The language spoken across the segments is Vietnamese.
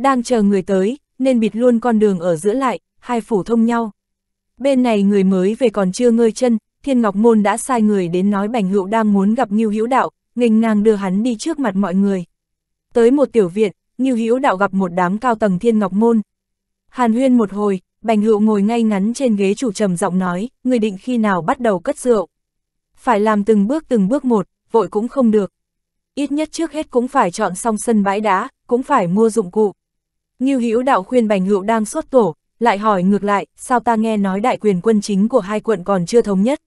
Đang chờ người tới, nên bịt luôn con đường ở giữa lại, hai phủ thông nhau. Bên này người mới về còn chưa ngơi chân, Thiên Ngọc Môn đã sai người đến nói Bành Hữu đang muốn gặp Ngưu Hữu Đạo, nghênh ngang đưa hắn đi trước mặt mọi người. Tới một tiểu viện, Ngưu Hữu Đạo gặp một đám cao tầng Thiên Ngọc Môn. Hàn Huyên một hồi, Bành Hữu ngồi ngay ngắn trên ghế chủ trầm giọng nói, người định khi nào bắt đầu cất rượu. Phải làm từng bước từng bước một, vội cũng không được. Ít nhất trước hết cũng phải chọn xong sân bãi đá, cũng phải mua dụng cụ. Ngưu Hữu Đạo khuyên Bành Hữu đang suốt tổ, lại hỏi ngược lại, sao ta nghe nói đại quyền quân chính của hai quận còn chưa thống nhất.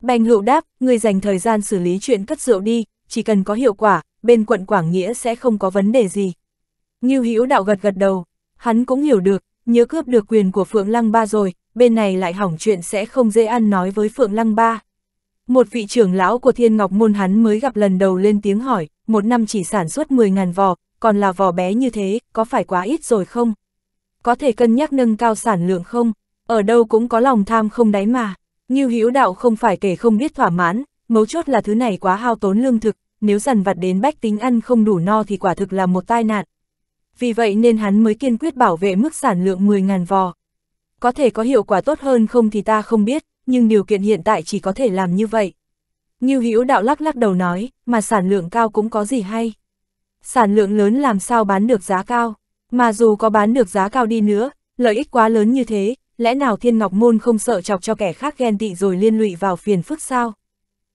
Bành Hữu đáp, người dành thời gian xử lý chuyện cất rượu đi, chỉ cần có hiệu quả, bên quận Quảng Nghĩa sẽ không có vấn đề gì. Ngưu Hữu Đạo gật gật đầu, hắn cũng hiểu được, nhớ cướp được quyền của Phượng Lăng Ba rồi, bên này lại hỏng chuyện sẽ không dễ ăn nói với Phượng Lăng Ba. Một vị trưởng lão của Thiên Ngọc Môn hắn mới gặp lần đầu lên tiếng hỏi, một năm chỉ sản xuất 10.000 vò, còn là vỏ bé như thế, có phải quá ít rồi không? Có thể cân nhắc nâng cao sản lượng không? Ở đâu cũng có lòng tham không đáy mà. Như hữu đạo không phải kể không biết thỏa mãn, mấu chốt là thứ này quá hao tốn lương thực, nếu dần vặt đến bách tính ăn không đủ no thì quả thực là một tai nạn. Vì vậy nên hắn mới kiên quyết bảo vệ mức sản lượng 10.000 vò. Có thể có hiệu quả tốt hơn không thì ta không biết, nhưng điều kiện hiện tại chỉ có thể làm như vậy. Như hữu đạo lắc lắc đầu nói, mà sản lượng cao cũng có gì hay sản lượng lớn làm sao bán được giá cao, mà dù có bán được giá cao đi nữa, lợi ích quá lớn như thế, lẽ nào Thiên Ngọc Môn không sợ chọc cho kẻ khác ghen tị rồi liên lụy vào phiền phức sao?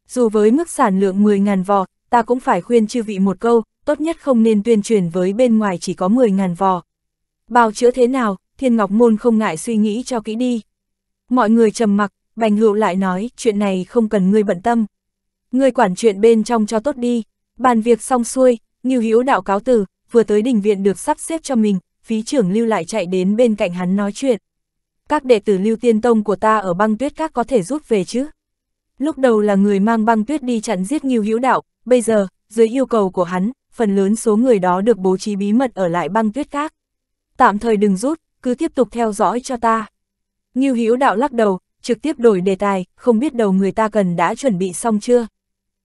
Dù với mức sản lượng 10.000 vò, ta cũng phải khuyên chư vị một câu, tốt nhất không nên tuyên truyền với bên ngoài chỉ có 10.000 vò. Bào chữa thế nào, Thiên Ngọc Môn không ngại suy nghĩ cho kỹ đi. Mọi người trầm mặc, Bành Hữu lại nói, chuyện này không cần ngươi bận tâm. Ngươi quản chuyện bên trong cho tốt đi, bàn việc xong xuôi, Ngưu Hữu đạo cáo từ, vừa tới đình viện được sắp xếp cho mình, phí trưởng Lưu lại chạy đến bên cạnh hắn nói chuyện. Các đệ tử Lưu Tiên Tông của ta ở băng tuyết các có thể rút về chứ? Lúc đầu là người mang băng tuyết đi chặn giết Ngưu Hữu đạo, bây giờ, dưới yêu cầu của hắn, phần lớn số người đó được bố trí bí mật ở lại băng tuyết các. Tạm thời đừng rút, cứ tiếp tục theo dõi cho ta. Ngưu Hữu đạo lắc đầu, trực tiếp đổi đề tài, không biết đầu người ta cần đã chuẩn bị xong chưa?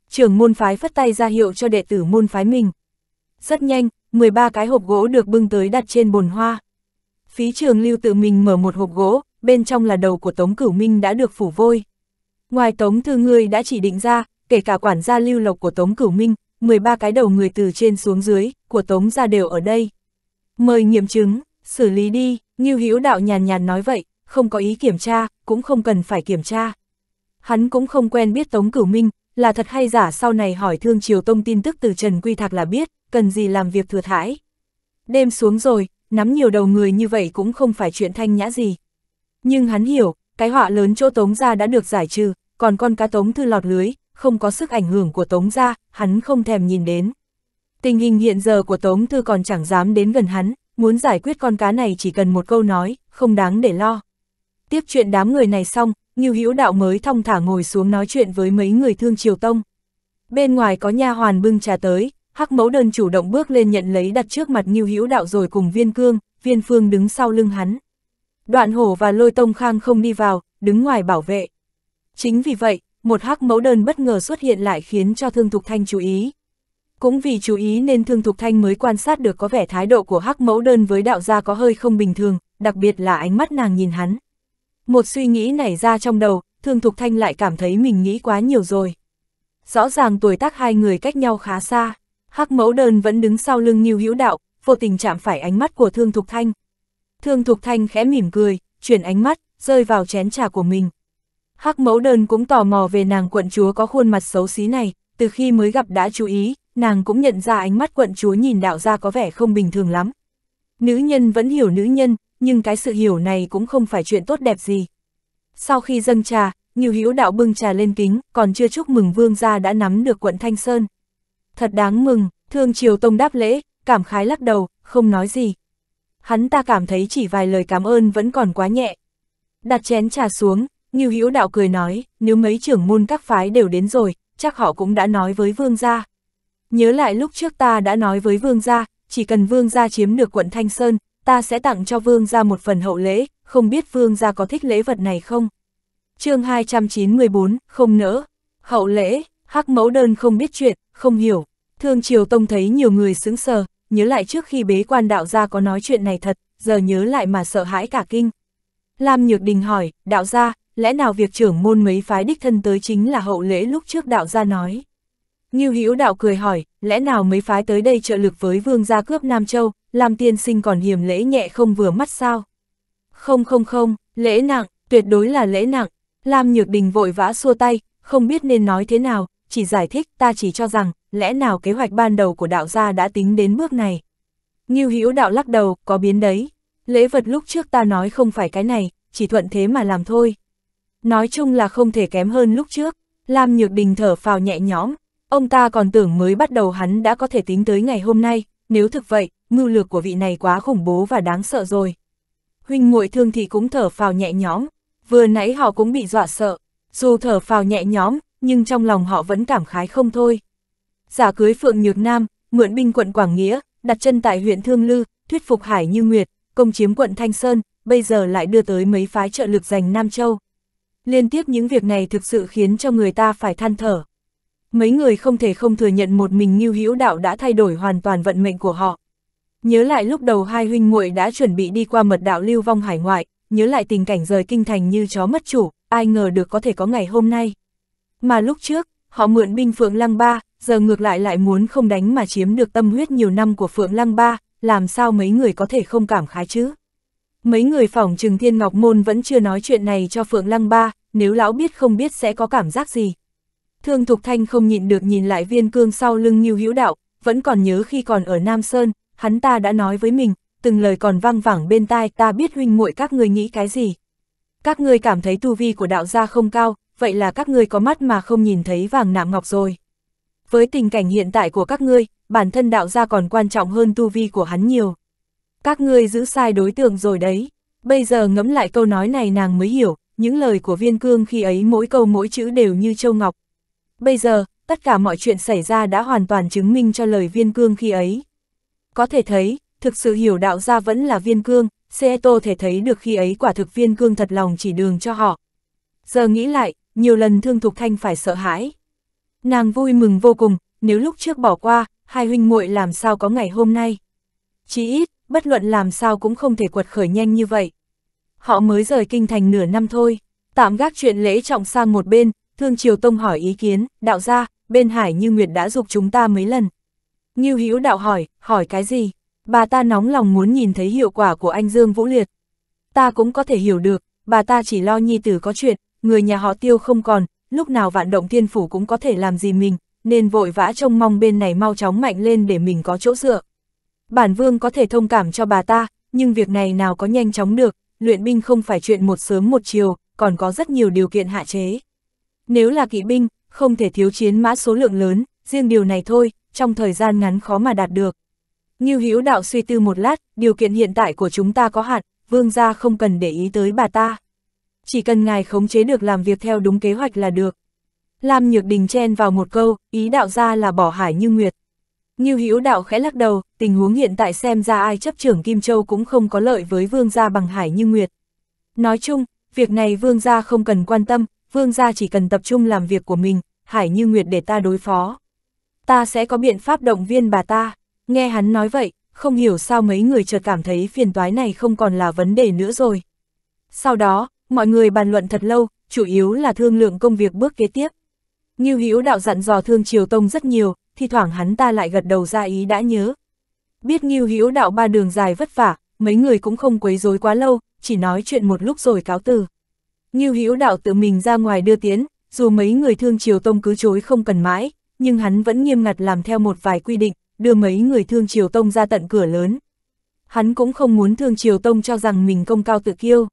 Trưởng môn phái phất tay ra hiệu cho đệ tử môn phái mình. Rất nhanh, 13 cái hộp gỗ được bưng tới đặt trên bồn hoa. Phí trường lưu tự mình mở một hộp gỗ, bên trong là đầu của Tống Cửu Minh đã được phủ vôi. Ngoài Tống Thư Ngươi đã chỉ định ra, kể cả quản gia lưu lộc của Tống Cửu Minh, 13 cái đầu người từ trên xuống dưới, của Tống ra đều ở đây. Mời nghiệm chứng, xử lý đi, Ngưu Hữu Đạo nhàn nhạt nói vậy, không có ý kiểm tra, cũng không cần phải kiểm tra. Hắn cũng không quen biết Tống Cửu Minh, là thật hay giả sau này hỏi Thương Triều Tông tin tức từ Trần Quy Thạc là biết, cần gì làm việc thừa thãi. Đêm xuống rồi, nắm nhiều đầu người như vậy cũng không phải chuyện thanh nhã gì. Nhưng hắn hiểu, cái họa lớn chỗ Tống Gia đã được giải trừ, còn con cá Tống Thư lọt lưới, không có sức ảnh hưởng của Tống Gia, hắn không thèm nhìn đến. Tình hình hiện giờ của Tống Thư còn chẳng dám đến gần hắn, muốn giải quyết con cá này chỉ cần một câu nói, không đáng để lo. Tiếp chuyện đám người này xong, Ngưu Hữu Đạo mới thong thả ngồi xuống nói chuyện với mấy người thương Triều Tông. Bên ngoài có nha hoàn bưng trà tới, Hắc Mẫu Đơn chủ động bước lên nhận lấy đặt trước mặt Ngưu Hữu Đạo rồi cùng Viên Cương, Viên Phương đứng sau lưng hắn. Đoạn Hổ và Lôi Tông Khang không đi vào, đứng ngoài bảo vệ. Chính vì vậy, một Hắc Mẫu Đơn bất ngờ xuất hiện lại khiến cho Thương Thục Thanh chú ý. Cũng vì chú ý nên Thương Thục Thanh mới quan sát được có vẻ thái độ của Hắc Mẫu Đơn với đạo gia có hơi không bình thường, đặc biệt là ánh mắt nàng nhìn hắn. Một suy nghĩ nảy ra trong đầu, Thương Thục Thanh lại cảm thấy mình nghĩ quá nhiều rồi. Rõ ràng tuổi tác hai người cách nhau khá xa, Hắc Mẫu Đơn vẫn đứng sau lưng Nhiêu Hữu Đạo, vô tình chạm phải ánh mắt của Thương Thục Thanh. Thương Thục Thanh khẽ mỉm cười, chuyển ánh mắt, rơi vào chén trà của mình. Hắc Mẫu Đơn cũng tò mò về nàng quận chúa có khuôn mặt xấu xí này, từ khi mới gặp đã chú ý, nàng cũng nhận ra ánh mắt quận chúa nhìn đạo gia có vẻ không bình thường lắm. Nữ nhân vẫn hiểu nữ nhân, nhưng cái sự hiểu này cũng không phải chuyện tốt đẹp gì. Sau khi dâng trà, Ngưu Hữu Đạo bưng trà lên kính, còn chưa chúc mừng vương gia đã nắm được quận Thanh Sơn. Thật đáng mừng, Thương Triều Tông đáp lễ, cảm khái lắc đầu, không nói gì. Hắn ta cảm thấy chỉ vài lời cảm ơn vẫn còn quá nhẹ. Đặt chén trà xuống, Ngưu Hữu Đạo cười nói, nếu mấy trưởng môn các phái đều đến rồi, chắc họ cũng đã nói với vương gia. Nhớ lại lúc trước ta đã nói với vương gia, chỉ cần vương gia chiếm được quận Thanh Sơn, ta sẽ tặng cho vương ra một phần hậu lễ, không biết vương ra có thích lễ vật này không? chương 294, không nỡ. Hậu lễ, hắc mẫu đơn không biết chuyện, không hiểu. Thương Triều Tông thấy nhiều người sững sờ, nhớ lại trước khi bế quan đạo gia có nói chuyện này thật, giờ nhớ lại mà sợ hãi cả kinh. Lam Nhược Đình hỏi, đạo gia, lẽ nào việc trưởng môn mấy phái đích thân tới chính là hậu lễ lúc trước đạo gia nói? Ngưu Hữu đạo cười hỏi, lẽ nào mấy phái tới đây trợ lực với vương gia cướp Nam Châu, Lam tiên sinh còn hiểm lễ nhẹ không vừa mắt sao. Không không không, lễ nặng, tuyệt đối là lễ nặng. Lam Nhược Đình vội vã xua tay, không biết nên nói thế nào, chỉ giải thích ta chỉ cho rằng, lẽ nào kế hoạch ban đầu của đạo gia đã tính đến bước này. Nghiêu hữu đạo lắc đầu, có biến đấy. Lễ vật lúc trước ta nói không phải cái này, chỉ thuận thế mà làm thôi. Nói chung là không thể kém hơn lúc trước, Lam Nhược Đình thở phào nhẹ nhõm. Ông ta còn tưởng mới bắt đầu hắn đã có thể tính tới ngày hôm nay, nếu thực vậy, mưu lược của vị này quá khủng bố và đáng sợ rồi. Huynh muội thương thì cũng thở phào nhẹ nhõm, vừa nãy họ cũng bị dọa sợ, dù thở phào nhẹ nhõm, nhưng trong lòng họ vẫn cảm khái không thôi. Giả cưới Phượng Nhược Nam, mượn binh quận Quảng Nghĩa, đặt chân tại huyện Thương Lư, thuyết phục Hải Như Nguyệt, công chiếm quận Thanh Sơn, bây giờ lại đưa tới mấy phái trợ lực giành Nam Châu. Liên tiếp những việc này thực sự khiến cho người ta phải than thở. Mấy người không thể không thừa nhận một mình Ngưu Hữu Đạo đã thay đổi hoàn toàn vận mệnh của họ. Nhớ lại lúc đầu hai huynh muội đã chuẩn bị đi qua mật đạo lưu vong hải ngoại, nhớ lại tình cảnh rời kinh thành như chó mất chủ, ai ngờ được có thể có ngày hôm nay. Mà lúc trước, họ mượn binh Phượng Lăng Ba, giờ ngược lại lại muốn không đánh mà chiếm được tâm huyết nhiều năm của Phượng Lăng Ba, làm sao mấy người có thể không cảm khái chứ? Mấy người phỏng trừng Thiên Ngọc Môn vẫn chưa nói chuyện này cho Phượng Lăng Ba, nếu lão biết không biết sẽ có cảm giác gì. Thương Thục Thanh không nhịn được nhìn lại viên cương sau lưng như Hữu Đạo, vẫn còn nhớ khi còn ở Nam Sơn, hắn ta đã nói với mình, từng lời còn văng vẳng bên tai ta biết huynh muội các người nghĩ cái gì. Các ngươi cảm thấy tu vi của đạo gia không cao, vậy là các ngươi có mắt mà không nhìn thấy vàng nạm ngọc rồi. Với tình cảnh hiện tại của các ngươi, bản thân đạo gia còn quan trọng hơn tu vi của hắn nhiều. Các ngươi giữ sai đối tượng rồi đấy. Bây giờ ngẫm lại câu nói này nàng mới hiểu, những lời của viên cương khi ấy mỗi câu mỗi chữ đều như châu ngọc. Bây giờ, tất cả mọi chuyện xảy ra đã hoàn toàn chứng minh cho lời viên cương khi ấy có thể thấy, thực sự hiểu đạo gia vẫn là viên cương, Seeto thể thấy được khi ấy quả thực viên cương thật lòng chỉ đường cho họ. Giờ nghĩ lại, nhiều lần Thương Thục Thanh phải sợ hãi. Nàng vui mừng vô cùng, nếu lúc trước bỏ qua, hai huynh muội làm sao có ngày hôm nay. Chí ít, bất luận làm sao cũng không thể quật khởi nhanh như vậy. Họ mới rời kinh thành nửa năm thôi, tạm gác chuyện lễ trọng sang một bên, Thương Triều Tông hỏi ý kiến, đạo gia bên Hải Như Nguyệt đã dục chúng ta mấy lần, Ngưu Hữu đạo hỏi, hỏi cái gì? Bà ta nóng lòng muốn nhìn thấy hiệu quả của anh Dương Vũ Liệt. Ta cũng có thể hiểu được, bà ta chỉ lo nhi tử có chuyện, người nhà họ tiêu không còn, lúc nào vạn động thiên phủ cũng có thể làm gì mình, nên vội vã trông mong bên này mau chóng mạnh lên để mình có chỗ dựa. Bản vương có thể thông cảm cho bà ta, nhưng việc này nào có nhanh chóng được, luyện binh không phải chuyện một sớm một chiều, còn có rất nhiều điều kiện hạn chế. Nếu là kỵ binh, không thể thiếu chiến mã số lượng lớn, riêng điều này thôi, trong thời gian ngắn khó mà đạt được. Như Hữu đạo suy tư một lát, điều kiện hiện tại của chúng ta có hạn, vương gia không cần để ý tới bà ta. Chỉ cần ngài khống chế được làm việc theo đúng kế hoạch là được. Lam Nhược Đình chen vào một câu, ý đạo ra là bỏ hải như nguyệt. Như Hữu đạo khẽ lắc đầu, tình huống hiện tại xem ra ai chấp trưởng Kim Châu cũng không có lợi với vương gia bằng hải như nguyệt. Nói chung, việc này vương gia không cần quan tâm, vương gia chỉ cần tập trung làm việc của mình, hải như nguyệt để ta đối phó ta sẽ có biện pháp động viên bà ta. Nghe hắn nói vậy, không hiểu sao mấy người chợt cảm thấy phiền toái này không còn là vấn đề nữa rồi. Sau đó, mọi người bàn luận thật lâu, chủ yếu là thương lượng công việc bước kế tiếp. Ngưu Hữu đạo dặn dò Thương Triều Tông rất nhiều, thi thoảng hắn ta lại gật đầu ra ý đã nhớ. Biết Ngưu Hữu đạo ba đường dài vất vả, mấy người cũng không quấy rối quá lâu, chỉ nói chuyện một lúc rồi cáo từ. Ngưu Hữu đạo tự mình ra ngoài đưa tiến, dù mấy người Thương Triều Tông cứ chối không cần mãi, nhưng hắn vẫn nghiêm ngặt làm theo một vài quy định, đưa mấy người Thương Triều Tông ra tận cửa lớn. Hắn cũng không muốn Thương Triều Tông cho rằng mình công cao tự kiêu.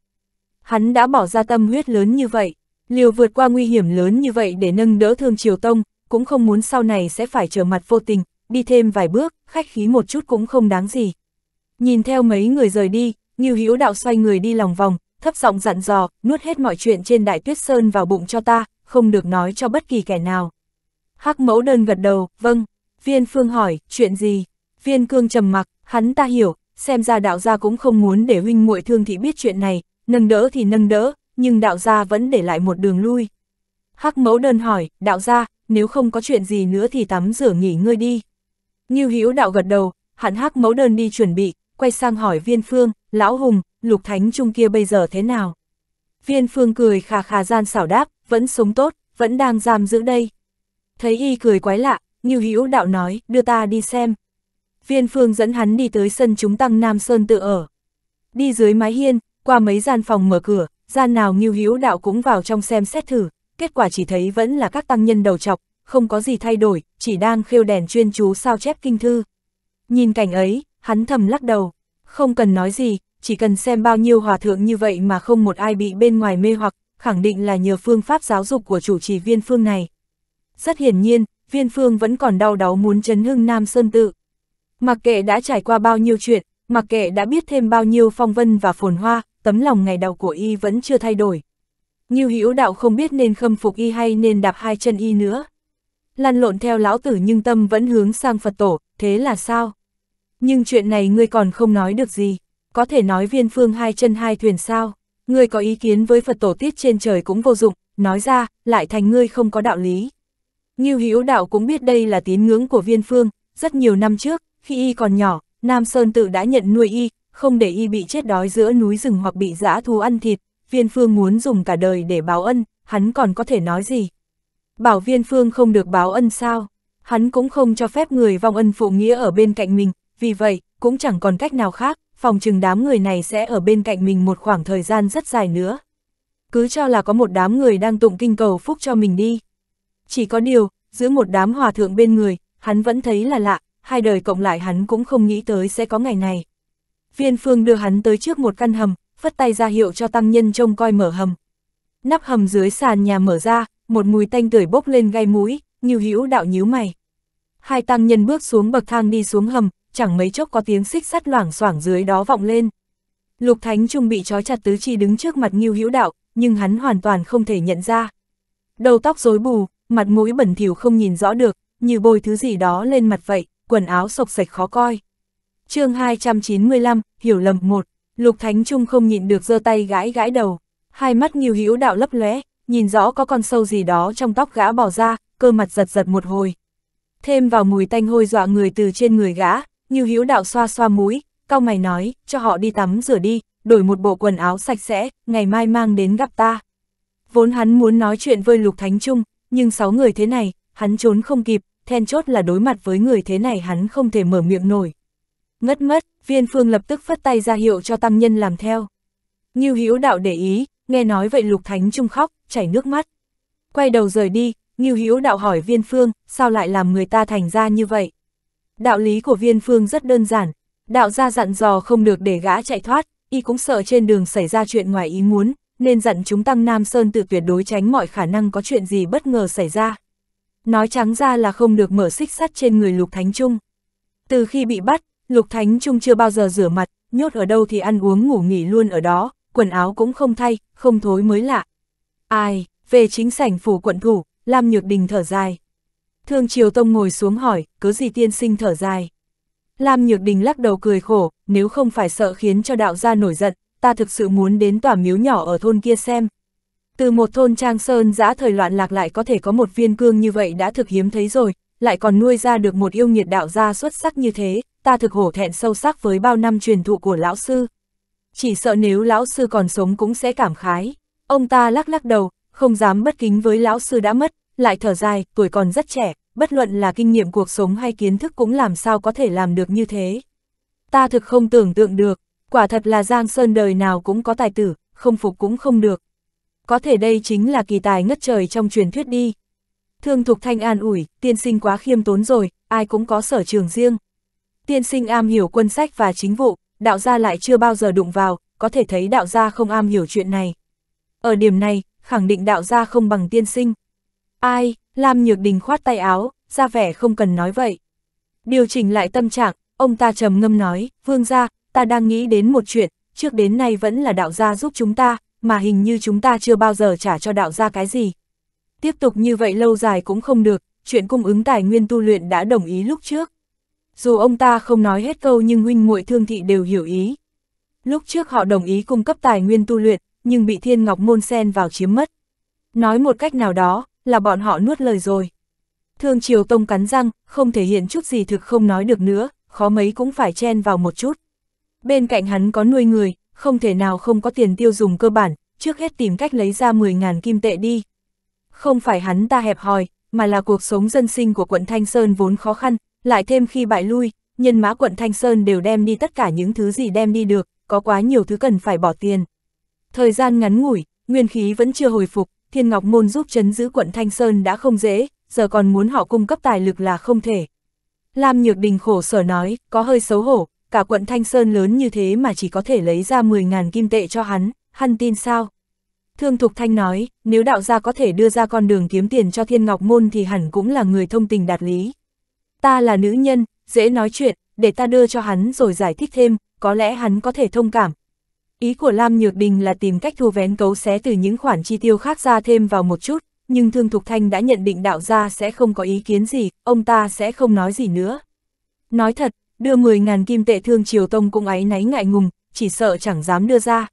Hắn đã bỏ ra tâm huyết lớn như vậy, liều vượt qua nguy hiểm lớn như vậy để nâng đỡ Thương Triều Tông, cũng không muốn sau này sẽ phải trở mặt vô tình, đi thêm vài bước, khách khí một chút cũng không đáng gì. Nhìn theo mấy người rời đi, Ngưu Hữu Đạo xoay người đi lòng vòng, thấp giọng dặn dò, nuốt hết mọi chuyện trên Đại Tuyết Sơn vào bụng cho ta, không được nói cho bất kỳ kẻ nào. Hắc mẫu đơn gật đầu, vâng. Viên phương hỏi, chuyện gì? Viên cương trầm mặc, hắn ta hiểu, xem ra đạo gia cũng không muốn để huynh muội thương thị biết chuyện này, nâng đỡ thì nâng đỡ, nhưng đạo gia vẫn để lại một đường lui. Hắc mẫu đơn hỏi, đạo gia, nếu không có chuyện gì nữa thì tắm rửa nghỉ ngơi đi. Nghiêu hữu đạo gật đầu, hắn hắc mẫu đơn đi chuẩn bị, quay sang hỏi viên phương, lão hùng, lục thánh trung kia bây giờ thế nào? Viên phương cười khà khà gian xảo đáp, vẫn sống tốt, vẫn đang giam giữ đây thấy y cười quái lạ, Ngưu Hữu Đạo nói, đưa ta đi xem. Viên Phương dẫn hắn đi tới sân chúng tăng Nam Sơn tự ở. Đi dưới mái hiên, qua mấy gian phòng mở cửa, gian nào Ngưu Hữu Đạo cũng vào trong xem xét thử, kết quả chỉ thấy vẫn là các tăng nhân đầu chọc, không có gì thay đổi, chỉ đang khêu đèn chuyên chú sao chép kinh thư. Nhìn cảnh ấy, hắn thầm lắc đầu, không cần nói gì, chỉ cần xem bao nhiêu hòa thượng như vậy mà không một ai bị bên ngoài mê hoặc, khẳng định là nhờ phương pháp giáo dục của chủ trì viên phương này rất hiển nhiên, viên phương vẫn còn đau đáu muốn chấn hưng Nam Sơn Tự. Mặc kệ đã trải qua bao nhiêu chuyện, mặc kệ đã biết thêm bao nhiêu phong vân và phồn hoa, tấm lòng ngày đầu của y vẫn chưa thay đổi. Như hữu đạo không biết nên khâm phục y hay nên đạp hai chân y nữa. Lăn lộn theo lão tử nhưng tâm vẫn hướng sang Phật tổ, thế là sao? Nhưng chuyện này ngươi còn không nói được gì, có thể nói viên phương hai chân hai thuyền sao? Ngươi có ý kiến với Phật tổ tiết trên trời cũng vô dụng, nói ra, lại thành ngươi không có đạo lý. Ngưu Hữu Đạo cũng biết đây là tín ngưỡng của Viên Phương, rất nhiều năm trước, khi y còn nhỏ, Nam Sơn tự đã nhận nuôi y, không để y bị chết đói giữa núi rừng hoặc bị dã thú ăn thịt, Viên Phương muốn dùng cả đời để báo ân, hắn còn có thể nói gì? Bảo Viên Phương không được báo ân sao? Hắn cũng không cho phép người vong ân phụ nghĩa ở bên cạnh mình, vì vậy, cũng chẳng còn cách nào khác, phòng chừng đám người này sẽ ở bên cạnh mình một khoảng thời gian rất dài nữa. Cứ cho là có một đám người đang tụng kinh cầu phúc cho mình đi. Chỉ có điều, giữa một đám hòa thượng bên người, hắn vẫn thấy là lạ, hai đời cộng lại hắn cũng không nghĩ tới sẽ có ngày này. Viên phương đưa hắn tới trước một căn hầm, phất tay ra hiệu cho tăng nhân trông coi mở hầm. Nắp hầm dưới sàn nhà mở ra, một mùi tanh tưởi bốc lên gai mũi, như hữu đạo nhíu mày. Hai tăng nhân bước xuống bậc thang đi xuống hầm, chẳng mấy chốc có tiếng xích sắt loảng xoảng dưới đó vọng lên. Lục Thánh Trung bị trói chặt tứ chi đứng trước mặt Ngưu Hữu Đạo, nhưng hắn hoàn toàn không thể nhận ra. Đầu tóc rối bù, mặt mũi bẩn thỉu không nhìn rõ được, như bôi thứ gì đó lên mặt vậy, quần áo sộc sạch khó coi. chương 295, hiểu lầm một, Lục Thánh Trung không nhịn được giơ tay gãi gãi đầu, hai mắt nghiêu hữu đạo lấp lóe, nhìn rõ có con sâu gì đó trong tóc gã bỏ ra, cơ mặt giật giật một hồi. Thêm vào mùi tanh hôi dọa người từ trên người gã, nghiêu hữu đạo xoa xoa mũi, cao mày nói, cho họ đi tắm rửa đi, đổi một bộ quần áo sạch sẽ, ngày mai mang đến gặp ta. Vốn hắn muốn nói chuyện với Lục Thánh Trung, nhưng sáu người thế này, hắn trốn không kịp, then chốt là đối mặt với người thế này hắn không thể mở miệng nổi. Ngất mất, viên phương lập tức phất tay ra hiệu cho tăng nhân làm theo. Ngưu Hữu đạo để ý, nghe nói vậy Lục Thánh Trung khóc, chảy nước mắt. Quay đầu rời đi, Ngưu Hữu đạo hỏi viên phương, sao lại làm người ta thành ra như vậy? Đạo lý của viên phương rất đơn giản, đạo gia dặn dò không được để gã chạy thoát, y cũng sợ trên đường xảy ra chuyện ngoài ý muốn, nên dặn chúng Tăng Nam Sơn tự tuyệt đối tránh mọi khả năng có chuyện gì bất ngờ xảy ra. Nói trắng ra là không được mở xích sắt trên người Lục Thánh Trung. Từ khi bị bắt, Lục Thánh Trung chưa bao giờ rửa mặt, nhốt ở đâu thì ăn uống ngủ nghỉ luôn ở đó, quần áo cũng không thay, không thối mới lạ. Ai, về chính sảnh phủ quận thủ, Lam Nhược Đình thở dài. Thương Triều Tông ngồi xuống hỏi, cớ gì tiên sinh thở dài. Lam Nhược Đình lắc đầu cười khổ, nếu không phải sợ khiến cho đạo gia nổi giận, ta thực sự muốn đến tòa miếu nhỏ ở thôn kia xem. Từ một thôn trang sơn giã thời loạn lạc lại có thể có một viên cương như vậy đã thực hiếm thấy rồi, lại còn nuôi ra được một yêu nghiệt đạo gia xuất sắc như thế, ta thực hổ thẹn sâu sắc với bao năm truyền thụ của lão sư. Chỉ sợ nếu lão sư còn sống cũng sẽ cảm khái. Ông ta lắc lắc đầu, không dám bất kính với lão sư đã mất, lại thở dài, tuổi còn rất trẻ, bất luận là kinh nghiệm cuộc sống hay kiến thức cũng làm sao có thể làm được như thế. Ta thực không tưởng tượng được, Quả thật là Giang Sơn đời nào cũng có tài tử, không phục cũng không được. Có thể đây chính là kỳ tài ngất trời trong truyền thuyết đi. Thương Thục Thanh an ủi, tiên sinh quá khiêm tốn rồi, ai cũng có sở trường riêng. Tiên sinh am hiểu quân sách và chính vụ, đạo gia lại chưa bao giờ đụng vào, có thể thấy đạo gia không am hiểu chuyện này. Ở điểm này, khẳng định đạo gia không bằng tiên sinh. Ai, Lam Nhược Đình khoát tay áo, ra vẻ không cần nói vậy. Điều chỉnh lại tâm trạng, ông ta trầm ngâm nói, vương gia, ta đang nghĩ đến một chuyện, trước đến nay vẫn là đạo gia giúp chúng ta, mà hình như chúng ta chưa bao giờ trả cho đạo gia cái gì. Tiếp tục như vậy lâu dài cũng không được, chuyện cung ứng tài nguyên tu luyện đã đồng ý lúc trước. Dù ông ta không nói hết câu nhưng huynh muội thương thị đều hiểu ý. Lúc trước họ đồng ý cung cấp tài nguyên tu luyện, nhưng bị thiên ngọc môn sen vào chiếm mất. Nói một cách nào đó, là bọn họ nuốt lời rồi. Thương Triều Tông cắn răng, không thể hiện chút gì thực không nói được nữa, khó mấy cũng phải chen vào một chút. Bên cạnh hắn có nuôi người, không thể nào không có tiền tiêu dùng cơ bản, trước hết tìm cách lấy ra 10.000 kim tệ đi. Không phải hắn ta hẹp hòi, mà là cuộc sống dân sinh của quận Thanh Sơn vốn khó khăn, lại thêm khi bại lui, nhân mã quận Thanh Sơn đều đem đi tất cả những thứ gì đem đi được, có quá nhiều thứ cần phải bỏ tiền. Thời gian ngắn ngủi, nguyên khí vẫn chưa hồi phục, Thiên Ngọc Môn giúp chấn giữ quận Thanh Sơn đã không dễ, giờ còn muốn họ cung cấp tài lực là không thể. Lam Nhược Đình khổ sở nói, có hơi xấu hổ, cả quận Thanh Sơn lớn như thế mà chỉ có thể lấy ra 10.000 kim tệ cho hắn, hắn tin sao? Thương Thục Thanh nói, nếu đạo gia có thể đưa ra con đường kiếm tiền cho Thiên Ngọc Môn thì hẳn cũng là người thông tình đạt lý. Ta là nữ nhân, dễ nói chuyện, để ta đưa cho hắn rồi giải thích thêm, có lẽ hắn có thể thông cảm. Ý của Lam Nhược Đình là tìm cách thu vén cấu xé từ những khoản chi tiêu khác ra thêm vào một chút, nhưng Thương Thục Thanh đã nhận định đạo gia sẽ không có ý kiến gì, ông ta sẽ không nói gì nữa. Nói thật, đưa 10 ngàn kim tệ thương Triều Tông cũng áy náy ngại ngùng, chỉ sợ chẳng dám đưa ra.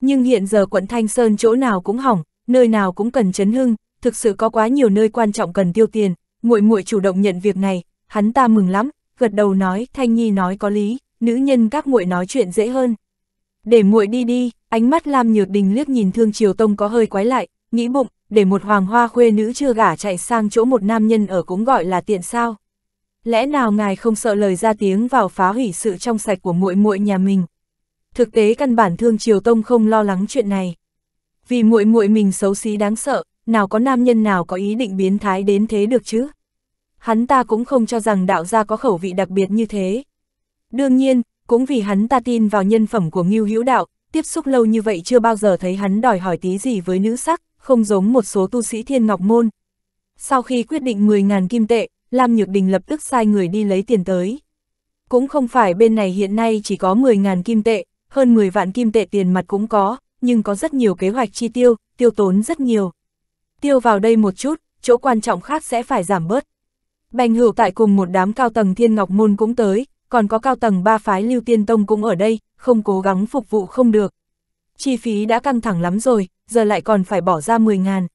Nhưng hiện giờ quận Thanh Sơn chỗ nào cũng hỏng, nơi nào cũng cần chấn hưng, thực sự có quá nhiều nơi quan trọng cần tiêu tiền, muội muội chủ động nhận việc này, hắn ta mừng lắm, gật đầu nói, Thanh Nhi nói có lý, nữ nhân các muội nói chuyện dễ hơn. Để muội đi đi, ánh mắt Lam Nhược Đình liếc nhìn Thương Triều Tông có hơi quái lại, nghĩ bụng, để một hoàng hoa khuê nữ chưa gả chạy sang chỗ một nam nhân ở cũng gọi là tiện sao lẽ nào ngài không sợ lời ra tiếng vào phá hủy sự trong sạch của muội muội nhà mình? Thực tế căn bản Thương Triều Tông không lo lắng chuyện này. Vì muội muội mình xấu xí đáng sợ, nào có nam nhân nào có ý định biến thái đến thế được chứ? Hắn ta cũng không cho rằng đạo gia có khẩu vị đặc biệt như thế. Đương nhiên, cũng vì hắn ta tin vào nhân phẩm của Ngưu Hữu Đạo, tiếp xúc lâu như vậy chưa bao giờ thấy hắn đòi hỏi tí gì với nữ sắc, không giống một số tu sĩ thiên ngọc môn. Sau khi quyết định 10.000 kim tệ, Lam Nhược Đình lập tức sai người đi lấy tiền tới. Cũng không phải bên này hiện nay chỉ có 10.000 kim tệ, hơn 10 vạn kim tệ tiền mặt cũng có, nhưng có rất nhiều kế hoạch chi tiêu, tiêu tốn rất nhiều. Tiêu vào đây một chút, chỗ quan trọng khác sẽ phải giảm bớt. Bành hữu tại cùng một đám cao tầng thiên ngọc môn cũng tới, còn có cao tầng ba phái lưu tiên tông cũng ở đây, không cố gắng phục vụ không được. Chi phí đã căng thẳng lắm rồi, giờ lại còn phải bỏ ra 10 ngàn.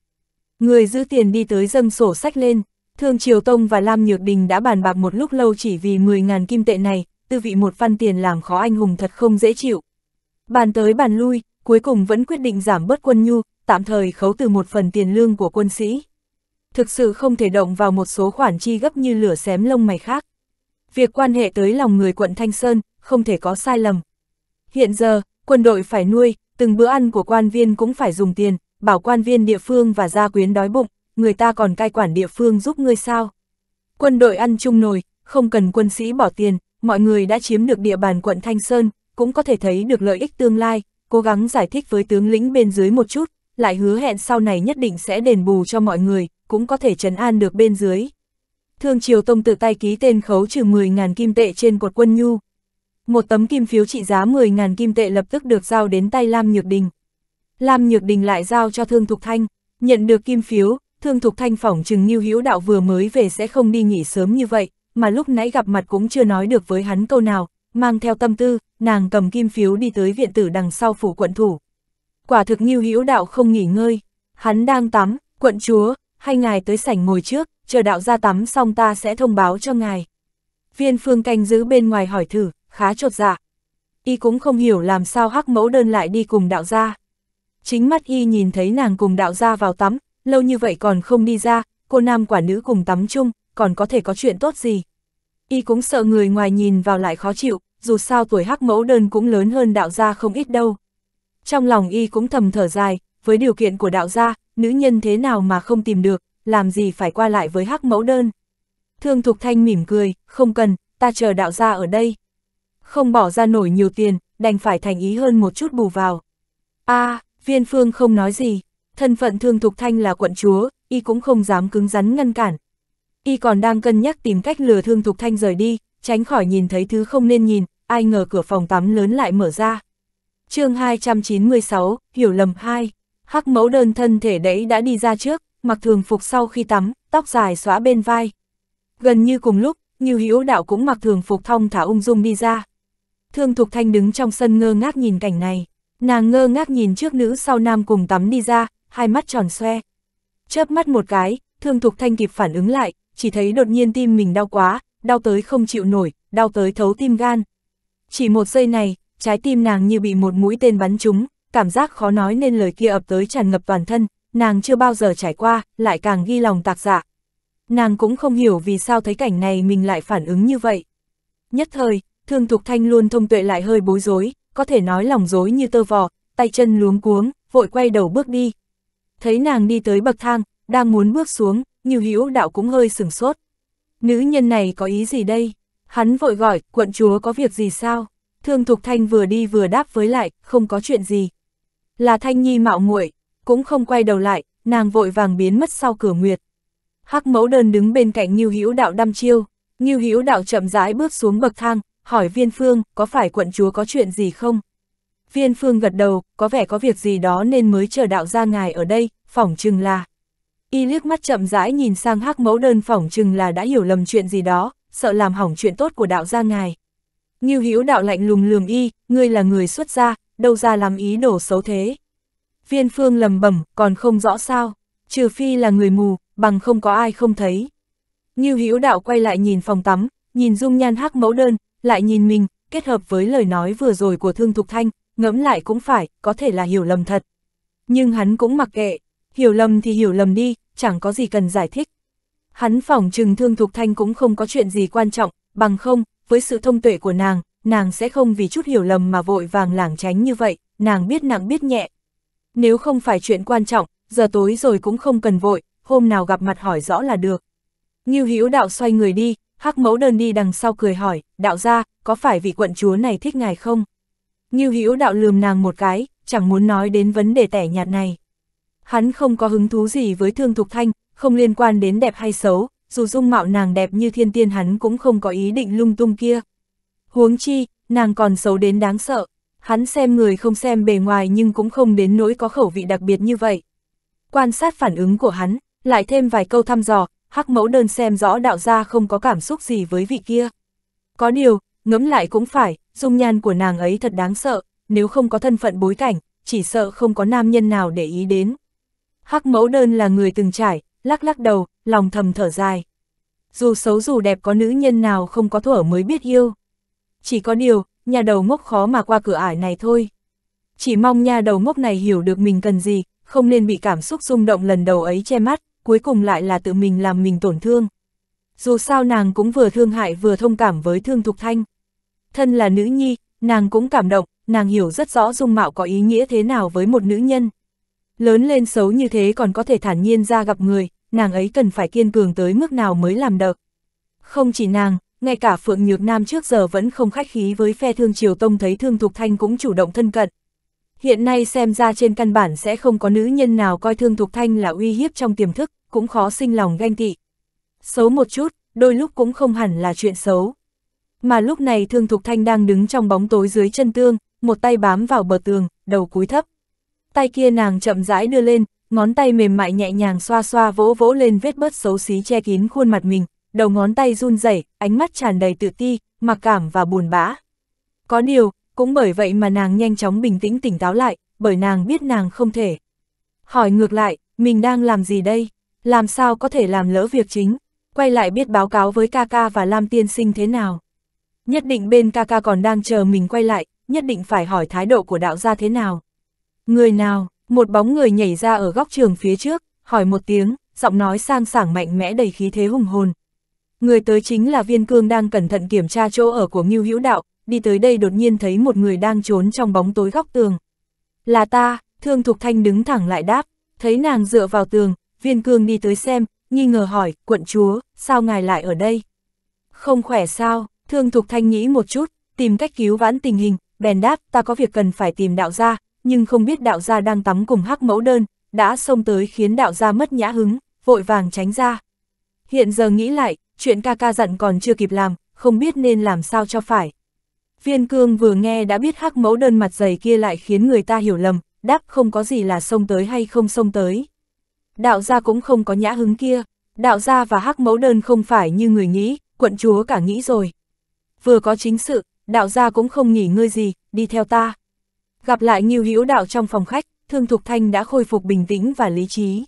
Người giữ tiền đi tới dâng sổ sách lên. Thương Triều Tông và Lam Nhược Đình đã bàn bạc một lúc lâu chỉ vì 10.000 kim tệ này, tư vị một phân tiền làm khó anh hùng thật không dễ chịu. Bàn tới bàn lui, cuối cùng vẫn quyết định giảm bớt quân nhu, tạm thời khấu từ một phần tiền lương của quân sĩ. Thực sự không thể động vào một số khoản chi gấp như lửa xém lông mày khác. Việc quan hệ tới lòng người quận Thanh Sơn, không thể có sai lầm. Hiện giờ, quân đội phải nuôi, từng bữa ăn của quan viên cũng phải dùng tiền, bảo quan viên địa phương và gia quyến đói bụng, người ta còn cai quản địa phương giúp ngươi sao? Quân đội ăn chung nồi, không cần quân sĩ bỏ tiền, mọi người đã chiếm được địa bàn quận Thanh Sơn, cũng có thể thấy được lợi ích tương lai, cố gắng giải thích với tướng lĩnh bên dưới một chút, lại hứa hẹn sau này nhất định sẽ đền bù cho mọi người, cũng có thể trấn an được bên dưới. Thương Triều Tông tự tay ký tên khấu trừ 10.000 kim tệ trên cột quân nhu. Một tấm kim phiếu trị giá 10.000 kim tệ lập tức được giao đến tay Lam Nhược Đình. Lam Nhược Đình lại giao cho Thương Thục Thanh, nhận được kim phiếu, Thương Thục Thanh phỏng chừng Nhiêu Hữu Đạo vừa mới về sẽ không đi nghỉ sớm như vậy, mà lúc nãy gặp mặt cũng chưa nói được với hắn câu nào, mang theo tâm tư, nàng cầm kim phiếu đi tới viện tử đằng sau phủ quận thủ. Quả thực Nhiêu Hữu Đạo không nghỉ ngơi, hắn đang tắm, quận chúa, hay ngài tới sảnh ngồi trước, chờ đạo ra tắm xong ta sẽ thông báo cho ngài. Viên phương canh giữ bên ngoài hỏi thử, khá trột dạ. Y cũng không hiểu làm sao hắc mẫu đơn lại đi cùng đạo gia. Chính mắt Y nhìn thấy nàng cùng đạo gia vào tắm, lâu như vậy còn không đi ra, cô nam quả nữ cùng tắm chung, còn có thể có chuyện tốt gì. Y cũng sợ người ngoài nhìn vào lại khó chịu, dù sao tuổi hắc mẫu đơn cũng lớn hơn đạo gia không ít đâu. Trong lòng Y cũng thầm thở dài, với điều kiện của đạo gia, nữ nhân thế nào mà không tìm được, làm gì phải qua lại với hắc mẫu đơn. Thương Thục Thanh mỉm cười, không cần, ta chờ đạo gia ở đây. Không bỏ ra nổi nhiều tiền, đành phải thành ý hơn một chút bù vào. a à, viên phương không nói gì, thân phận Thương Thục Thanh là quận chúa, y cũng không dám cứng rắn ngăn cản. Y còn đang cân nhắc tìm cách lừa Thương Thục Thanh rời đi, tránh khỏi nhìn thấy thứ không nên nhìn, ai ngờ cửa phòng tắm lớn lại mở ra. chương 296, hiểu lầm 2. Hắc mẫu đơn thân thể đấy đã đi ra trước, mặc thường phục sau khi tắm, tóc dài xóa bên vai. Gần như cùng lúc, Như Hữu Đạo cũng mặc thường phục thong thả ung dung đi ra. Thương Thục Thanh đứng trong sân ngơ ngác nhìn cảnh này. Nàng ngơ ngác nhìn trước nữ sau nam cùng tắm đi ra, hai mắt tròn xoe. Chớp mắt một cái, Thương Thục Thanh kịp phản ứng lại, chỉ thấy đột nhiên tim mình đau quá, đau tới không chịu nổi, đau tới thấu tim gan. Chỉ một giây này, trái tim nàng như bị một mũi tên bắn trúng, cảm giác khó nói nên lời kia ập tới tràn ngập toàn thân, nàng chưa bao giờ trải qua, lại càng ghi lòng tạc dạ. Nàng cũng không hiểu vì sao thấy cảnh này mình lại phản ứng như vậy. Nhất thời, Thương Thục Thanh luôn thông tuệ lại hơi bối rối, có thể nói lòng rối như tơ vò, tay chân luống cuống, vội quay đầu bước đi, thấy nàng đi tới bậc thang, đang muốn bước xuống, như hữu đạo cũng hơi sừng sốt. Nữ nhân này có ý gì đây? Hắn vội gọi, quận chúa có việc gì sao? Thương Thục Thanh vừa đi vừa đáp với lại, không có chuyện gì. Là Thanh Nhi mạo muội cũng không quay đầu lại, nàng vội vàng biến mất sau cửa nguyệt. Hắc mẫu đơn đứng bên cạnh Nhiêu Hữu Đạo đăm chiêu, Nhiêu Hữu Đạo chậm rãi bước xuống bậc thang, hỏi Viên Phương, có phải quận chúa có chuyện gì không? Viên Phương gật đầu, có vẻ có việc gì đó nên mới chờ đạo gia ngài ở đây, phỏng chừng là. Y liếc mắt chậm rãi nhìn sang hắc mẫu đơn phỏng chừng là đã hiểu lầm chuyện gì đó, sợ làm hỏng chuyện tốt của đạo gia ngài. Như hữu đạo lạnh lùng lườm y, ngươi là người xuất gia, đâu ra làm ý đồ xấu thế. Viên phương lầm bẩm còn không rõ sao, trừ phi là người mù, bằng không có ai không thấy. Như hữu đạo quay lại nhìn phòng tắm, nhìn dung nhan hắc mẫu đơn, lại nhìn mình, kết hợp với lời nói vừa rồi của thương thục thanh, ngẫm lại cũng phải, có thể là hiểu lầm thật. Nhưng hắn cũng mặc kệ, hiểu lầm thì hiểu lầm đi, chẳng có gì cần giải thích. Hắn phỏng trừng Thương Thục Thanh cũng không có chuyện gì quan trọng, bằng không, với sự thông tuệ của nàng, nàng sẽ không vì chút hiểu lầm mà vội vàng lảng tránh như vậy, nàng biết nặng biết nhẹ. Nếu không phải chuyện quan trọng, giờ tối rồi cũng không cần vội, hôm nào gặp mặt hỏi rõ là được. Ngưu Hữu đạo xoay người đi, Hắc Mẫu đơn đi đằng sau cười hỏi, đạo gia, có phải vị quận chúa này thích ngài không? Ngưu Hữu đạo lườm nàng một cái, chẳng muốn nói đến vấn đề tẻ nhạt này. Hắn không có hứng thú gì với Thương Thục Thanh, không liên quan đến đẹp hay xấu, dù dung mạo nàng đẹp như thiên tiên hắn cũng không có ý định lung tung kia. Huống chi, nàng còn xấu đến đáng sợ, hắn xem người không xem bề ngoài nhưng cũng không đến nỗi có khẩu vị đặc biệt như vậy. Quan sát phản ứng của hắn, lại thêm vài câu thăm dò, hắc mẫu đơn xem rõ đạo gia không có cảm xúc gì với vị kia. Có điều, ngẫm lại cũng phải, dung nhan của nàng ấy thật đáng sợ, nếu không có thân phận bối cảnh, chỉ sợ không có nam nhân nào để ý đến. Hắc mẫu đơn là người từng trải, lắc lắc đầu, lòng thầm thở dài. Dù xấu dù đẹp có nữ nhân nào không có thuở mới biết yêu. Chỉ có điều, nhà đầu ngốc khó mà qua cửa ải này thôi. Chỉ mong nhà đầu ngốc này hiểu được mình cần gì, không nên bị cảm xúc rung động lần đầu ấy che mắt, cuối cùng lại là tự mình làm mình tổn thương. Dù sao nàng cũng vừa thương hại vừa thông cảm với thương Thục Thanh. Thân là nữ nhi, nàng cũng cảm động, nàng hiểu rất rõ dung mạo có ý nghĩa thế nào với một nữ nhân. Lớn lên xấu như thế còn có thể thản nhiên ra gặp người, nàng ấy cần phải kiên cường tới mức nào mới làm được. Không chỉ nàng, ngay cả Phượng Nhược Nam trước giờ vẫn không khách khí với phe thương triều tông thấy thương Thục Thanh cũng chủ động thân cận. Hiện nay xem ra trên căn bản sẽ không có nữ nhân nào coi thương Thục Thanh là uy hiếp trong tiềm thức, cũng khó sinh lòng ganh tị. Xấu một chút, đôi lúc cũng không hẳn là chuyện xấu. Mà lúc này Thương Thục Thanh đang đứng trong bóng tối dưới chân tương, một tay bám vào bờ tường, đầu cúi thấp. Tay kia nàng chậm rãi đưa lên, ngón tay mềm mại nhẹ nhàng xoa xoa vỗ vỗ lên vết bớt xấu xí che kín khuôn mặt mình, đầu ngón tay run rẩy, ánh mắt tràn đầy tự ti, mặc cảm và buồn bã. Có điều, cũng bởi vậy mà nàng nhanh chóng bình tĩnh tỉnh táo lại, bởi nàng biết nàng không thể. Hỏi ngược lại, mình đang làm gì đây? Làm sao có thể làm lỡ việc chính? Quay lại biết báo cáo với ca ca và Lam tiên sinh thế nào? Nhất định bên ca ca còn đang chờ mình quay lại, nhất định phải hỏi thái độ của đạo gia thế nào. Người nào, một bóng người nhảy ra ở góc trường phía trước, hỏi một tiếng, giọng nói sang sảng mạnh mẽ đầy khí thế hùng hồn. Người tới chính là viên cương đang cẩn thận kiểm tra chỗ ở của Ngưu Hữu Đạo, đi tới đây đột nhiên thấy một người đang trốn trong bóng tối góc tường. Là ta, thương thục thanh đứng thẳng lại đáp, thấy nàng dựa vào tường, viên cương đi tới xem, nghi ngờ hỏi, quận chúa, sao ngài lại ở đây? Không khỏe sao, Thương Thục Thanh nghĩ một chút, tìm cách cứu vãn tình hình, bèn đáp ta có việc cần phải tìm đạo gia, nhưng không biết đạo gia đang tắm cùng hắc mẫu đơn, đã xông tới khiến đạo gia mất nhã hứng, vội vàng tránh ra. Hiện giờ nghĩ lại, chuyện ca ca dặn còn chưa kịp làm, không biết nên làm sao cho phải. Viên cương vừa nghe đã biết hắc mẫu đơn mặt dày kia lại khiến người ta hiểu lầm, đáp không có gì là xông tới hay không xông tới. Đạo gia cũng không có nhã hứng kia, đạo gia và hắc mẫu đơn không phải như người nghĩ, quận chúa cả nghĩ rồi vừa có chính sự, đạo gia cũng không nghỉ ngơi gì, đi theo ta. Gặp lại Nghiêu Hữu Đạo trong phòng khách, Thương Thục Thanh đã khôi phục bình tĩnh và lý trí.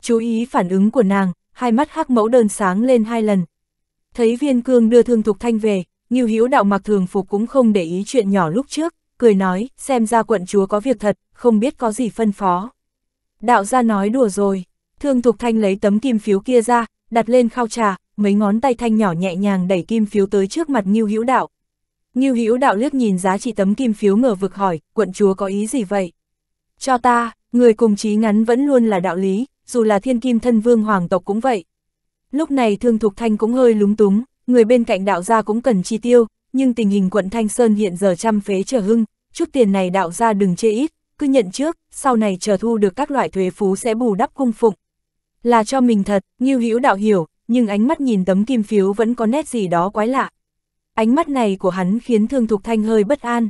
Chú ý phản ứng của nàng, hai mắt hắc mẫu đơn sáng lên hai lần. Thấy viên cương đưa Thương Thục Thanh về, Nghiêu Hữu Đạo mặc thường phục cũng không để ý chuyện nhỏ lúc trước, cười nói, xem ra quận chúa có việc thật, không biết có gì phân phó. Đạo gia nói đùa rồi, Thương Thục Thanh lấy tấm kim phiếu kia ra, đặt lên khao trà, mấy ngón tay thanh nhỏ nhẹ nhàng đẩy kim phiếu tới trước mặt Ngưu Hữu Đạo. Ngưu Hữu Đạo liếc nhìn giá trị tấm kim phiếu ngờ vực hỏi, quận chúa có ý gì vậy? Cho ta, người cùng chí ngắn vẫn luôn là đạo lý, dù là thiên kim thân vương hoàng tộc cũng vậy. Lúc này Thương Thục Thanh cũng hơi lúng túng, người bên cạnh đạo gia cũng cần chi tiêu, nhưng tình hình quận Thanh Sơn hiện giờ trăm phế trở hưng, chút tiền này đạo gia đừng chê ít, cứ nhận trước, sau này chờ thu được các loại thuế phú sẽ bù đắp cung phụng. Là cho mình thật, Ngưu Hữu đạo hiểu, nhưng ánh mắt nhìn tấm kim phiếu vẫn có nét gì đó quái lạ. Ánh mắt này của hắn khiến Thương Thục Thanh hơi bất an.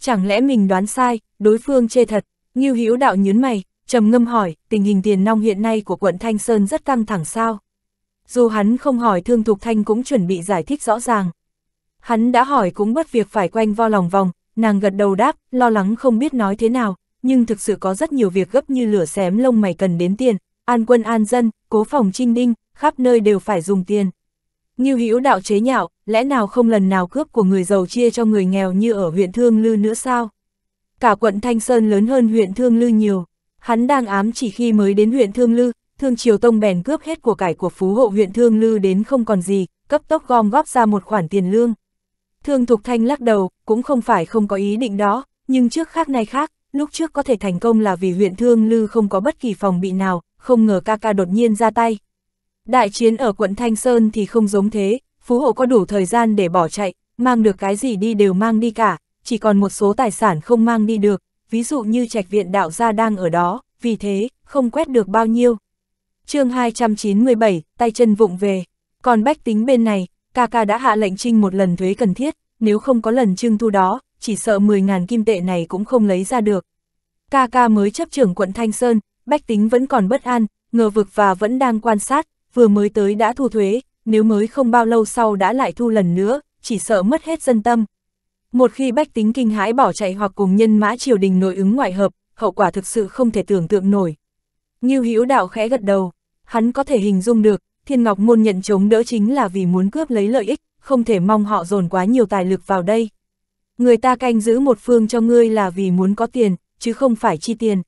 Chẳng lẽ mình đoán sai, đối phương chê thật, Ngưu Hữu Đạo nhớn mày, trầm ngâm hỏi, tình hình tiền nong hiện nay của quận Thanh Sơn rất căng thẳng sao? Dù hắn không hỏi Thương Thục Thanh cũng chuẩn bị giải thích rõ ràng. Hắn đã hỏi cũng bất việc phải quanh vo lòng vòng, nàng gật đầu đáp, lo lắng không biết nói thế nào, nhưng thực sự có rất nhiều việc gấp như lửa xém lông mày cần đến tiền, an quân an dân, cố phòng trinh đinh, khắp nơi đều phải dùng tiền. Như hữu đạo chế nhạo, lẽ nào không lần nào cướp của người giàu chia cho người nghèo như ở huyện Thương Lư nữa sao? Cả quận Thanh Sơn lớn hơn huyện Thương Lư nhiều. Hắn đang ám chỉ khi mới đến huyện Thương Lư, Thương Triều Tông bèn cướp hết của cải của phú hộ huyện Thương Lư đến không còn gì, cấp tốc gom góp ra một khoản tiền lương. Thương Thục Thanh lắc đầu, cũng không phải không có ý định đó, nhưng trước khác nay khác, lúc trước có thể thành công là vì huyện Thương Lư không có bất kỳ phòng bị nào, không ngờ ca ca đột nhiên ra tay, Đại chiến ở quận Thanh Sơn thì không giống thế, phú hộ có đủ thời gian để bỏ chạy, mang được cái gì đi đều mang đi cả, chỉ còn một số tài sản không mang đi được, ví dụ như trạch viện đạo gia đang ở đó, vì thế, không quét được bao nhiêu. chương 297, tay chân vụng về, còn bách tính bên này, ca ca đã hạ lệnh trinh một lần thuế cần thiết, nếu không có lần trưng thu đó, chỉ sợ 10.000 kim tệ này cũng không lấy ra được. Ca ca mới chấp trưởng quận Thanh Sơn, bách tính vẫn còn bất an, ngờ vực và vẫn đang quan sát, vừa mới tới đã thu thuế, nếu mới không bao lâu sau đã lại thu lần nữa, chỉ sợ mất hết dân tâm. Một khi bách tính kinh hãi bỏ chạy hoặc cùng nhân mã triều đình nội ứng ngoại hợp, hậu quả thực sự không thể tưởng tượng nổi. Ngưu Hữu Đạo khẽ gật đầu, hắn có thể hình dung được, Thiên Ngọc môn nhận chống đỡ chính là vì muốn cướp lấy lợi ích, không thể mong họ dồn quá nhiều tài lực vào đây. Người ta canh giữ một phương cho ngươi là vì muốn có tiền, chứ không phải chi tiền.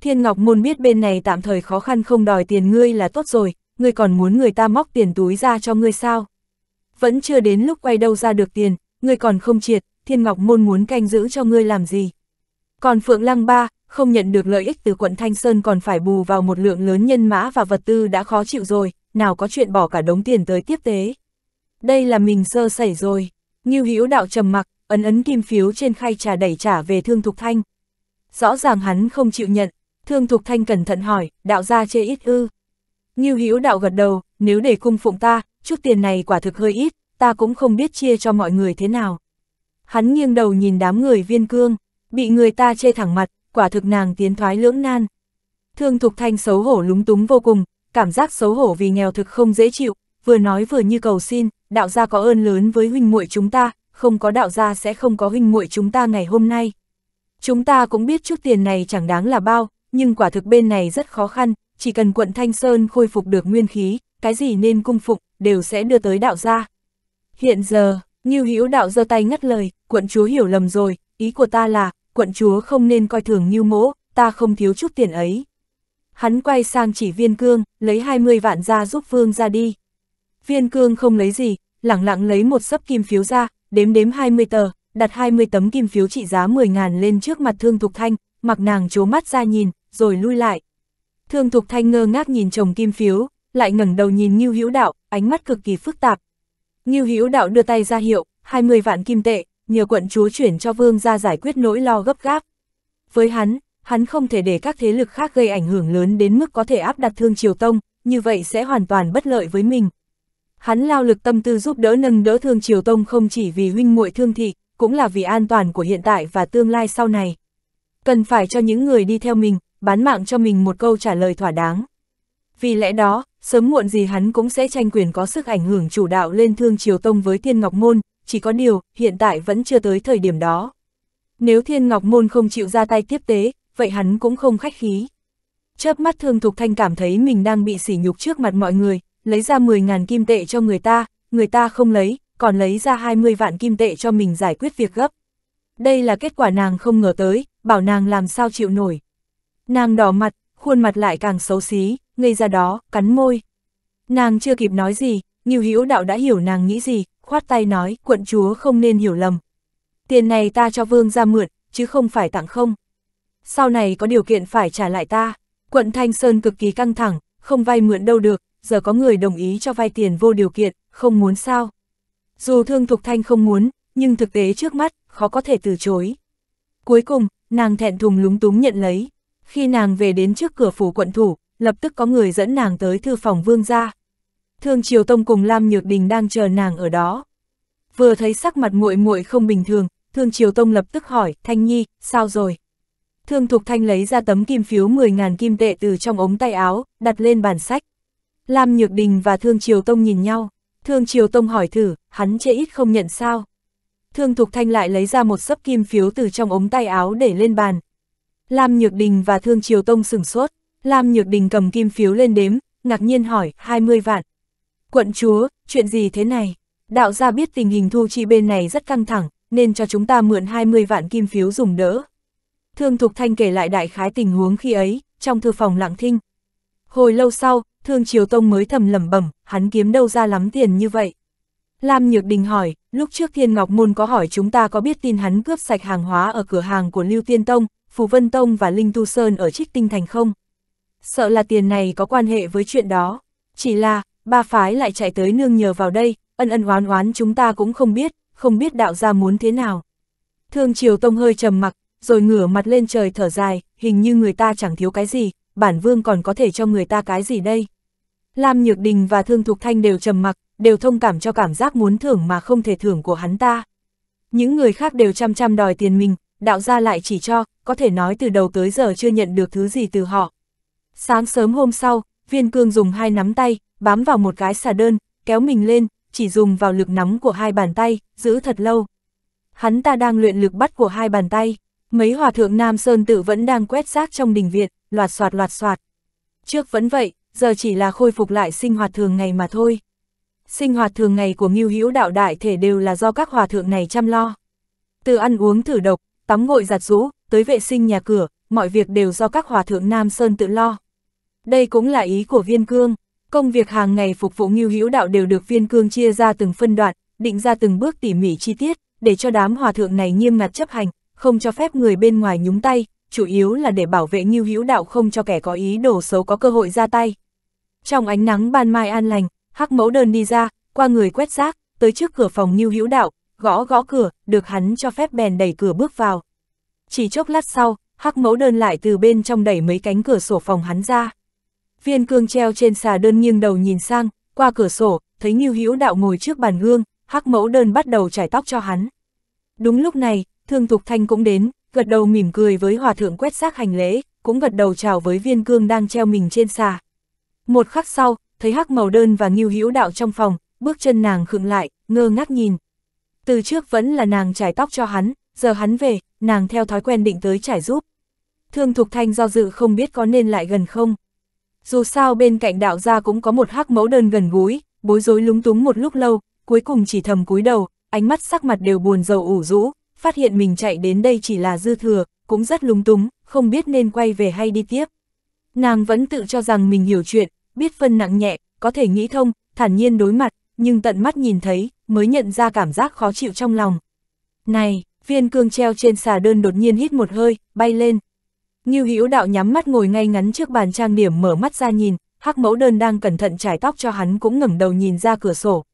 Thiên Ngọc môn biết bên này tạm thời khó khăn không đòi tiền ngươi là tốt rồi, ngươi còn muốn người ta móc tiền túi ra cho ngươi sao? Vẫn chưa đến lúc quay đâu ra được tiền, ngươi còn không triệt, Thiên Ngọc Môn muốn canh giữ cho ngươi làm gì? Còn Phượng Lăng Ba, không nhận được lợi ích từ quận Thanh Sơn còn phải bù vào một lượng lớn nhân mã và vật tư đã khó chịu rồi, nào có chuyện bỏ cả đống tiền tới tiếp tế. Đây là mình sơ sẩy rồi. Ngưu Hữu Đạo trầm mặc, ấn ấn kim phiếu trên khay trà đẩy trả về Thương Thục Thanh. Rõ ràng hắn không chịu nhận, Thương Thục Thanh cẩn thận hỏi, đạo gia chê ít ư. Ngưu Hữu đạo gật đầu, nếu để cung phụng ta, chút tiền này quả thực hơi ít, ta cũng không biết chia cho mọi người thế nào. Hắn nghiêng đầu nhìn đám người viên cương, bị người ta chê thẳng mặt, quả thực nàng tiến thoái lưỡng nan. Thương Thục Thanh xấu hổ lúng túng vô cùng, cảm giác xấu hổ vì nghèo thực không dễ chịu, vừa nói vừa như cầu xin, đạo gia có ơn lớn với huynh muội chúng ta, không có đạo gia sẽ không có huynh muội chúng ta ngày hôm nay. Chúng ta cũng biết chút tiền này chẳng đáng là bao, nhưng quả thực bên này rất khó khăn, chỉ cần quận Thanh Sơn khôi phục được nguyên khí, cái gì nên cung phục, đều sẽ đưa tới đạo gia. Hiện giờ, Ngưu Hữu đạo giơ tay ngắt lời, quận chúa hiểu lầm rồi, ý của ta là, quận chúa không nên coi thường Ngưu Mỗ, ta không thiếu chút tiền ấy. Hắn quay sang chỉ Viên Cương, lấy 20 vạn ra giúp Vương ra đi. Viên Cương không lấy gì, lẳng lặng lấy một sấp kim phiếu ra, đếm đếm 20 tờ, đặt 20 tấm kim phiếu trị giá 10 ngàn lên trước mặt Thương Thục Thanh, mặc nàng chố mắt ra nhìn, rồi lui lại, Thương Thục Thanh ngơ ngác nhìn chồng kim phiếu, lại ngẩng đầu nhìn Ngưu Hữu Đạo, ánh mắt cực kỳ phức tạp. Ngưu Hữu Đạo đưa tay ra hiệu, 20 vạn kim tệ, nhờ quận chúa chuyển cho vương ra giải quyết nỗi lo gấp gáp. Với hắn, hắn không thể để các thế lực khác gây ảnh hưởng lớn đến mức có thể áp đặt Thương Triều Tông, như vậy sẽ hoàn toàn bất lợi với mình. Hắn lao lực tâm tư giúp đỡ nâng đỡ Thương Triều Tông không chỉ vì huynh muội Thương thị, cũng là vì an toàn của hiện tại và tương lai sau này. Cần phải cho những người đi theo mình, bán mạng cho mình một câu trả lời thỏa đáng. Vì lẽ đó, sớm muộn gì hắn cũng sẽ tranh quyền có sức ảnh hưởng chủ đạo lên Thương Triều Tông với Thiên Ngọc Môn, chỉ có điều, hiện tại vẫn chưa tới thời điểm đó. Nếu Thiên Ngọc Môn không chịu ra tay tiếp tế, vậy hắn cũng không khách khí. Chớp mắt Thương Thục Thanh cảm thấy mình đang bị sỉ nhục trước mặt mọi người, lấy ra 10.000 kim tệ cho người ta, người ta không lấy, còn lấy ra 20 vạn kim tệ cho mình giải quyết việc gấp. Đây là kết quả nàng không ngờ tới, bảo nàng làm sao chịu nổi. Nàng đỏ mặt, khuôn mặt lại càng xấu xí, ngây ra đó, cắn môi. Nàng chưa kịp nói gì, Nghiêu Hữu Đạo đã hiểu nàng nghĩ gì, khoát tay nói, quận chúa không nên hiểu lầm. Tiền này ta cho vương ra mượn, chứ không phải tặng không. Sau này có điều kiện phải trả lại ta. Quận Thanh Sơn cực kỳ căng thẳng, không vay mượn đâu được, giờ có người đồng ý cho vay tiền vô điều kiện, không muốn sao. Dù Thương Thục Thanh không muốn, nhưng thực tế trước mắt, khó có thể từ chối. Cuối cùng, nàng thẹn thùng lúng túng nhận lấy. Khi nàng về đến trước cửa phủ quận thủ, lập tức có người dẫn nàng tới thư phòng vương gia. Thương Triều Tông cùng Lam Nhược Đình đang chờ nàng ở đó. Vừa thấy sắc mặt muội muội không bình thường, Thương Triều Tông lập tức hỏi, Thanh Nhi, sao rồi? Thương Thục Thanh lấy ra tấm kim phiếu 10.000 kim tệ từ trong ống tay áo, đặt lên bàn sách. Lam Nhược Đình và Thương Triều Tông nhìn nhau. Thương Triều Tông hỏi thử, hắn chê ít không nhận sao. Thương Thục Thanh lại lấy ra một sấp kim phiếu từ trong ống tay áo để lên bàn, Lam Nhược Đình và Thương Triều Tông sửng sốt, Lam Nhược Đình cầm kim phiếu lên đếm, ngạc nhiên hỏi, 20 vạn. Quận chúa, chuyện gì thế này? Đạo gia biết tình hình thu chi bên này rất căng thẳng, nên cho chúng ta mượn 20 vạn kim phiếu dùng đỡ. Thương Thục Thanh kể lại đại khái tình huống khi ấy, trong thư phòng lặng thinh. Hồi lâu sau, Thương Triều Tông mới thầm lẩm bẩm, hắn kiếm đâu ra lắm tiền như vậy. Lam Nhược Đình hỏi, lúc trước Thiên Ngọc Môn có hỏi chúng ta có biết tin hắn cướp sạch hàng hóa ở cửa hàng của Lưu Tiên Tông, Phù Vân Tông và Linh Tu Sơn ở Trích Tinh Thành không? Sợ là tiền này có quan hệ với chuyện đó. Chỉ là, ba phái lại chạy tới nương nhờ vào đây, ân ân oán oán chúng ta cũng không biết, không biết đạo gia muốn thế nào. Thương Triều Tông hơi trầm mặc, rồi ngửa mặt lên trời thở dài, hình như người ta chẳng thiếu cái gì, bản vương còn có thể cho người ta cái gì đây. Lam Nhược Đình và Thương Thục Thanh đều trầm mặc, đều thông cảm cho cảm giác muốn thưởng mà không thể thưởng của hắn ta. Những người khác đều chăm chăm đòi tiền mình, đạo gia lại chỉ cho, có thể nói từ đầu tới giờ chưa nhận được thứ gì từ họ. Sáng sớm hôm sau, viên cương dùng hai nắm tay, bám vào một cái xà đơn, kéo mình lên, chỉ dùng vào lực nắm của hai bàn tay, giữ thật lâu. Hắn ta đang luyện lực bắt của hai bàn tay, mấy hòa thượng Nam Sơn tự vẫn đang quét rác trong đình viện, loạt soạt loạt soạt. Trước vẫn vậy, giờ chỉ là khôi phục lại sinh hoạt thường ngày mà thôi. Sinh hoạt thường ngày của Ngưu Hữu Đạo Đại Thể đều là do các hòa thượng này chăm lo. Từ ăn uống thử độc, tắm ngội giặt rũ, tới vệ sinh nhà cửa, mọi việc đều do các hòa thượng Nam Sơn tự lo. Đây cũng là ý của viên cương, công việc hàng ngày phục vụ nghiêu hữu đạo đều được viên cương chia ra từng phân đoạn, định ra từng bước tỉ mỉ chi tiết, để cho đám hòa thượng này nghiêm ngặt chấp hành, không cho phép người bên ngoài nhúng tay, chủ yếu là để bảo vệ nghiêu hữu đạo không cho kẻ có ý đồ xấu có cơ hội ra tay. Trong ánh nắng ban mai an lành, hắc mẫu đơn đi ra, qua người quét rác, tới trước cửa phòng nghiêu hữu đạo, gõ gõ cửa, được hắn cho phép bèn đẩy cửa bước vào. Chỉ chốc lát sau, hắc mẫu đơn lại từ bên trong đẩy mấy cánh cửa sổ phòng hắn ra. Viên cương treo trên xà đơn nghiêng đầu nhìn sang, qua cửa sổ, thấy Nghiêu Hữu Đạo ngồi trước bàn gương, hắc mẫu đơn bắt đầu trải tóc cho hắn. Đúng lúc này, Thương Thục Thanh cũng đến, gật đầu mỉm cười với hòa thượng quét xác hành lễ, cũng gật đầu chào với viên cương đang treo mình trên xà. Một khắc sau, thấy hắc mẫu đơn và Nghiêu Hữu Đạo trong phòng, bước chân nàng khựng lại, ngơ ngác nhìn. Từ trước vẫn là nàng trải tóc cho hắn, giờ hắn về, nàng theo thói quen định tới trải giúp. Thương Thục Thanh do dự không biết có nên lại gần không. Dù sao bên cạnh đạo gia cũng có một hắc mẫu đơn gần gũi, bối rối lúng túng một lúc lâu, cuối cùng chỉ thầm cúi đầu, ánh mắt sắc mặt đều buồn rầu ủ rũ, phát hiện mình chạy đến đây chỉ là dư thừa, cũng rất lúng túng, không biết nên quay về hay đi tiếp. Nàng vẫn tự cho rằng mình hiểu chuyện, biết phân nặng nhẹ, có thể nghĩ thông, thản nhiên đối mặt, nhưng tận mắt nhìn thấy, mới nhận ra cảm giác khó chịu trong lòng. Này, viên cương treo trên xà đơn đột nhiên hít một hơi, bay lên. Ngưu Hữu Đạo nhắm mắt ngồi ngay ngắn trước bàn trang điểm mở mắt ra nhìn, Hắc Mẫu Đơn đang cẩn thận trải tóc cho hắn cũng ngẩng đầu nhìn ra cửa sổ.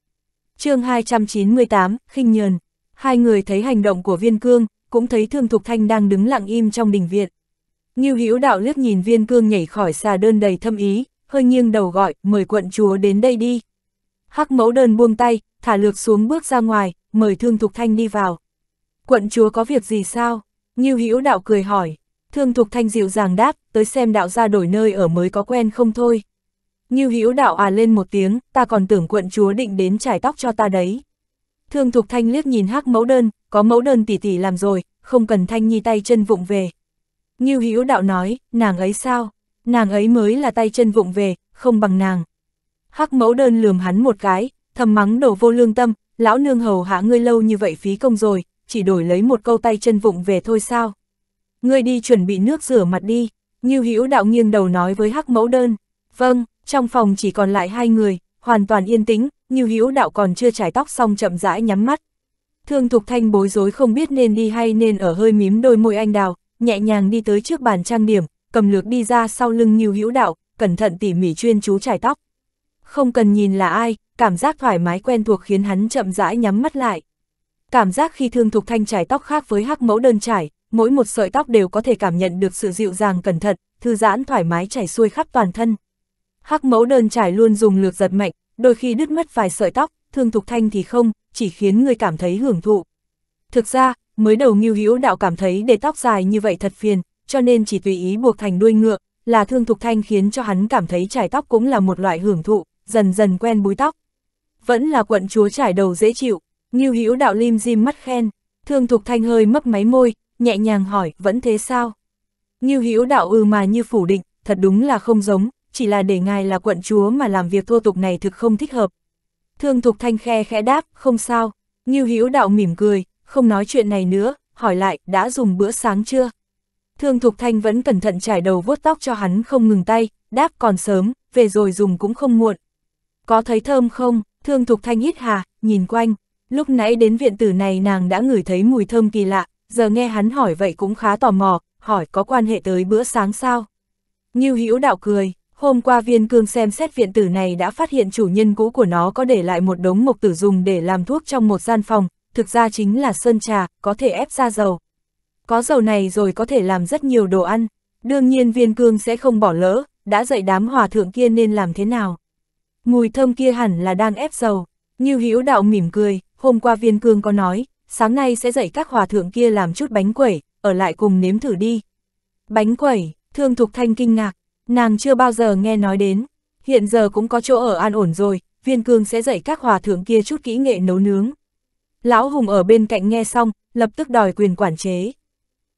Chương 298, khinh nhờn. Hai người thấy hành động của Viên Cương, cũng thấy Thương Thục Thanh đang đứng lặng im trong đình viện. Ngưu Hữu Đạo liếc nhìn Viên Cương nhảy khỏi xà đơn đầy thâm ý, hơi nghiêng đầu gọi, "Mời quận chúa đến đây đi." Hắc mẫu đơn buông tay, thả lược xuống bước ra ngoài, mời Thương Thục Thanh đi vào. Quận chúa có việc gì sao? Nghiêu Hữu đạo cười hỏi. Thương Thục Thanh dịu dàng đáp, tới xem đạo ra đổi nơi ở mới có quen không thôi. Nghiêu Hữu đạo à lên một tiếng, ta còn tưởng quận chúa định đến trải tóc cho ta đấy. Thương Thục Thanh liếc nhìn hắc mẫu đơn, có mẫu đơn tỉ tỉ làm rồi, không cần Thanh Nhi tay chân vụng về. Nghiêu Hữu đạo nói, nàng ấy sao? Nàng ấy mới là tay chân vụng về, không bằng nàng hắc mẫu đơn lườm hắn một cái, thầm mắng đổ vô lương tâm, lão nương hầu hạ ngươi lâu như vậy phí công rồi, chỉ đổi lấy một câu tay chân vụng về thôi sao. Ngươi đi chuẩn bị nước rửa mặt đi, Như Hữu đạo nghiêng đầu nói với hắc mẫu đơn. Vâng, trong phòng chỉ còn lại hai người, hoàn toàn yên tĩnh, Như Hữu đạo còn chưa trải tóc xong chậm rãi nhắm mắt. Thương Thục Thanh bối rối không biết nên đi hay nên ở hơi mím đôi môi anh đào, nhẹ nhàng đi tới trước bàn trang điểm, cầm lược đi ra sau lưng Như Hữu đạo, cẩn thận tỉ mỉ chuyên chú trải tóc, không cần nhìn là ai, cảm giác thoải mái quen thuộc khiến hắn chậm rãi nhắm mắt lại. Cảm giác khi thương thục thanh trải tóc khác với hắc mẫu đơn trải, mỗi một sợi tóc đều có thể cảm nhận được sự dịu dàng cẩn thận, thư giãn thoải mái chảy xuôi khắp toàn thân. Hắc mẫu đơn trải luôn dùng lược giật mạnh, đôi khi đứt mất vài sợi tóc, thương thục thanh thì không, chỉ khiến người cảm thấy hưởng thụ. Thực ra, mới đầu nghiêu hữu đạo cảm thấy để tóc dài như vậy thật phiền, cho nên chỉ tùy ý buộc thành đuôi ngựa, là thương thục thanh khiến cho hắn cảm thấy trải tóc cũng là một loại hưởng thụ dần dần quen búi tóc. Vẫn là quận chúa trải đầu dễ chịu, Ngưu Hữu Đạo lim dim mắt khen, Thương Thục Thanh hơi mấp máy môi, nhẹ nhàng hỏi, vẫn thế sao? Ngưu Hữu Đạo ừ mà như phủ định, thật đúng là không giống, chỉ là để ngài là quận chúa mà làm việc thô tục này thực không thích hợp. Thương Thục Thanh khe khẽ đáp, không sao. Ngưu Hữu Đạo mỉm cười, không nói chuyện này nữa, hỏi lại, đã dùng bữa sáng chưa? Thương Thục Thanh vẫn cẩn thận trải đầu vuốt tóc cho hắn không ngừng tay, đáp còn sớm, về rồi dùng cũng không muộn có thấy thơm không, thương thục thanh hít hà, nhìn quanh, lúc nãy đến viện tử này nàng đã ngửi thấy mùi thơm kỳ lạ, giờ nghe hắn hỏi vậy cũng khá tò mò, hỏi có quan hệ tới bữa sáng sao. Nghiêu hữu đạo cười, hôm qua viên cương xem xét viện tử này đã phát hiện chủ nhân cũ của nó có để lại một đống mộc tử dùng để làm thuốc trong một gian phòng, thực ra chính là sơn trà, có thể ép ra dầu. Có dầu này rồi có thể làm rất nhiều đồ ăn, đương nhiên viên cương sẽ không bỏ lỡ, đã dạy đám hòa thượng kia nên làm thế nào. Mùi thơm kia hẳn là đang ép dầu. Như Hữu đạo mỉm cười, hôm qua viên cương có nói, sáng nay sẽ dạy các hòa thượng kia làm chút bánh quẩy, ở lại cùng nếm thử đi. Bánh quẩy, thương thục thanh kinh ngạc, nàng chưa bao giờ nghe nói đến. Hiện giờ cũng có chỗ ở an ổn rồi, viên cương sẽ dạy các hòa thượng kia chút kỹ nghệ nấu nướng. Lão Hùng ở bên cạnh nghe xong, lập tức đòi quyền quản chế.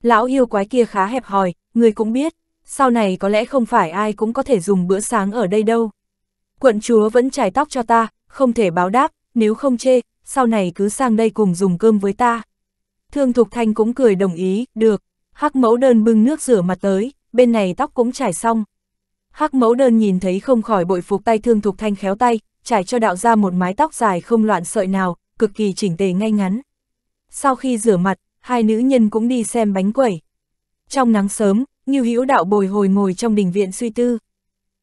Lão yêu quái kia khá hẹp hòi, người cũng biết, sau này có lẽ không phải ai cũng có thể dùng bữa sáng ở đây đâu quận chúa vẫn chải tóc cho ta, không thể báo đáp, nếu không chê, sau này cứ sang đây cùng dùng cơm với ta. Thương Thục Thanh cũng cười đồng ý, được. Hắc mẫu đơn bưng nước rửa mặt tới, bên này tóc cũng chải xong. Hắc mẫu đơn nhìn thấy không khỏi bội phục tay Thương Thục Thanh khéo tay, chải cho đạo ra một mái tóc dài không loạn sợi nào, cực kỳ chỉnh tề ngay ngắn. Sau khi rửa mặt, hai nữ nhân cũng đi xem bánh quẩy. Trong nắng sớm, Ngưu Hữu Đạo bồi hồi ngồi trong đình viện suy tư.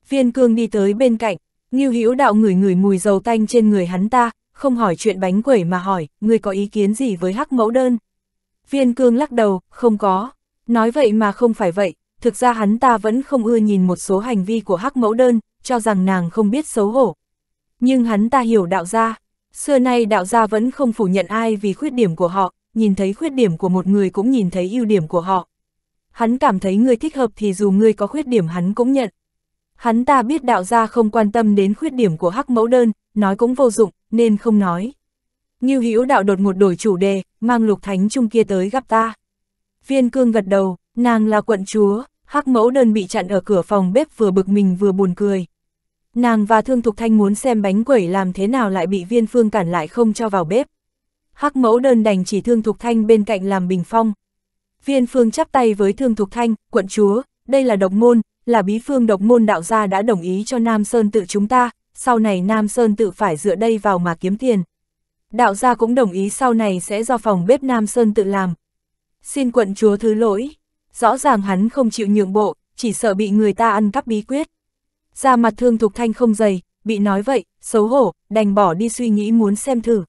Viên Cương đi tới bên cạnh, Ngưu Hữu Đạo ngửi ngửi mùi dầu tanh trên người hắn ta, không hỏi chuyện bánh quẩy mà hỏi, người có ý kiến gì với hắc mẫu đơn? Viên cương lắc đầu, không có. Nói vậy mà không phải vậy, thực ra hắn ta vẫn không ưa nhìn một số hành vi của hắc mẫu đơn, cho rằng nàng không biết xấu hổ. Nhưng hắn ta hiểu đạo gia, xưa nay đạo gia vẫn không phủ nhận ai vì khuyết điểm của họ, nhìn thấy khuyết điểm của một người cũng nhìn thấy ưu điểm của họ. Hắn cảm thấy người thích hợp thì dù người có khuyết điểm hắn cũng nhận. Hắn ta biết đạo gia không quan tâm đến khuyết điểm của hắc mẫu đơn, nói cũng vô dụng, nên không nói. như Hữu đạo đột ngột đổi chủ đề, mang lục thánh trung kia tới gặp ta. Viên cương gật đầu, nàng là quận chúa, hắc mẫu đơn bị chặn ở cửa phòng bếp vừa bực mình vừa buồn cười. Nàng và Thương Thục Thanh muốn xem bánh quẩy làm thế nào lại bị viên phương cản lại không cho vào bếp. Hắc mẫu đơn đành chỉ Thương Thục Thanh bên cạnh làm bình phong. Viên phương chắp tay với Thương Thục Thanh, quận chúa, đây là độc môn, là bí phương độc môn đạo gia đã đồng ý cho Nam Sơn tự chúng ta, sau này Nam Sơn tự phải dựa đây vào mà kiếm tiền. Đạo gia cũng đồng ý sau này sẽ do phòng bếp Nam Sơn tự làm. Xin quận chúa thứ lỗi, rõ ràng hắn không chịu nhượng bộ, chỉ sợ bị người ta ăn cắp bí quyết. Ra mặt thương thục thanh không dày, bị nói vậy, xấu hổ, đành bỏ đi suy nghĩ muốn xem thử.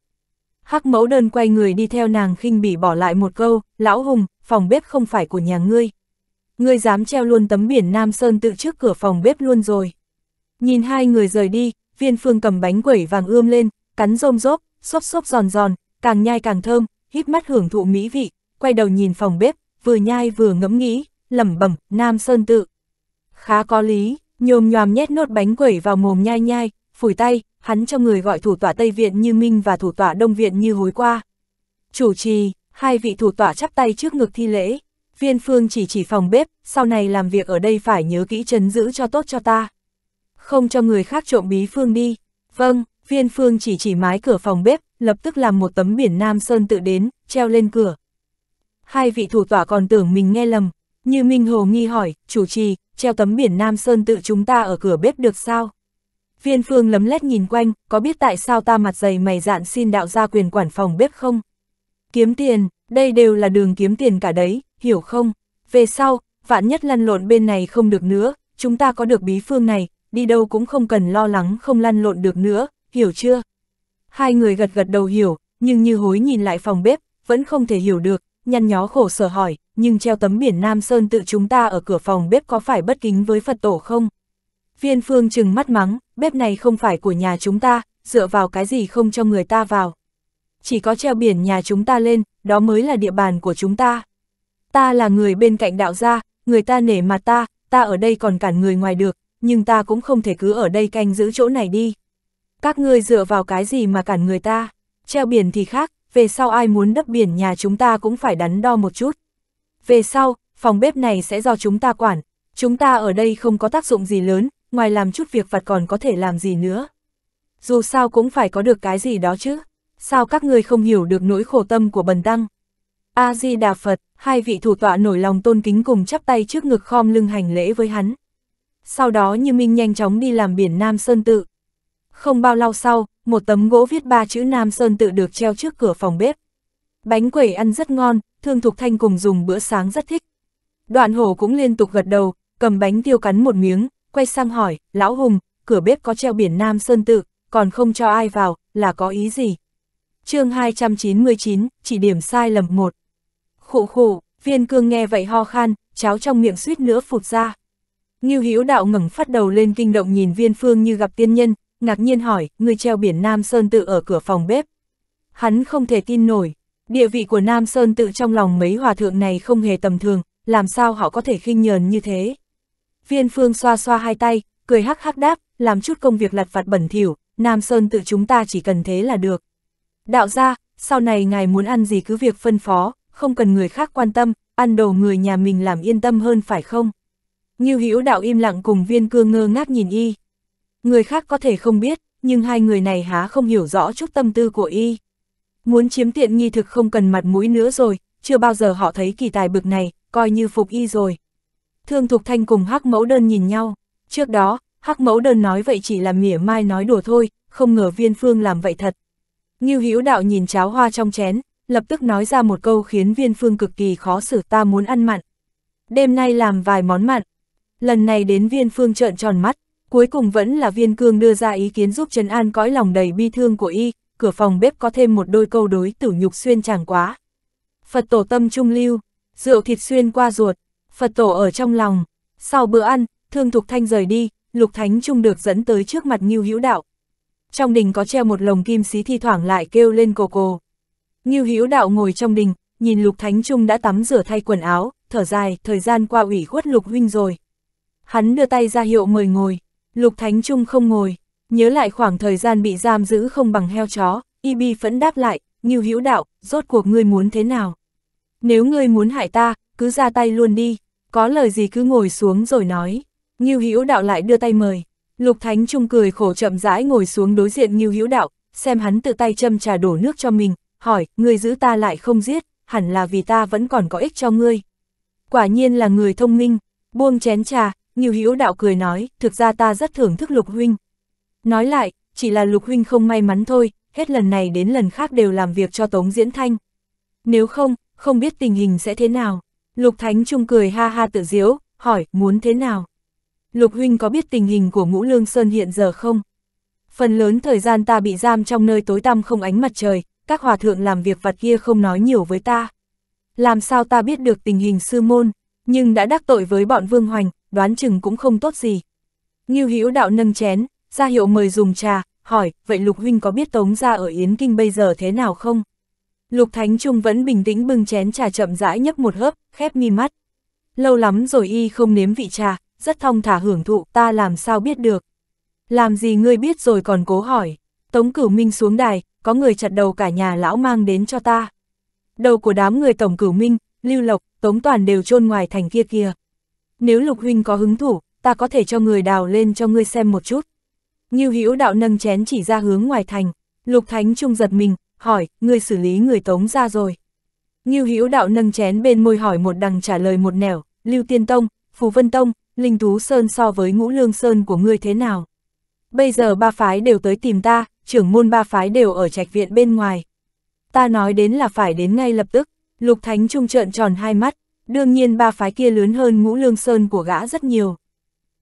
Hắc mẫu đơn quay người đi theo nàng khinh bỉ bỏ lại một câu, lão hùng, phòng bếp không phải của nhà ngươi, ngươi dám treo luôn tấm biển Nam Sơn tự trước cửa phòng bếp luôn rồi. Nhìn hai người rời đi, viên phương cầm bánh quẩy vàng ươm lên, cắn rôm rốp, xốp xốp giòn giòn, càng nhai càng thơm, hít mắt hưởng thụ mỹ vị, quay đầu nhìn phòng bếp, vừa nhai vừa ngẫm nghĩ, lẩm bẩm, Nam Sơn tự. Khá có lý, nhồm nhòm nhét nốt bánh quẩy vào mồm nhai nhai, phủi tay, hắn cho người gọi thủ tọa Tây Viện như Minh và thủ tọa Đông Viện như hối qua. Chủ trì, hai vị thủ tọa chắp tay trước ngực thi lễ, Viên Phương chỉ chỉ phòng bếp, sau này làm việc ở đây phải nhớ kỹ chấn giữ cho tốt cho ta. Không cho người khác trộm bí Phương đi. Vâng, Viên Phương chỉ chỉ mái cửa phòng bếp, lập tức làm một tấm biển Nam Sơn tự đến, treo lên cửa. Hai vị thủ tỏa còn tưởng mình nghe lầm, như Minh Hồ nghi hỏi, chủ trì, treo tấm biển Nam Sơn tự chúng ta ở cửa bếp được sao? Viên Phương lấm lét nhìn quanh, có biết tại sao ta mặt dày mày dạn xin đạo gia quyền quản phòng bếp không? Kiếm tiền, đây đều là đường kiếm tiền cả đấy, hiểu không? Về sau, vạn nhất lăn lộn bên này không được nữa, chúng ta có được bí phương này, đi đâu cũng không cần lo lắng không lăn lộn được nữa, hiểu chưa? Hai người gật gật đầu hiểu, nhưng như hối nhìn lại phòng bếp, vẫn không thể hiểu được, nhăn nhó khổ sở hỏi, nhưng treo tấm biển Nam Sơn tự chúng ta ở cửa phòng bếp có phải bất kính với Phật tổ không? Viên phương trừng mắt mắng, bếp này không phải của nhà chúng ta, dựa vào cái gì không cho người ta vào. Chỉ có treo biển nhà chúng ta lên, đó mới là địa bàn của chúng ta ta là người bên cạnh đạo gia, người ta nể mặt ta, ta ở đây còn cản người ngoài được, nhưng ta cũng không thể cứ ở đây canh giữ chỗ này đi. Các ngươi dựa vào cái gì mà cản người ta, treo biển thì khác, về sau ai muốn đắp biển nhà chúng ta cũng phải đắn đo một chút. Về sau, phòng bếp này sẽ do chúng ta quản, chúng ta ở đây không có tác dụng gì lớn, ngoài làm chút việc vặt còn có thể làm gì nữa. Dù sao cũng phải có được cái gì đó chứ, sao các ngươi không hiểu được nỗi khổ tâm của bần tăng. A-di-đà Phật, hai vị thủ tọa nổi lòng tôn kính cùng chắp tay trước ngực khom lưng hành lễ với hắn. Sau đó Như Minh nhanh chóng đi làm biển Nam Sơn Tự. Không bao lâu sau, một tấm gỗ viết ba chữ Nam Sơn Tự được treo trước cửa phòng bếp. Bánh quẩy ăn rất ngon, Thương Thục Thanh cùng dùng bữa sáng rất thích. Đoạn hổ cũng liên tục gật đầu, cầm bánh tiêu cắn một miếng, quay sang hỏi, Lão Hùng, cửa bếp có treo biển Nam Sơn Tự, còn không cho ai vào, là có ý gì? chương 299, chỉ điểm sai lầm một khụ khụ, viên cương nghe vậy ho khan, cháo trong miệng suýt nữa phụt ra. Ngưu Hữu Đạo ngẩng phát đầu lên kinh động nhìn Viên Phương như gặp tiên nhân, ngạc nhiên hỏi, người treo biển Nam Sơn tự ở cửa phòng bếp. Hắn không thể tin nổi, địa vị của Nam Sơn tự trong lòng mấy hòa thượng này không hề tầm thường, làm sao họ có thể khinh nhờn như thế. Viên Phương xoa xoa hai tay, cười hắc hắc đáp, làm chút công việc lặt vặt bẩn thỉu, Nam Sơn tự chúng ta chỉ cần thế là được. Đạo ra, sau này ngài muốn ăn gì cứ việc phân phó, không cần người khác quan tâm, ăn đồ người nhà mình làm yên tâm hơn phải không? Như Hữu đạo im lặng cùng viên cương ngơ ngác nhìn y. Người khác có thể không biết, nhưng hai người này há không hiểu rõ chút tâm tư của y. Muốn chiếm tiện nghi thực không cần mặt mũi nữa rồi, chưa bao giờ họ thấy kỳ tài bực này, coi như phục y rồi. Thương Thục Thanh cùng Hắc Mẫu Đơn nhìn nhau, trước đó, Hắc Mẫu Đơn nói vậy chỉ là mỉa mai nói đùa thôi, không ngờ viên phương làm vậy thật. Như Hữu đạo nhìn cháo hoa trong chén, lập tức nói ra một câu khiến viên phương cực kỳ khó xử ta muốn ăn mặn. Đêm nay làm vài món mặn. Lần này đến viên phương trợn tròn mắt, cuối cùng vẫn là viên cương đưa ra ý kiến giúp Trần An cõi lòng đầy bi thương của y, cửa phòng bếp có thêm một đôi câu đối tử nhục xuyên chẳng quá. Phật tổ tâm trung lưu, rượu thịt xuyên qua ruột, Phật tổ ở trong lòng. Sau bữa ăn, Thương Thục Thanh rời đi, Lục Thánh Trung được dẫn tới trước mặt Ngưu Hữu Đạo. Trong đình có treo một lồng kim xí thi thoảng lại kêu lên cồ cồ. Ngưu Hữu Đạo ngồi trong đình, nhìn Lục Thánh Trung đã tắm rửa thay quần áo, thở dài, thời gian qua ủy khuất Lục huynh rồi. Hắn đưa tay ra hiệu mời ngồi, Lục Thánh Trung không ngồi, nhớ lại khoảng thời gian bị giam giữ không bằng heo chó, y bi phẫn đáp lại, Ngưu Hữu Đạo, rốt cuộc ngươi muốn thế nào? Nếu ngươi muốn hại ta, cứ ra tay luôn đi, có lời gì cứ ngồi xuống rồi nói. Ngưu Hữu Đạo lại đưa tay mời, Lục Thánh Trung cười khổ chậm rãi ngồi xuống đối diện Ngưu Hữu Đạo, xem hắn tự tay châm trà đổ nước cho mình, hỏi, ngươi giữ ta lại không giết, hẳn là vì ta vẫn còn có ích cho ngươi. Quả nhiên là người thông minh, buông chén trà, nhiều hữu đạo cười nói, thực ra ta rất thưởng thức lục huynh. Nói lại, chỉ là lục huynh không may mắn thôi, hết lần này đến lần khác đều làm việc cho Tống Diễn Thanh. Nếu không, không biết tình hình sẽ thế nào. Lục Thánh Trung cười ha ha tự diễu, hỏi, muốn thế nào? Lục huynh có biết tình hình của ngũ lương sơn hiện giờ không? Phần lớn thời gian ta bị giam trong nơi tối tăm không ánh mặt trời, các hòa thượng làm việc vặt kia không nói nhiều với ta. Làm sao ta biết được tình hình sư môn, nhưng đã đắc tội với bọn Vương Hoành, đoán chừng cũng không tốt gì. Ngưu Hữu đạo nâng chén, ra hiệu mời dùng trà, hỏi, vậy Lục Huynh có biết Tống ra ở Yến Kinh bây giờ thế nào không? Lục Thánh Trung vẫn bình tĩnh bưng chén trà chậm rãi nhấp một hớp, khép mi mắt. Lâu lắm rồi y không nếm vị trà, rất thong thả hưởng thụ, ta làm sao biết được. Làm gì ngươi biết rồi còn cố hỏi. Tống cửu minh xuống đài, có người chặt đầu cả nhà lão mang đến cho ta. Đầu của đám người Tổng Cửu Minh, Lưu Lộc, Tống Toàn đều chôn ngoài thành kia kia. Nếu Lục Huynh có hứng thủ, ta có thể cho người đào lên cho ngươi xem một chút. Ngưu Hữu đạo nâng chén chỉ ra hướng ngoài thành, Lục Thánh Trung giật mình, hỏi, ngươi xử lý người Tống ra rồi. Ngưu Hữu đạo nâng chén bên môi hỏi một đằng trả lời một nẻo, Lưu Tiên Tông, Phù Vân Tông, Linh Tú Sơn so với Ngũ Lương Sơn của ngươi thế nào? Bây giờ ba phái đều tới tìm ta, trưởng môn ba phái đều ở trạch viện bên ngoài. Ta nói đến là phải đến ngay lập tức, Lục Thánh Trung trợn tròn hai mắt, đương nhiên ba phái kia lớn hơn ngũ lương sơn của gã rất nhiều.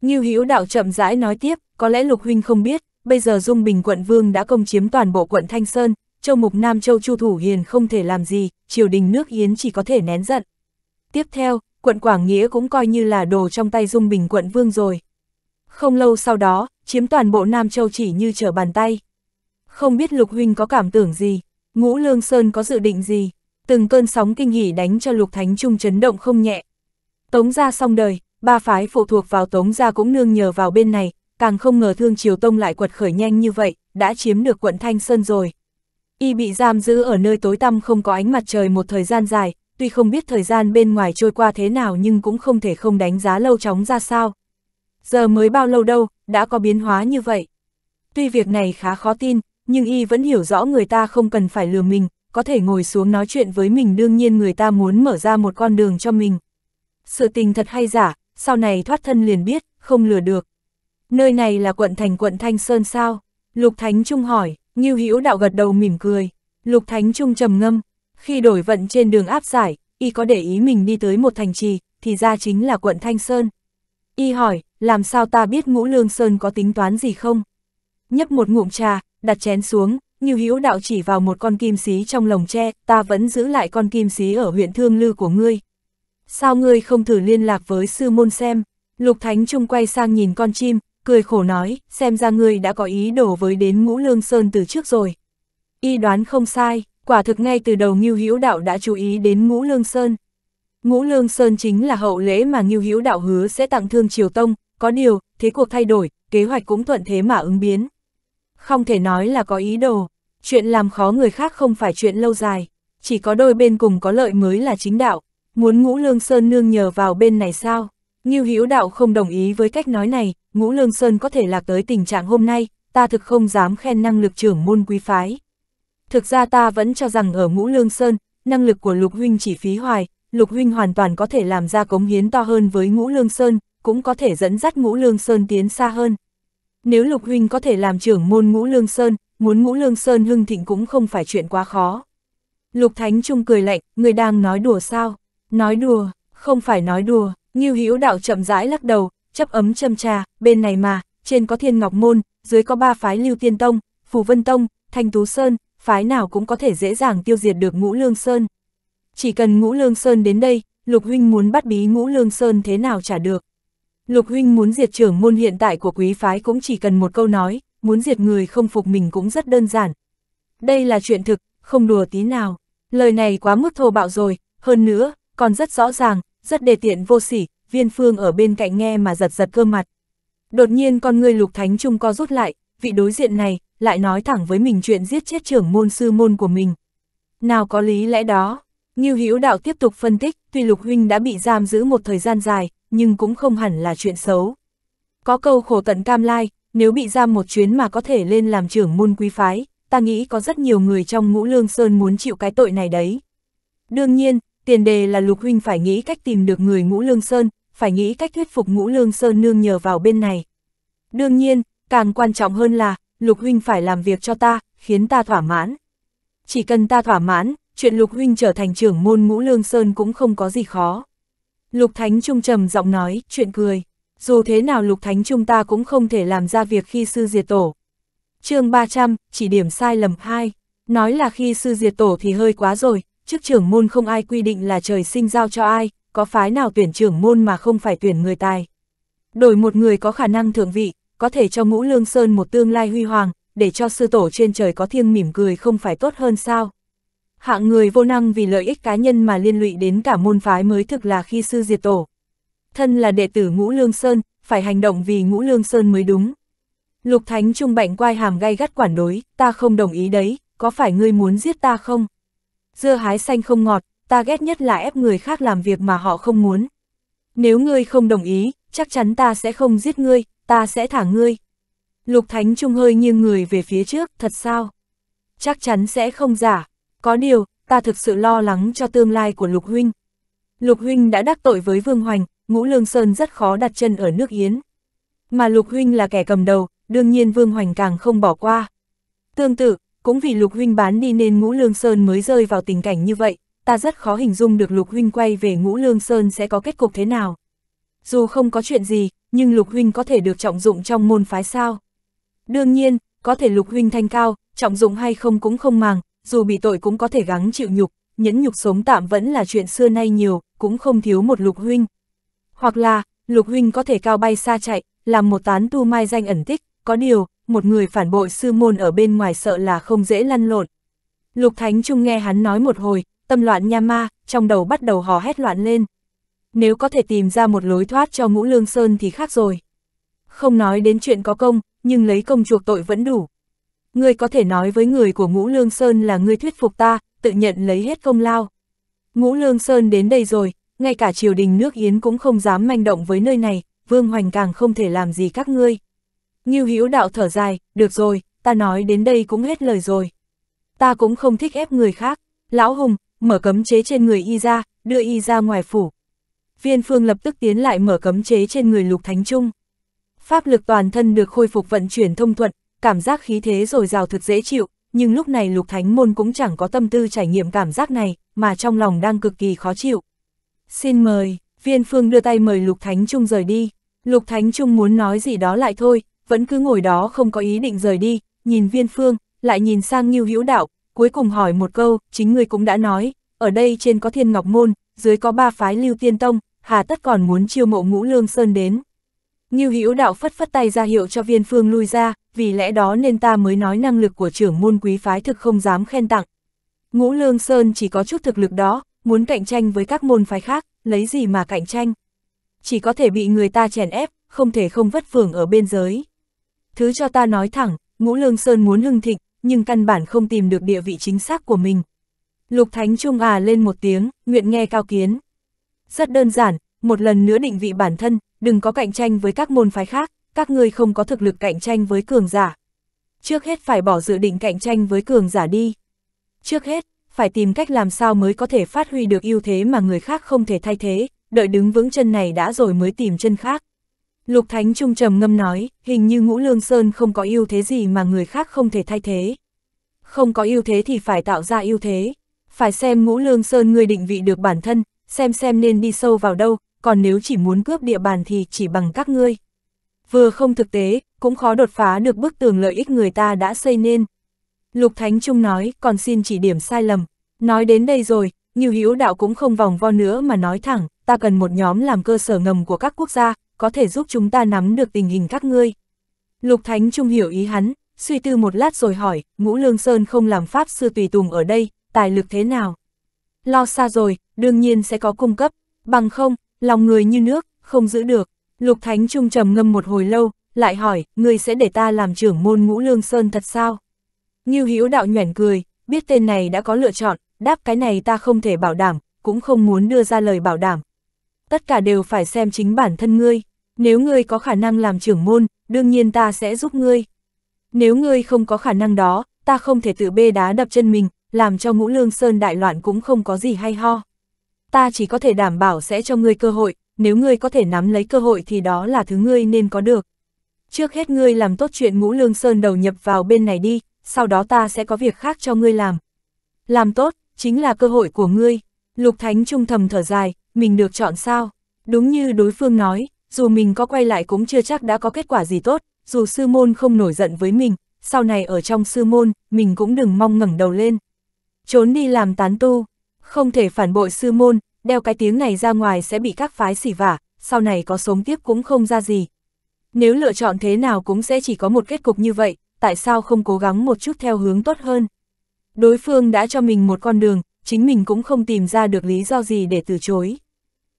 Ngưu Hữu Đạo chậm rãi nói tiếp, có lẽ Lục Huynh không biết, bây giờ Dung Bình quận Vương đã công chiếm toàn bộ quận Thanh Sơn, châu mục Nam Châu Chu Thủ Hiền không thể làm gì, triều đình nước Yến chỉ có thể nén giận. Tiếp theo, quận Quảng Nghĩa cũng coi như là đồ trong tay Dung Bình quận Vương rồi. Không lâu sau đó, chiếm toàn bộ Nam Châu chỉ như trở bàn tay. Không biết Lục Huynh có cảm tưởng gì, ngũ lương sơn có dự định gì, từng cơn sóng kinh hỉ đánh cho Lục Thánh Trung chấn động không nhẹ. Tống gia xong đời, ba phái phụ thuộc vào Tống gia cũng nương nhờ vào bên này, càng không ngờ Thương Triều Tông lại quật khởi nhanh như vậy, đã chiếm được quận Thanh Sơn rồi. Y bị giam giữ ở nơi tối tăm không có ánh mặt trời một thời gian dài, tuy không biết thời gian bên ngoài trôi qua thế nào nhưng cũng không thể không đánh giá lâu chóng ra sao. Giờ mới bao lâu đâu, đã có biến hóa như vậy. Tuy việc này khá khó tin, nhưng y vẫn hiểu rõ người ta không cần phải lừa mình, có thể ngồi xuống nói chuyện với mình đương nhiên người ta muốn mở ra một con đường cho mình. Sự tình thật hay giả, sau này thoát thân liền biết, không lừa được. Nơi này là quận thành quận Thanh Sơn sao? Lục Thánh Trung hỏi, Ngưu Hữu Đạo gật đầu mỉm cười. Lục Thánh Trung trầm ngâm, khi đổi vận trên đường áp giải, y có để ý mình đi tới một thành trì, thì ra chính là quận Thanh Sơn. Y hỏi, làm sao ta biết Ngũ Lương Sơn có tính toán gì không? Nhấp một ngụm trà, đặt chén xuống, Như Hữu đạo chỉ vào một con kim xí trong lồng tre, ta vẫn giữ lại con kim xí ở huyện Thương Lư của ngươi. Sao ngươi không thử liên lạc với sư môn xem? Lục Thánh Trung quay sang nhìn con chim, cười khổ nói, xem ra ngươi đã có ý đổ với đến Ngũ Lương Sơn từ trước rồi. Y đoán không sai, quả thực ngay từ đầu Ngưu Hữu Đạo đã chú ý đến Ngũ Lương Sơn. Ngũ Lương Sơn chính là hậu lễ mà Ngưu Hữu Đạo hứa sẽ tặng Thương Triều Tông, có điều, thế cuộc thay đổi, kế hoạch cũng thuận thế mà ứng biến không thể nói là có ý đồ, chuyện làm khó người khác không phải chuyện lâu dài, chỉ có đôi bên cùng có lợi mới là chính đạo, muốn ngũ lương sơn nương nhờ vào bên này sao? Ngưu Hữu Đạo không đồng ý với cách nói này, Ngũ Lương Sơn có thể lạc tới tình trạng hôm nay, ta thực không dám khen năng lực trưởng môn quý phái. Thực ra ta vẫn cho rằng ở Ngũ Lương Sơn, năng lực của Lục Huynh chỉ phí hoài, Lục Huynh hoàn toàn có thể làm ra cống hiến to hơn với Ngũ Lương Sơn, cũng có thể dẫn dắt Ngũ Lương Sơn tiến xa hơn nếu Lục Huynh có thể làm trưởng môn Ngũ Lương Sơn, muốn Ngũ Lương Sơn hưng thịnh cũng không phải chuyện quá khó. Lục Thánh Trung cười lạnh, người đang nói đùa sao? Nói đùa, không phải nói đùa, Ngưu Hữu Đạo chậm rãi lắc đầu, chấp ấm châm trà, bên này mà, trên có Thiên Ngọc Môn, dưới có ba phái Lưu Tiên Tông, Phù Vân Tông, Thanh Tú Sơn, phái nào cũng có thể dễ dàng tiêu diệt được Ngũ Lương Sơn. Chỉ cần Ngũ Lương Sơn đến đây, Lục Huynh muốn bắt bí Ngũ Lương Sơn thế nào trả được. Lục huynh muốn diệt trưởng môn hiện tại của quý phái cũng chỉ cần một câu nói, muốn diệt người không phục mình cũng rất đơn giản. Đây là chuyện thực, không đùa tí nào. Lời này quá mức thô bạo rồi, hơn nữa, còn rất rõ ràng, rất đề tiện vô sỉ, viên phương ở bên cạnh nghe mà giật giật cơ mặt. Đột nhiên con người lục thánh trung co rút lại, vị đối diện này, lại nói thẳng với mình chuyện giết chết trưởng môn sư môn của mình. Nào có lý lẽ đó, như hữu đạo tiếp tục phân tích, tuy lục huynh đã bị giam giữ một thời gian dài, nhưng cũng không hẳn là chuyện xấu. Có câu khổ tận cam lai, nếu bị giam một chuyến mà có thể lên làm trưởng môn quý phái, ta nghĩ có rất nhiều người trong ngũ lương sơn muốn chịu cái tội này đấy. Đương nhiên, tiền đề là Lục Huynh phải nghĩ cách tìm được người ngũ lương sơn, phải nghĩ cách thuyết phục ngũ lương sơn nương nhờ vào bên này. Đương nhiên, càng quan trọng hơn là, Lục Huynh phải làm việc cho ta, khiến ta thỏa mãn. Chỉ cần ta thỏa mãn, chuyện Lục Huynh trở thành trưởng môn ngũ lương sơn cũng không có gì khó. Lục Thánh Trung trầm giọng nói, chuyện cười. Dù thế nào Lục Thánh Trung ta cũng không thể làm ra việc khi sư diệt tổ. chương 300, chỉ điểm sai lầm 2. Nói là khi sư diệt tổ thì hơi quá rồi, chức trưởng môn không ai quy định là trời sinh giao cho ai, có phái nào tuyển trưởng môn mà không phải tuyển người tài. Đổi một người có khả năng thượng vị, có thể cho ngũ lương sơn một tương lai huy hoàng, để cho sư tổ trên trời có thiêng mỉm cười không phải tốt hơn sao hạng người vô năng vì lợi ích cá nhân mà liên lụy đến cả môn phái mới thực là khi sư diệt tổ. Thân là đệ tử Ngũ Lương Sơn, phải hành động vì Ngũ Lương Sơn mới đúng. Lục Thánh Trung bệnh quai hàm gay gắt quản đối, ta không đồng ý đấy, có phải ngươi muốn giết ta không? Dưa hái xanh không ngọt, ta ghét nhất là ép người khác làm việc mà họ không muốn. Nếu ngươi không đồng ý, chắc chắn ta sẽ không giết ngươi, ta sẽ thả ngươi. Lục Thánh Trung hơi nghiêng người về phía trước, thật sao? Chắc chắn sẽ không giả, có điều, ta thực sự lo lắng cho tương lai của Lục Huynh. Lục Huynh đã đắc tội với Vương Hoành, Ngũ Lương Sơn rất khó đặt chân ở nước Yến. Mà Lục Huynh là kẻ cầm đầu, đương nhiên Vương Hoành càng không bỏ qua. Tương tự, cũng vì Lục Huynh bán đi nên Ngũ Lương Sơn mới rơi vào tình cảnh như vậy, ta rất khó hình dung được Lục Huynh quay về Ngũ Lương Sơn sẽ có kết cục thế nào. Dù không có chuyện gì, nhưng Lục Huynh có thể được trọng dụng trong môn phái sao. Đương nhiên, có thể Lục Huynh thanh cao, trọng dụng hay không cũng không màng, dù bị tội cũng có thể gắng chịu nhục, nhẫn nhục sống tạm vẫn là chuyện xưa nay nhiều, cũng không thiếu một lục huynh. Hoặc là, lục huynh có thể cao bay xa chạy, làm một tán tu mai danh ẩn tích, có điều, một người phản bội sư môn ở bên ngoài sợ là không dễ lăn lộn. Lục Thánh Trung nghe hắn nói một hồi, tâm loạn nha ma, trong đầu bắt đầu hò hét loạn lên. Nếu có thể tìm ra một lối thoát cho ngũ lương sơn thì khác rồi. Không nói đến chuyện có công, nhưng lấy công chuộc tội vẫn đủ, ngươi có thể nói với người của Ngũ Lương Sơn là ngươi thuyết phục ta, tự nhận lấy hết công lao. Ngũ Lương Sơn đến đây rồi, ngay cả triều đình nước Yến cũng không dám manh động với nơi này, Vương Hoành càng không thể làm gì các ngươi. Ngưu Hữu đạo thở dài, được rồi, ta nói đến đây cũng hết lời rồi. Ta cũng không thích ép người khác, lão hùng, mở cấm chế trên người y ra, đưa y ra ngoài phủ. Viên Phương lập tức tiến lại mở cấm chế trên người Lục Thánh Trung. Pháp lực toàn thân được khôi phục vận chuyển thông thuận, cảm giác khí thế rồi rào thật dễ chịu, nhưng lúc này Lục Thánh Môn cũng chẳng có tâm tư trải nghiệm cảm giác này, mà trong lòng đang cực kỳ khó chịu. Xin mời, viên phương đưa tay mời Lục Thánh Trung rời đi. Lục Thánh Trung muốn nói gì đó lại thôi, vẫn cứ ngồi đó không có ý định rời đi, nhìn viên phương, lại nhìn sang Nghiêu Hữu Đạo, cuối cùng hỏi một câu, chính người cũng đã nói, ở đây trên có Thiên Ngọc Môn, dưới có ba phái Lưu Tiên Tông, hà tất còn muốn chiêu mộ ngũ lương sơn đến. Nghiêu Hữu Đạo phất phất tay ra hiệu cho viên phương lui ra, vì lẽ đó nên ta mới nói năng lực của trưởng môn quý phái thực không dám khen tặng. Ngũ Lương Sơn chỉ có chút thực lực đó, muốn cạnh tranh với các môn phái khác, lấy gì mà cạnh tranh. Chỉ có thể bị người ta chèn ép, không thể không vất vưởng ở bên giới. Thứ cho ta nói thẳng, Ngũ Lương Sơn muốn hưng thịnh, nhưng căn bản không tìm được địa vị chính xác của mình. Lục Thánh Trung à lên một tiếng, nguyện nghe cao kiến. Rất đơn giản, một lần nữa định vị bản thân, đừng có cạnh tranh với các môn phái khác, các ngươi không có thực lực cạnh tranh với cường giả. Trước hết phải bỏ dự định cạnh tranh với cường giả đi. Trước hết, phải tìm cách làm sao mới có thể phát huy được ưu thế mà người khác không thể thay thế, đợi đứng vững chân này đã rồi mới tìm chân khác. Lục Thánh Trung trầm ngâm nói, hình như Ngũ Lương Sơn không có ưu thế gì mà người khác không thể thay thế. Không có ưu thế thì phải tạo ra ưu thế, phải xem Ngũ Lương Sơn người định vị được bản thân, xem xem nên đi sâu vào đâu, còn nếu chỉ muốn cướp địa bàn thì chỉ bằng các ngươi vừa không thực tế, cũng khó đột phá được bức tường lợi ích người ta đã xây nên. Lục Thánh Trung nói, còn xin chỉ điểm sai lầm. Nói đến đây rồi, Như Hữu Đạo cũng không vòng vo nữa mà nói thẳng, ta cần một nhóm làm cơ sở ngầm của các quốc gia, có thể giúp chúng ta nắm được tình hình các ngươi. Lục Thánh Trung hiểu ý hắn, suy tư một lát rồi hỏi, Ngũ Lương Sơn không làm pháp sư tùy tùng ở đây, tài lực thế nào? Lo xa rồi, đương nhiên sẽ có cung cấp, bằng không, lòng người như nước, không giữ được. Lục Thánh Trung trầm ngâm một hồi lâu, lại hỏi, ngươi sẽ để ta làm trưởng môn ngũ lương sơn thật sao? Như Hữu đạo nhoẻn cười, biết tên này đã có lựa chọn, đáp cái này ta không thể bảo đảm, cũng không muốn đưa ra lời bảo đảm. Tất cả đều phải xem chính bản thân ngươi, nếu ngươi có khả năng làm trưởng môn, đương nhiên ta sẽ giúp ngươi. Nếu ngươi không có khả năng đó, ta không thể tự bê đá đập chân mình, làm cho ngũ lương sơn đại loạn cũng không có gì hay ho. Ta chỉ có thể đảm bảo sẽ cho ngươi cơ hội, nếu ngươi có thể nắm lấy cơ hội thì đó là thứ ngươi nên có được. Trước hết ngươi làm tốt chuyện ngũ lương sơn đầu nhập vào bên này đi, sau đó ta sẽ có việc khác cho ngươi làm. Làm tốt, chính là cơ hội của ngươi. Lục Thánh Trung thầm thở dài, mình được chọn sao? Đúng như đối phương nói, dù mình có quay lại cũng chưa chắc đã có kết quả gì tốt, dù sư môn không nổi giận với mình, sau này ở trong sư môn, mình cũng đừng mong ngẩng đầu lên. Trốn đi làm tán tu, không thể phản bội sư môn, đeo cái tiếng này ra ngoài sẽ bị các phái xỉ vả, sau này có sống tiếp cũng không ra gì. Nếu lựa chọn thế nào cũng sẽ chỉ có một kết cục như vậy, tại sao không cố gắng một chút theo hướng tốt hơn? Đối phương đã cho mình một con đường, chính mình cũng không tìm ra được lý do gì để từ chối.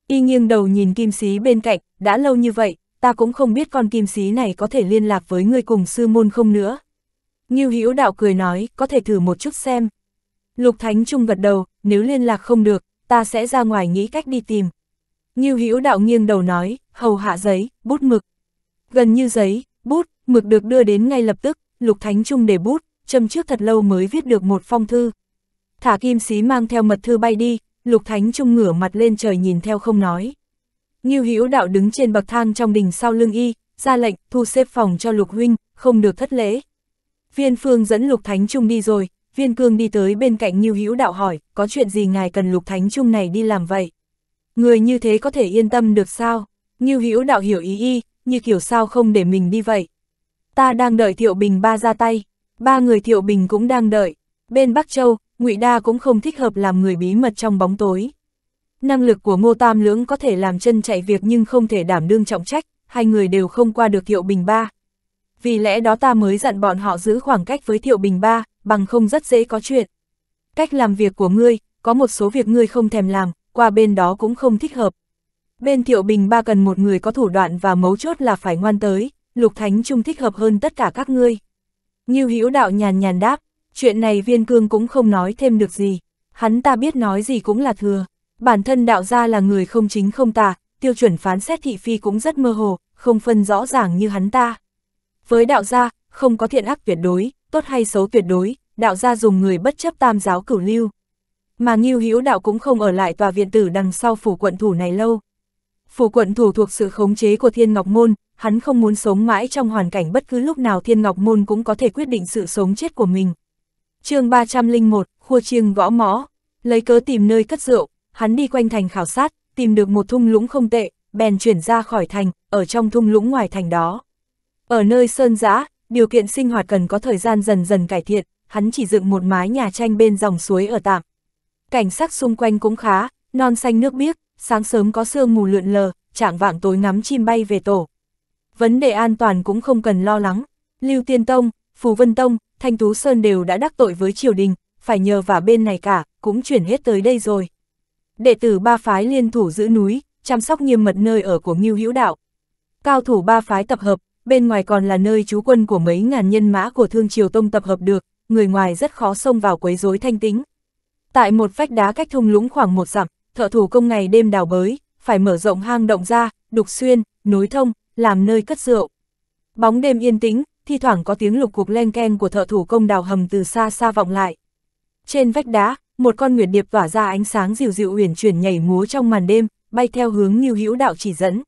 Y nghiêng đầu nhìn kim sĩ bên cạnh, đã lâu như vậy, ta cũng không biết con kim sĩ này có thể liên lạc với người cùng sư môn không nữa. Ngưu Hữu đạo cười nói, có thể thử một chút xem. Lục Thánh Trung gật đầu, nếu liên lạc không được, ta sẽ ra ngoài nghĩ cách đi tìm. Như hữu đạo nghiêng đầu nói, hầu hạ giấy, bút mực. Gần như giấy, bút, mực được đưa đến ngay lập tức, Lục Thánh Trung để bút, châm trước thật lâu mới viết được một phong thư. Thả kim xí mang theo mật thư bay đi, Lục Thánh Trung ngửa mặt lên trời nhìn theo không nói. Như hữu đạo đứng trên bậc thang trong đình sau lưng y, ra lệnh thu xếp phòng cho Lục Huynh, không được thất lễ. Viên Phương dẫn Lục Thánh Trung đi rồi, Viên cương đi tới bên cạnh Nhiêu Hữu đạo hỏi, có chuyện gì ngài cần lục thánh trung này đi làm vậy? Người như thế có thể yên tâm được sao? Nhiêu Hữu đạo hiểu ý y, như kiểu sao không để mình đi vậy? Ta đang đợi Thiệu Bình ba ra tay, ba người Thiệu Bình cũng đang đợi. Bên Bắc Châu, ngụy Đa cũng không thích hợp làm người bí mật trong bóng tối. Năng lực của Ngô Tam Lưỡng có thể làm chân chạy việc nhưng không thể đảm đương trọng trách, hai người đều không qua được Thiệu Bình ba. Vì lẽ đó ta mới dặn bọn họ giữ khoảng cách với Thiệu Bình ba, bằng không rất dễ có chuyện. Cách làm việc của ngươi, có một số việc ngươi không thèm làm, qua bên đó cũng không thích hợp. Bên Thiệu Bình ba cần một người có thủ đoạn và mấu chốt là phải ngoan tới, Lục Thánh Trung thích hợp hơn tất cả các ngươi. như Hữu đạo nhàn nhàn đáp, chuyện này viên cương cũng không nói thêm được gì, hắn ta biết nói gì cũng là thừa. Bản thân đạo gia là người không chính không tà, tiêu chuẩn phán xét thị phi cũng rất mơ hồ, không phân rõ ràng như hắn ta. Với đạo gia, không có thiện ác tuyệt đối, tốt hay xấu tuyệt đối, đạo gia dùng người bất chấp tam giáo cửu lưu. Mà Ngưu Hữu đạo cũng không ở lại tòa viện tử đằng sau phủ quận thủ này lâu. Phủ quận thủ thuộc sự khống chế của Thiên Ngọc Môn, hắn không muốn sống mãi trong hoàn cảnh bất cứ lúc nào Thiên Ngọc Môn cũng có thể quyết định sự sống chết của mình. chương 301, khua chiêng gõ mõ, lấy cớ tìm nơi cất rượu, hắn đi quanh thành khảo sát, tìm được một thung lũng không tệ, bèn chuyển ra khỏi thành, ở trong thung lũng ngoài thành đó. Ở nơi sơn giã, điều kiện sinh hoạt cần có thời gian dần dần cải thiện, hắn chỉ dựng một mái nhà tranh bên dòng suối ở tạm. Cảnh sắc xung quanh cũng khá, non xanh nước biếc, sáng sớm có sương mù lượn lờ, trạng vạng tối ngắm chim bay về tổ. Vấn đề an toàn cũng không cần lo lắng, Lưu Tiên Tông, Phù Vân Tông, Thanh Tú Sơn đều đã đắc tội với triều đình, phải nhờ vả bên này cả, cũng chuyển hết tới đây rồi. Đệ tử ba phái liên thủ giữ núi, chăm sóc nghiêm mật nơi ở của Ngưu Hữu Đạo. Cao thủ ba phái tập hợp, bên ngoài còn là nơi trú quân của mấy ngàn nhân mã của Thương Triều Tông tập hợp được, người ngoài rất khó xông vào quấy rối thanh tính. Tại một vách đá cách thung lũng khoảng một dặm, thợ thủ công ngày đêm đào bới, phải mở rộng hang động ra, đục xuyên, nối thông, làm nơi cất rượu. Bóng đêm yên tĩnh, thi thoảng có tiếng lục cục len keng của thợ thủ công đào hầm từ xa xa vọng lại. Trên vách đá, một con nguyệt điệp tỏa ra ánh sáng dịu dịu uyển chuyển nhảy múa trong màn đêm, bay theo hướng như Hữu Đạo chỉ dẫn.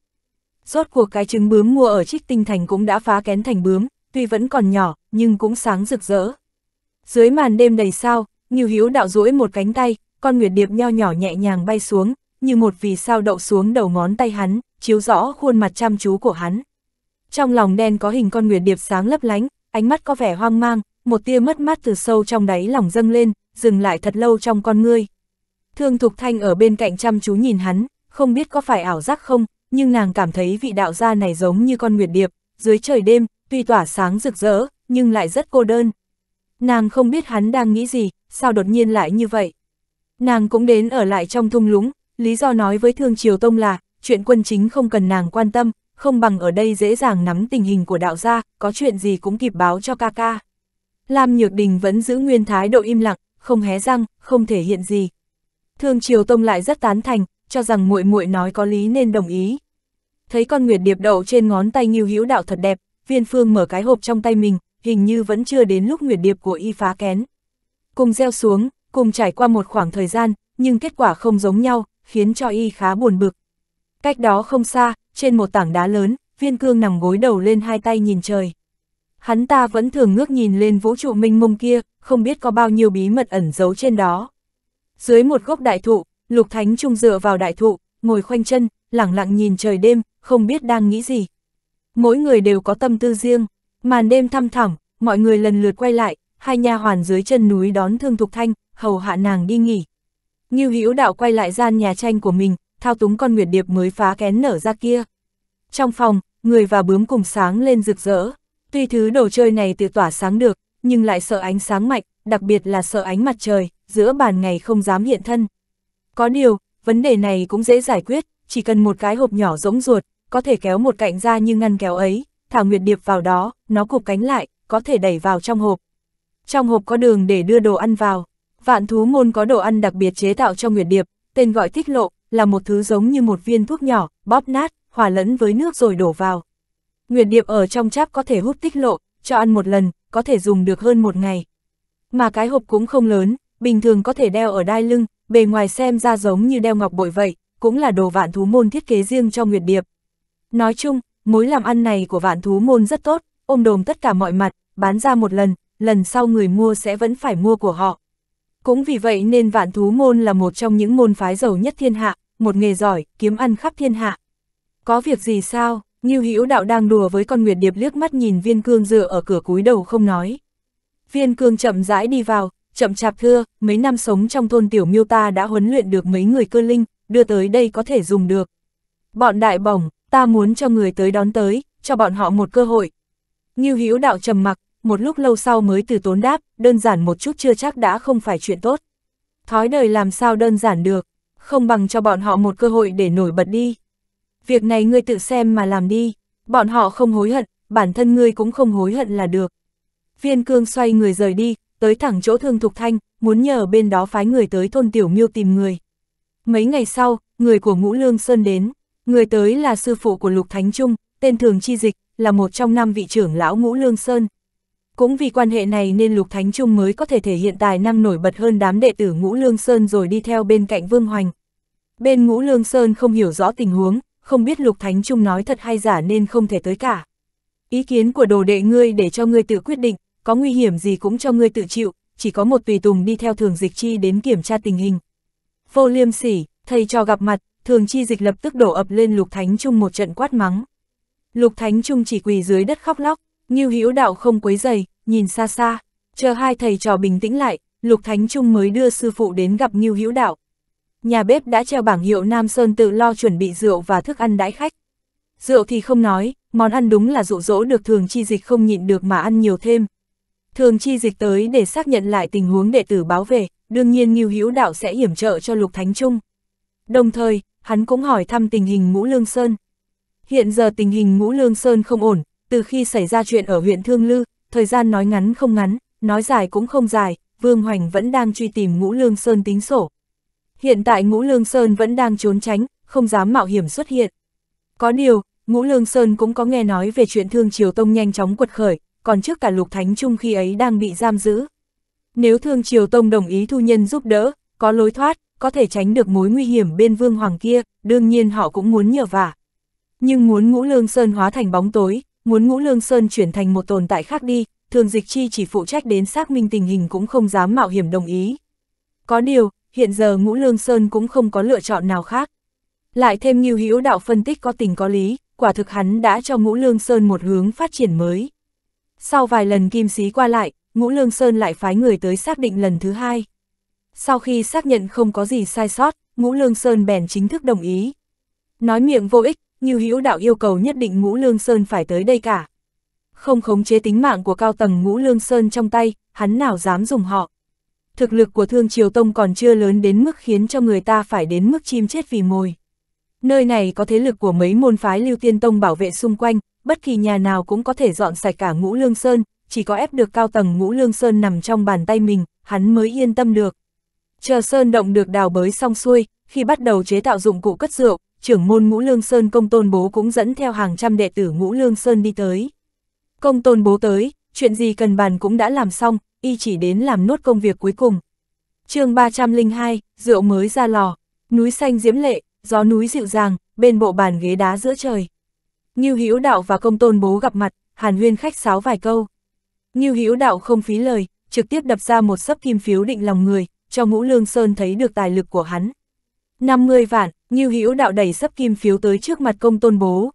Rốt cuộc cái trứng bướm mua ở trích tinh thành cũng đã phá kén thành bướm, tuy vẫn còn nhỏ, nhưng cũng sáng rực rỡ. Dưới màn đêm đầy sao, như Hiếu đạo duỗi một cánh tay, con nguyệt điệp nho nhỏ nhẹ nhàng bay xuống, như một vì sao đậu xuống đầu ngón tay hắn, chiếu rõ khuôn mặt chăm chú của hắn. Trong lòng đen có hình con nguyệt điệp sáng lấp lánh, ánh mắt có vẻ hoang mang, một tia mất mát từ sâu trong đáy lòng dâng lên, dừng lại thật lâu trong con ngươi. Thương Thục Thanh ở bên cạnh chăm chú nhìn hắn, không biết có phải ảo giác không, nhưng nàng cảm thấy vị đạo gia này giống như con nguyệt điệp, dưới trời đêm, tuy tỏa sáng rực rỡ, nhưng lại rất cô đơn. Nàng không biết hắn đang nghĩ gì, sao đột nhiên lại như vậy. Nàng cũng đến ở lại trong thung lũng, lý do nói với Thương Triều Tông là, chuyện quân chính không cần nàng quan tâm, không bằng ở đây dễ dàng nắm tình hình của đạo gia, có chuyện gì cũng kịp báo cho ca ca. Lam Nhược Đình vẫn giữ nguyên thái độ im lặng, không hé răng, không thể hiện gì. Thương Triều Tông lại rất tán thành, cho rằng muội muội nói có lý nên đồng ý thấy con nguyệt điệp đậu trên ngón tay nghiêu hữu đạo thật đẹp, viên phương mở cái hộp trong tay mình, hình như vẫn chưa đến lúc nguyệt điệp của y phá kén. Cùng gieo xuống, cùng trải qua một khoảng thời gian, nhưng kết quả không giống nhau, khiến cho y khá buồn bực. Cách đó không xa, trên một tảng đá lớn, viên cương nằm gối đầu lên hai tay nhìn trời. Hắn ta vẫn thường ngước nhìn lên vũ trụ minh mông kia, không biết có bao nhiêu bí mật ẩn giấu trên đó. Dưới một gốc đại thụ, lục thánh trung dựa vào đại thụ, ngồi khoanh chân, lặng lặng nhìn trời đêm, không biết đang nghĩ gì. Mỗi người đều có tâm tư riêng, màn đêm thăm thẳm, mọi người lần lượt quay lại, hai nha hoàn dưới chân núi đón Thương Thục Thanh, hầu hạ nàng đi nghỉ. Ngưu Hữu Đạo quay lại gian nhà tranh của mình, thao túng con nguyệt điệp mới phá kén nở ra kia. Trong phòng, người và bướm cùng sáng lên rực rỡ. Tuy thứ đồ chơi này tự tỏa sáng được, nhưng lại sợ ánh sáng mạnh, đặc biệt là sợ ánh mặt trời, giữa bàn ngày không dám hiện thân. Có điều, vấn đề này cũng dễ giải quyết, chỉ cần một cái hộp nhỏ rỗng ruột, có thể kéo một cạnh ra như ngăn kéo ấy, thả Nguyệt Điệp vào đó, nó cụp cánh lại, có thể đẩy vào trong hộp. Trong hộp có đường để đưa đồ ăn vào. Vạn thú môn có đồ ăn đặc biệt chế tạo cho Nguyệt Điệp, tên gọi thích lộ, là một thứ giống như một viên thuốc nhỏ, bóp nát, hòa lẫn với nước rồi đổ vào. Nguyệt Điệp ở trong cháp có thể hút tích lộ, cho ăn một lần, có thể dùng được hơn một ngày. Mà cái hộp cũng không lớn, bình thường có thể đeo ở đai lưng, bề ngoài xem ra giống như đeo ngọc bội vậy, cũng là đồ vạn thú môn thiết kế riêng cho Nguyệt Điệp. Nói chung, mối làm ăn này của vạn thú môn rất tốt, ôm đồm tất cả mọi mặt, bán ra một lần, lần sau người mua sẽ vẫn phải mua của họ. Cũng vì vậy nên vạn thú môn là một trong những môn phái giàu nhất thiên hạ, một nghề giỏi, kiếm ăn khắp thiên hạ. Có việc gì sao? Ngưu Hữu Đạo đang đùa với con Nguyệt Điệp liếc mắt nhìn Viên Cương dựa ở cửa cúi đầu không nói. Viên Cương chậm rãi đi vào, chậm chạp thưa, mấy năm sống trong thôn tiểu miêu ta đã huấn luyện được mấy người cơ linh, đưa tới đây có thể dùng được. Bọn đại bổng, ta muốn cho người tới đón tới, cho bọn họ một cơ hội. Như Hữu đạo trầm mặc, một lúc lâu sau mới từ tốn đáp, đơn giản một chút chưa chắc đã không phải chuyện tốt. Thói đời làm sao đơn giản được, không bằng cho bọn họ một cơ hội để nổi bật đi. Việc này ngươi tự xem mà làm đi, bọn họ không hối hận, bản thân ngươi cũng không hối hận là được. Viên cương xoay người rời đi, tới thẳng chỗ thương thục thanh, muốn nhờ bên đó phái người tới thôn tiểu miêu tìm người. Mấy ngày sau, người của ngũ lương sơn đến. Người tới là sư phụ của Lục Thánh Trung, tên thường chi dịch, là một trong năm vị trưởng lão ngũ lương sơn. Cũng vì quan hệ này nên Lục Thánh Trung mới có thể thể hiện tài năng nổi bật hơn đám đệ tử ngũ lương sơn rồi đi theo bên cạnh Vương Hoành. Bên ngũ lương sơn không hiểu rõ tình huống, không biết Lục Thánh Trung nói thật hay giả nên không thể tới cả. Ý kiến của đồ đệ ngươi để cho ngươi tự quyết định, có nguy hiểm gì cũng cho ngươi tự chịu, chỉ có một tùy tùng đi theo thường dịch chi đến kiểm tra tình hình. Vô liêm sỉ, thầy cho gặp mặt, thường chi dịch lập tức đổ ập lên Lục Thánh Trung một trận quát mắng. Lục Thánh Trung chỉ quỳ dưới đất khóc lóc, Ngưu Hữu Đạo không quấy giày, nhìn xa xa, chờ hai thầy trò bình tĩnh lại, Lục Thánh Trung mới đưa sư phụ đến gặp Ngưu Hữu Đạo. Nhà bếp đã treo bảng hiệu Nam Sơn tự lo chuẩn bị rượu và thức ăn đãi khách. Rượu thì không nói, món ăn đúng là dụ dỗ được thường chi dịch không nhịn được mà ăn nhiều thêm. Thường chi dịch tới để xác nhận lại tình huống đệ tử báo về, đương nhiên Ngưu Hữu Đạo sẽ hiểm trợ cho Lục Thánh Trung. Đồng thời, hắn cũng hỏi thăm tình hình Ngũ Lương Sơn. Hiện giờ tình hình Ngũ Lương Sơn không ổn, từ khi xảy ra chuyện ở huyện Thương Lư, thời gian nói ngắn không ngắn, nói dài cũng không dài, Vương Hoành vẫn đang truy tìm Ngũ Lương Sơn tính sổ. Hiện tại Ngũ Lương Sơn vẫn đang trốn tránh, không dám mạo hiểm xuất hiện. Có điều, Ngũ Lương Sơn cũng có nghe nói về chuyện Thương Triều Tông nhanh chóng quật khởi, còn trước cả Lục Thánh Trung khi ấy đang bị giam giữ. Nếu Thương Triều Tông đồng ý thu nhân giúp đỡ, có lối thoát, có thể tránh được mối nguy hiểm bên vương hoàng kia, đương nhiên họ cũng muốn nhờ vả. Nhưng muốn ngũ lương sơn hóa thành bóng tối, muốn ngũ lương sơn chuyển thành một tồn tại khác đi, thường dịch chi chỉ phụ trách đến xác minh tình hình cũng không dám mạo hiểm đồng ý. Có điều, hiện giờ ngũ lương sơn cũng không có lựa chọn nào khác. Lại thêm nghiêu hữu đạo phân tích có tình có lý, quả thực hắn đã cho ngũ lương sơn một hướng phát triển mới. Sau vài lần kim sĩ qua lại, ngũ lương sơn lại phái người tới xác định lần thứ hai. Sau khi xác nhận không có gì sai sót, Ngũ Lương Sơn bèn chính thức đồng ý. Nói miệng vô ích, như Hữu Đạo yêu cầu nhất định Ngũ Lương Sơn phải tới đây cả. Không khống chế tính mạng của cao tầng Ngũ Lương Sơn trong tay, hắn nào dám dùng họ. Thực lực của Thương Triều Tông còn chưa lớn đến mức khiến cho người ta phải đến mức chim chết vì mồi. Nơi này có thế lực của mấy môn phái Lưu Tiên Tông bảo vệ xung quanh, bất kỳ nhà nào cũng có thể dọn sạch cả Ngũ Lương Sơn, chỉ có ép được cao tầng Ngũ Lương Sơn nằm trong bàn tay mình, hắn mới yên tâm được. Chờ sơn động được đào bới xong xuôi, khi bắt đầu chế tạo dụng cụ cất rượu, trưởng môn Ngũ Lương Sơn công tôn bố cũng dẫn theo hàng trăm đệ tử Ngũ Lương Sơn đi tới. Công tôn bố tới, chuyện gì cần bàn cũng đã làm xong, y chỉ đến làm nốt công việc cuối cùng. chương 302, rượu mới ra lò, núi xanh diễm lệ, gió núi dịu dàng, bên bộ bàn ghế đá giữa trời. Ngưu Hữu Đạo và Công Tôn Bố gặp mặt, Hàn Huyên khách sáo vài câu. Ngưu Hữu Đạo không phí lời, trực tiếp đập ra một sấp kim phiếu định lòng người, cho ngũ lương sơn thấy được tài lực của hắn. 50 vạn, như Hữu đạo đẩy sấp kim phiếu tới trước mặt công tôn bố.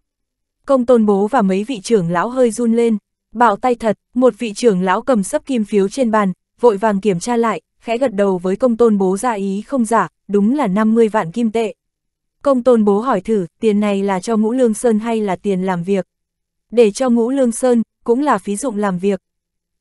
Công tôn bố và mấy vị trưởng lão hơi run lên, bạo tay thật, một vị trưởng lão cầm sấp kim phiếu trên bàn, vội vàng kiểm tra lại, khẽ gật đầu với công tôn bố ra ý không giả, đúng là 50 vạn kim tệ. Công tôn bố hỏi thử, tiền này là cho ngũ lương sơn hay là tiền làm việc? Để cho ngũ lương sơn, cũng là phí dụng làm việc.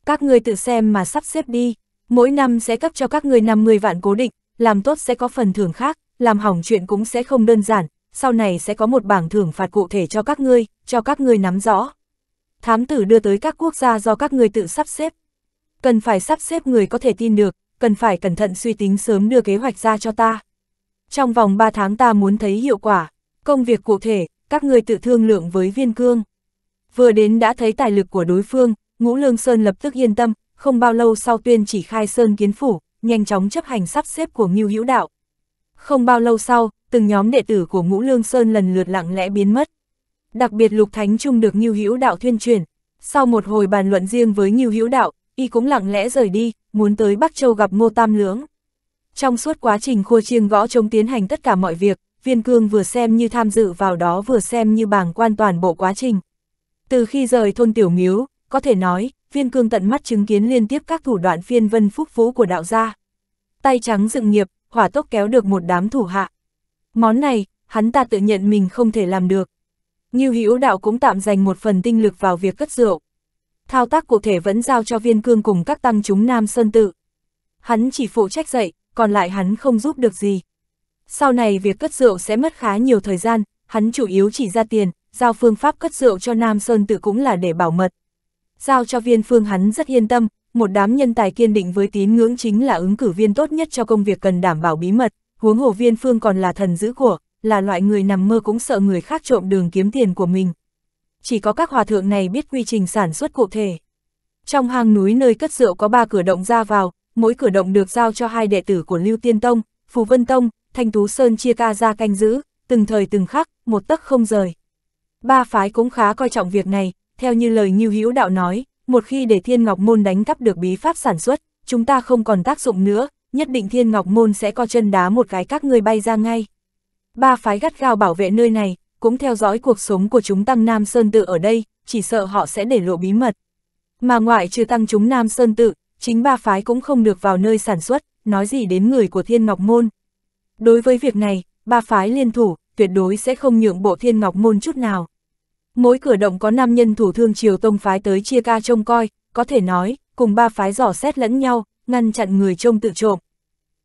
Các người tự xem mà sắp xếp đi, mỗi năm sẽ cấp cho các người 50 vạn cố định, làm tốt sẽ có phần thưởng khác, làm hỏng chuyện cũng sẽ không đơn giản, sau này sẽ có một bảng thưởng phạt cụ thể cho các ngươi, cho các ngươi nắm rõ. Thám tử đưa tới các quốc gia do các ngươi tự sắp xếp. Cần phải sắp xếp người có thể tin được, cần phải cẩn thận suy tính sớm đưa kế hoạch ra cho ta. Trong vòng 3 tháng ta muốn thấy hiệu quả, công việc cụ thể, các ngươi tự thương lượng với viên cương. Vừa đến đã thấy tài lực của đối phương, Ngũ Lương Sơn lập tức yên tâm, không bao lâu sau tuyên chỉ khai sơn kiến phủ, nhanh chóng chấp hành sắp xếp của Ngưu Hữu Đạo. Không bao lâu sau, từng nhóm đệ tử của Ngũ Lương Sơn lần lượt lặng lẽ biến mất. Đặc biệt Lục Thánh Trung được Ngưu Hữu Đạo thuyên truyền, sau một hồi bàn luận riêng với Ngưu Hữu Đạo, y cũng lặng lẽ rời đi, muốn tới Bắc Châu gặp Ngô Tam Lưỡng. Trong suốt quá trình khua chiêng gõ chống tiến hành tất cả mọi việc, Viên Cương vừa xem như tham dự vào đó vừa xem như bảng quan toàn bộ quá trình. Từ khi rời thôn Tiểu Miếu, có thể nói, viên cương tận mắt chứng kiến liên tiếp các thủ đoạn phiên vân phúc phú của đạo gia. Tay trắng dựng nghiệp, hỏa tốc kéo được một đám thủ hạ. Món này, hắn ta tự nhận mình không thể làm được. Như hữu đạo cũng tạm dành một phần tinh lực vào việc cất rượu. Thao tác cụ thể vẫn giao cho viên cương cùng các tăng chúng Nam Sơn Tự. Hắn chỉ phụ trách dạy, còn lại hắn không giúp được gì. Sau này việc cất rượu sẽ mất khá nhiều thời gian, hắn chủ yếu chỉ ra tiền, giao phương pháp cất rượu cho Nam Sơn Tự cũng là để bảo mật giao cho viên phương hắn rất yên tâm, một đám nhân tài kiên định với tín ngưỡng chính là ứng cử viên tốt nhất cho công việc cần đảm bảo bí mật, huống hồ viên phương còn là thần giữ của, là loại người nằm mơ cũng sợ người khác trộm đường kiếm tiền của mình. Chỉ có các hòa thượng này biết quy trình sản xuất cụ thể. Trong hang núi nơi cất rượu có ba cửa động ra vào, mỗi cửa động được giao cho hai đệ tử của Lưu Tiên Tông, Phù Vân Tông, Thanh Tú Sơn chia ca ra canh giữ, từng thời từng khắc, một tấc không rời. Ba phái cũng khá coi trọng việc này, theo như lời Ngưu Hữu Đạo nói, một khi để Thiên Ngọc Môn đánh cắp được bí pháp sản xuất, chúng ta không còn tác dụng nữa, nhất định Thiên Ngọc Môn sẽ co chân đá một cái các người bay ra ngay. Ba phái gắt gao bảo vệ nơi này, cũng theo dõi cuộc sống của chúng tăng Nam Sơn Tự ở đây, chỉ sợ họ sẽ để lộ bí mật. Mà ngoại trừ tăng chúng Nam Sơn Tự, chính ba phái cũng không được vào nơi sản xuất, nói gì đến người của Thiên Ngọc Môn. Đối với việc này, ba phái liên thủ, tuyệt đối sẽ không nhượng bộ Thiên Ngọc Môn chút nào. Mỗi cửa động có 5 nhân thủ thương triều tông phái tới chia ca trông coi, có thể nói, cùng ba phái dò xét lẫn nhau, ngăn chặn người trông tự trộm.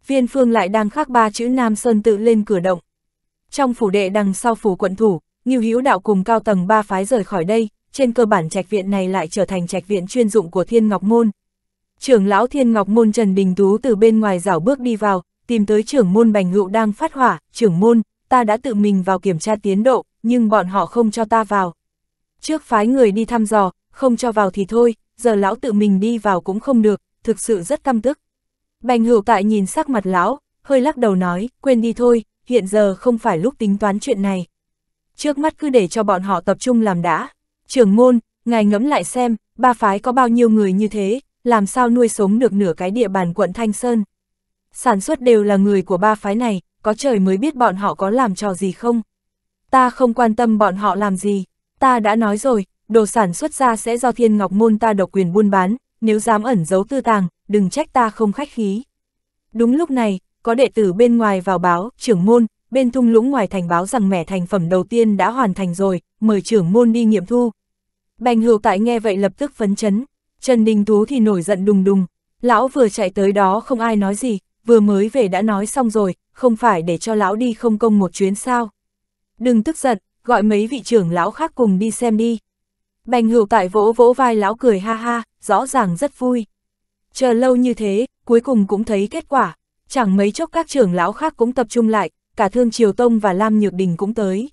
Viên phương lại đang khắc ba chữ Nam Sơn tự lên cửa động. Trong phủ đệ đằng sau phủ quận thủ, Nghiêu Hữu Đạo cùng cao tầng ba phái rời khỏi đây, trên cơ bản trạch viện này lại trở thành trạch viện chuyên dụng của Thiên Ngọc Môn. Trưởng lão Thiên Ngọc Môn Trần Đình Tú từ bên ngoài rảo bước đi vào, tìm tới trưởng môn Bành Hữu đang phát hỏa, trưởng môn, ta đã tự mình vào kiểm tra tiến độ, nhưng bọn họ không cho ta vào trước phái người đi thăm dò, không cho vào thì thôi, giờ lão tự mình đi vào cũng không được, thực sự rất căm tức. Bành hữu tại nhìn sắc mặt lão, hơi lắc đầu nói, quên đi thôi, hiện giờ không phải lúc tính toán chuyện này. Trước mắt cứ để cho bọn họ tập trung làm đã. Trưởng môn, ngài ngẫm lại xem, ba phái có bao nhiêu người như thế, làm sao nuôi sống được nửa cái địa bàn quận Thanh Sơn. Sản xuất đều là người của ba phái này, có trời mới biết bọn họ có làm trò gì không. Ta không quan tâm bọn họ làm gì, Ta đã nói rồi, đồ sản xuất ra sẽ do thiên ngọc môn ta độc quyền buôn bán, nếu dám ẩn giấu tư tàng, đừng trách ta không khách khí. Đúng lúc này, có đệ tử bên ngoài vào báo, trưởng môn, bên thung lũng ngoài thành báo rằng mẻ thành phẩm đầu tiên đã hoàn thành rồi, mời trưởng môn đi nghiệm thu. Bành hưu tại nghe vậy lập tức phấn chấn, Trần Đình Tú thì nổi giận đùng đùng, lão vừa chạy tới đó không ai nói gì, vừa mới về đã nói xong rồi, không phải để cho lão đi không công một chuyến sao. Đừng tức giận, gọi mấy vị trưởng lão khác cùng đi xem đi. Bành hữu tại vỗ vỗ vai lão cười ha ha, rõ ràng rất vui. Chờ lâu như thế, cuối cùng cũng thấy kết quả, chẳng mấy chốc các trưởng lão khác cũng tập trung lại, cả Thương Triều Tông và Lam Nhược Đình cũng tới.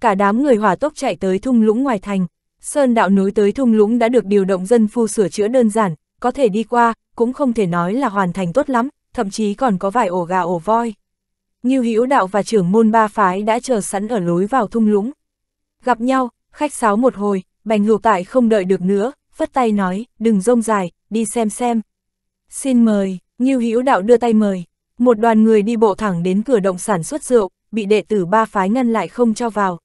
Cả đám người hỏa tốc chạy tới thung lũng ngoài thành, sơn đạo núi tới thung lũng đã được điều động dân phu sửa chữa đơn giản, có thể đi qua, cũng không thể nói là hoàn thành tốt lắm, thậm chí còn có vài ổ gà ổ voi. Ngưu Hữu Đạo và trưởng môn ba phái đã chờ sẵn ở lối vào thung lũng. Gặp nhau, khách sáo một hồi, Bành Hữu Tại không đợi được nữa, phất tay nói, đừng rông dài, đi xem xem. Xin mời, Ngưu Hữu Đạo đưa tay mời. Một đoàn người đi bộ thẳng đến cửa động sản xuất rượu, bị đệ tử ba phái ngăn lại không cho vào.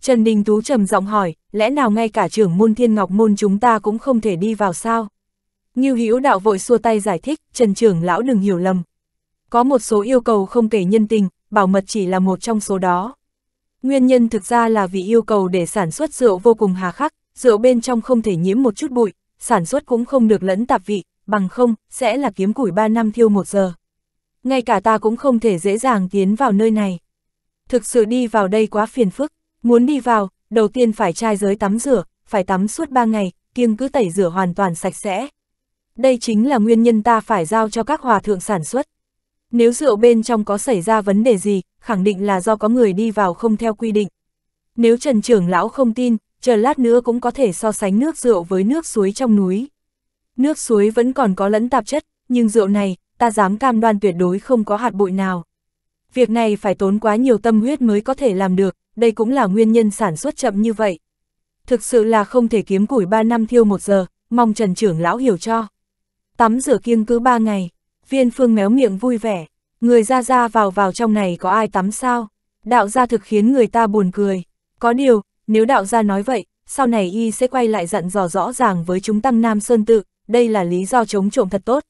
Trần Đình Tú trầm giọng hỏi, lẽ nào ngay cả trưởng môn Thiên Ngọc môn chúng ta cũng không thể đi vào sao? Ngưu Hữu Đạo vội xua tay giải thích, Trần trưởng lão đừng hiểu lầm, có một số yêu cầu không kể nhân tình, bảo mật chỉ là một trong số đó. Nguyên nhân thực ra là vì yêu cầu để sản xuất rượu vô cùng hà khắc, rượu bên trong không thể nhiễm một chút bụi, sản xuất cũng không được lẫn tạp vị, bằng không, sẽ là kiếm củi 3 năm thiêu một giờ. Ngay cả ta cũng không thể dễ dàng tiến vào nơi này. Thực sự đi vào đây quá phiền phức, muốn đi vào, đầu tiên phải trai giới tắm rửa, phải tắm suốt 3 ngày, kiêng cứ tẩy rửa hoàn toàn sạch sẽ. Đây chính là nguyên nhân ta phải giao cho các hòa thượng sản xuất. Nếu rượu bên trong có xảy ra vấn đề gì, khẳng định là do có người đi vào không theo quy định. Nếu Trần trưởng lão không tin, chờ lát nữa cũng có thể so sánh nước rượu với nước suối trong núi. Nước suối vẫn còn có lẫn tạp chất, nhưng rượu này, ta dám cam đoan tuyệt đối không có hạt bụi nào. Việc này phải tốn quá nhiều tâm huyết mới có thể làm được, đây cũng là nguyên nhân sản xuất chậm như vậy. Thực sự là không thể kiếm củi 3 năm thiêu 1 giờ, mong Trần trưởng lão hiểu cho. Tắm rửa kiêng cứ 3 ngày. Viên phương méo miệng vui vẻ, người ra ra vào vào trong này có ai tắm sao? Đạo gia thực khiến người ta buồn cười. Có điều, nếu đạo gia nói vậy, sau này y sẽ quay lại dặn dò rõ ràng với chúng tăng Nam Sơn Tự, đây là lý do chống trộm thật tốt.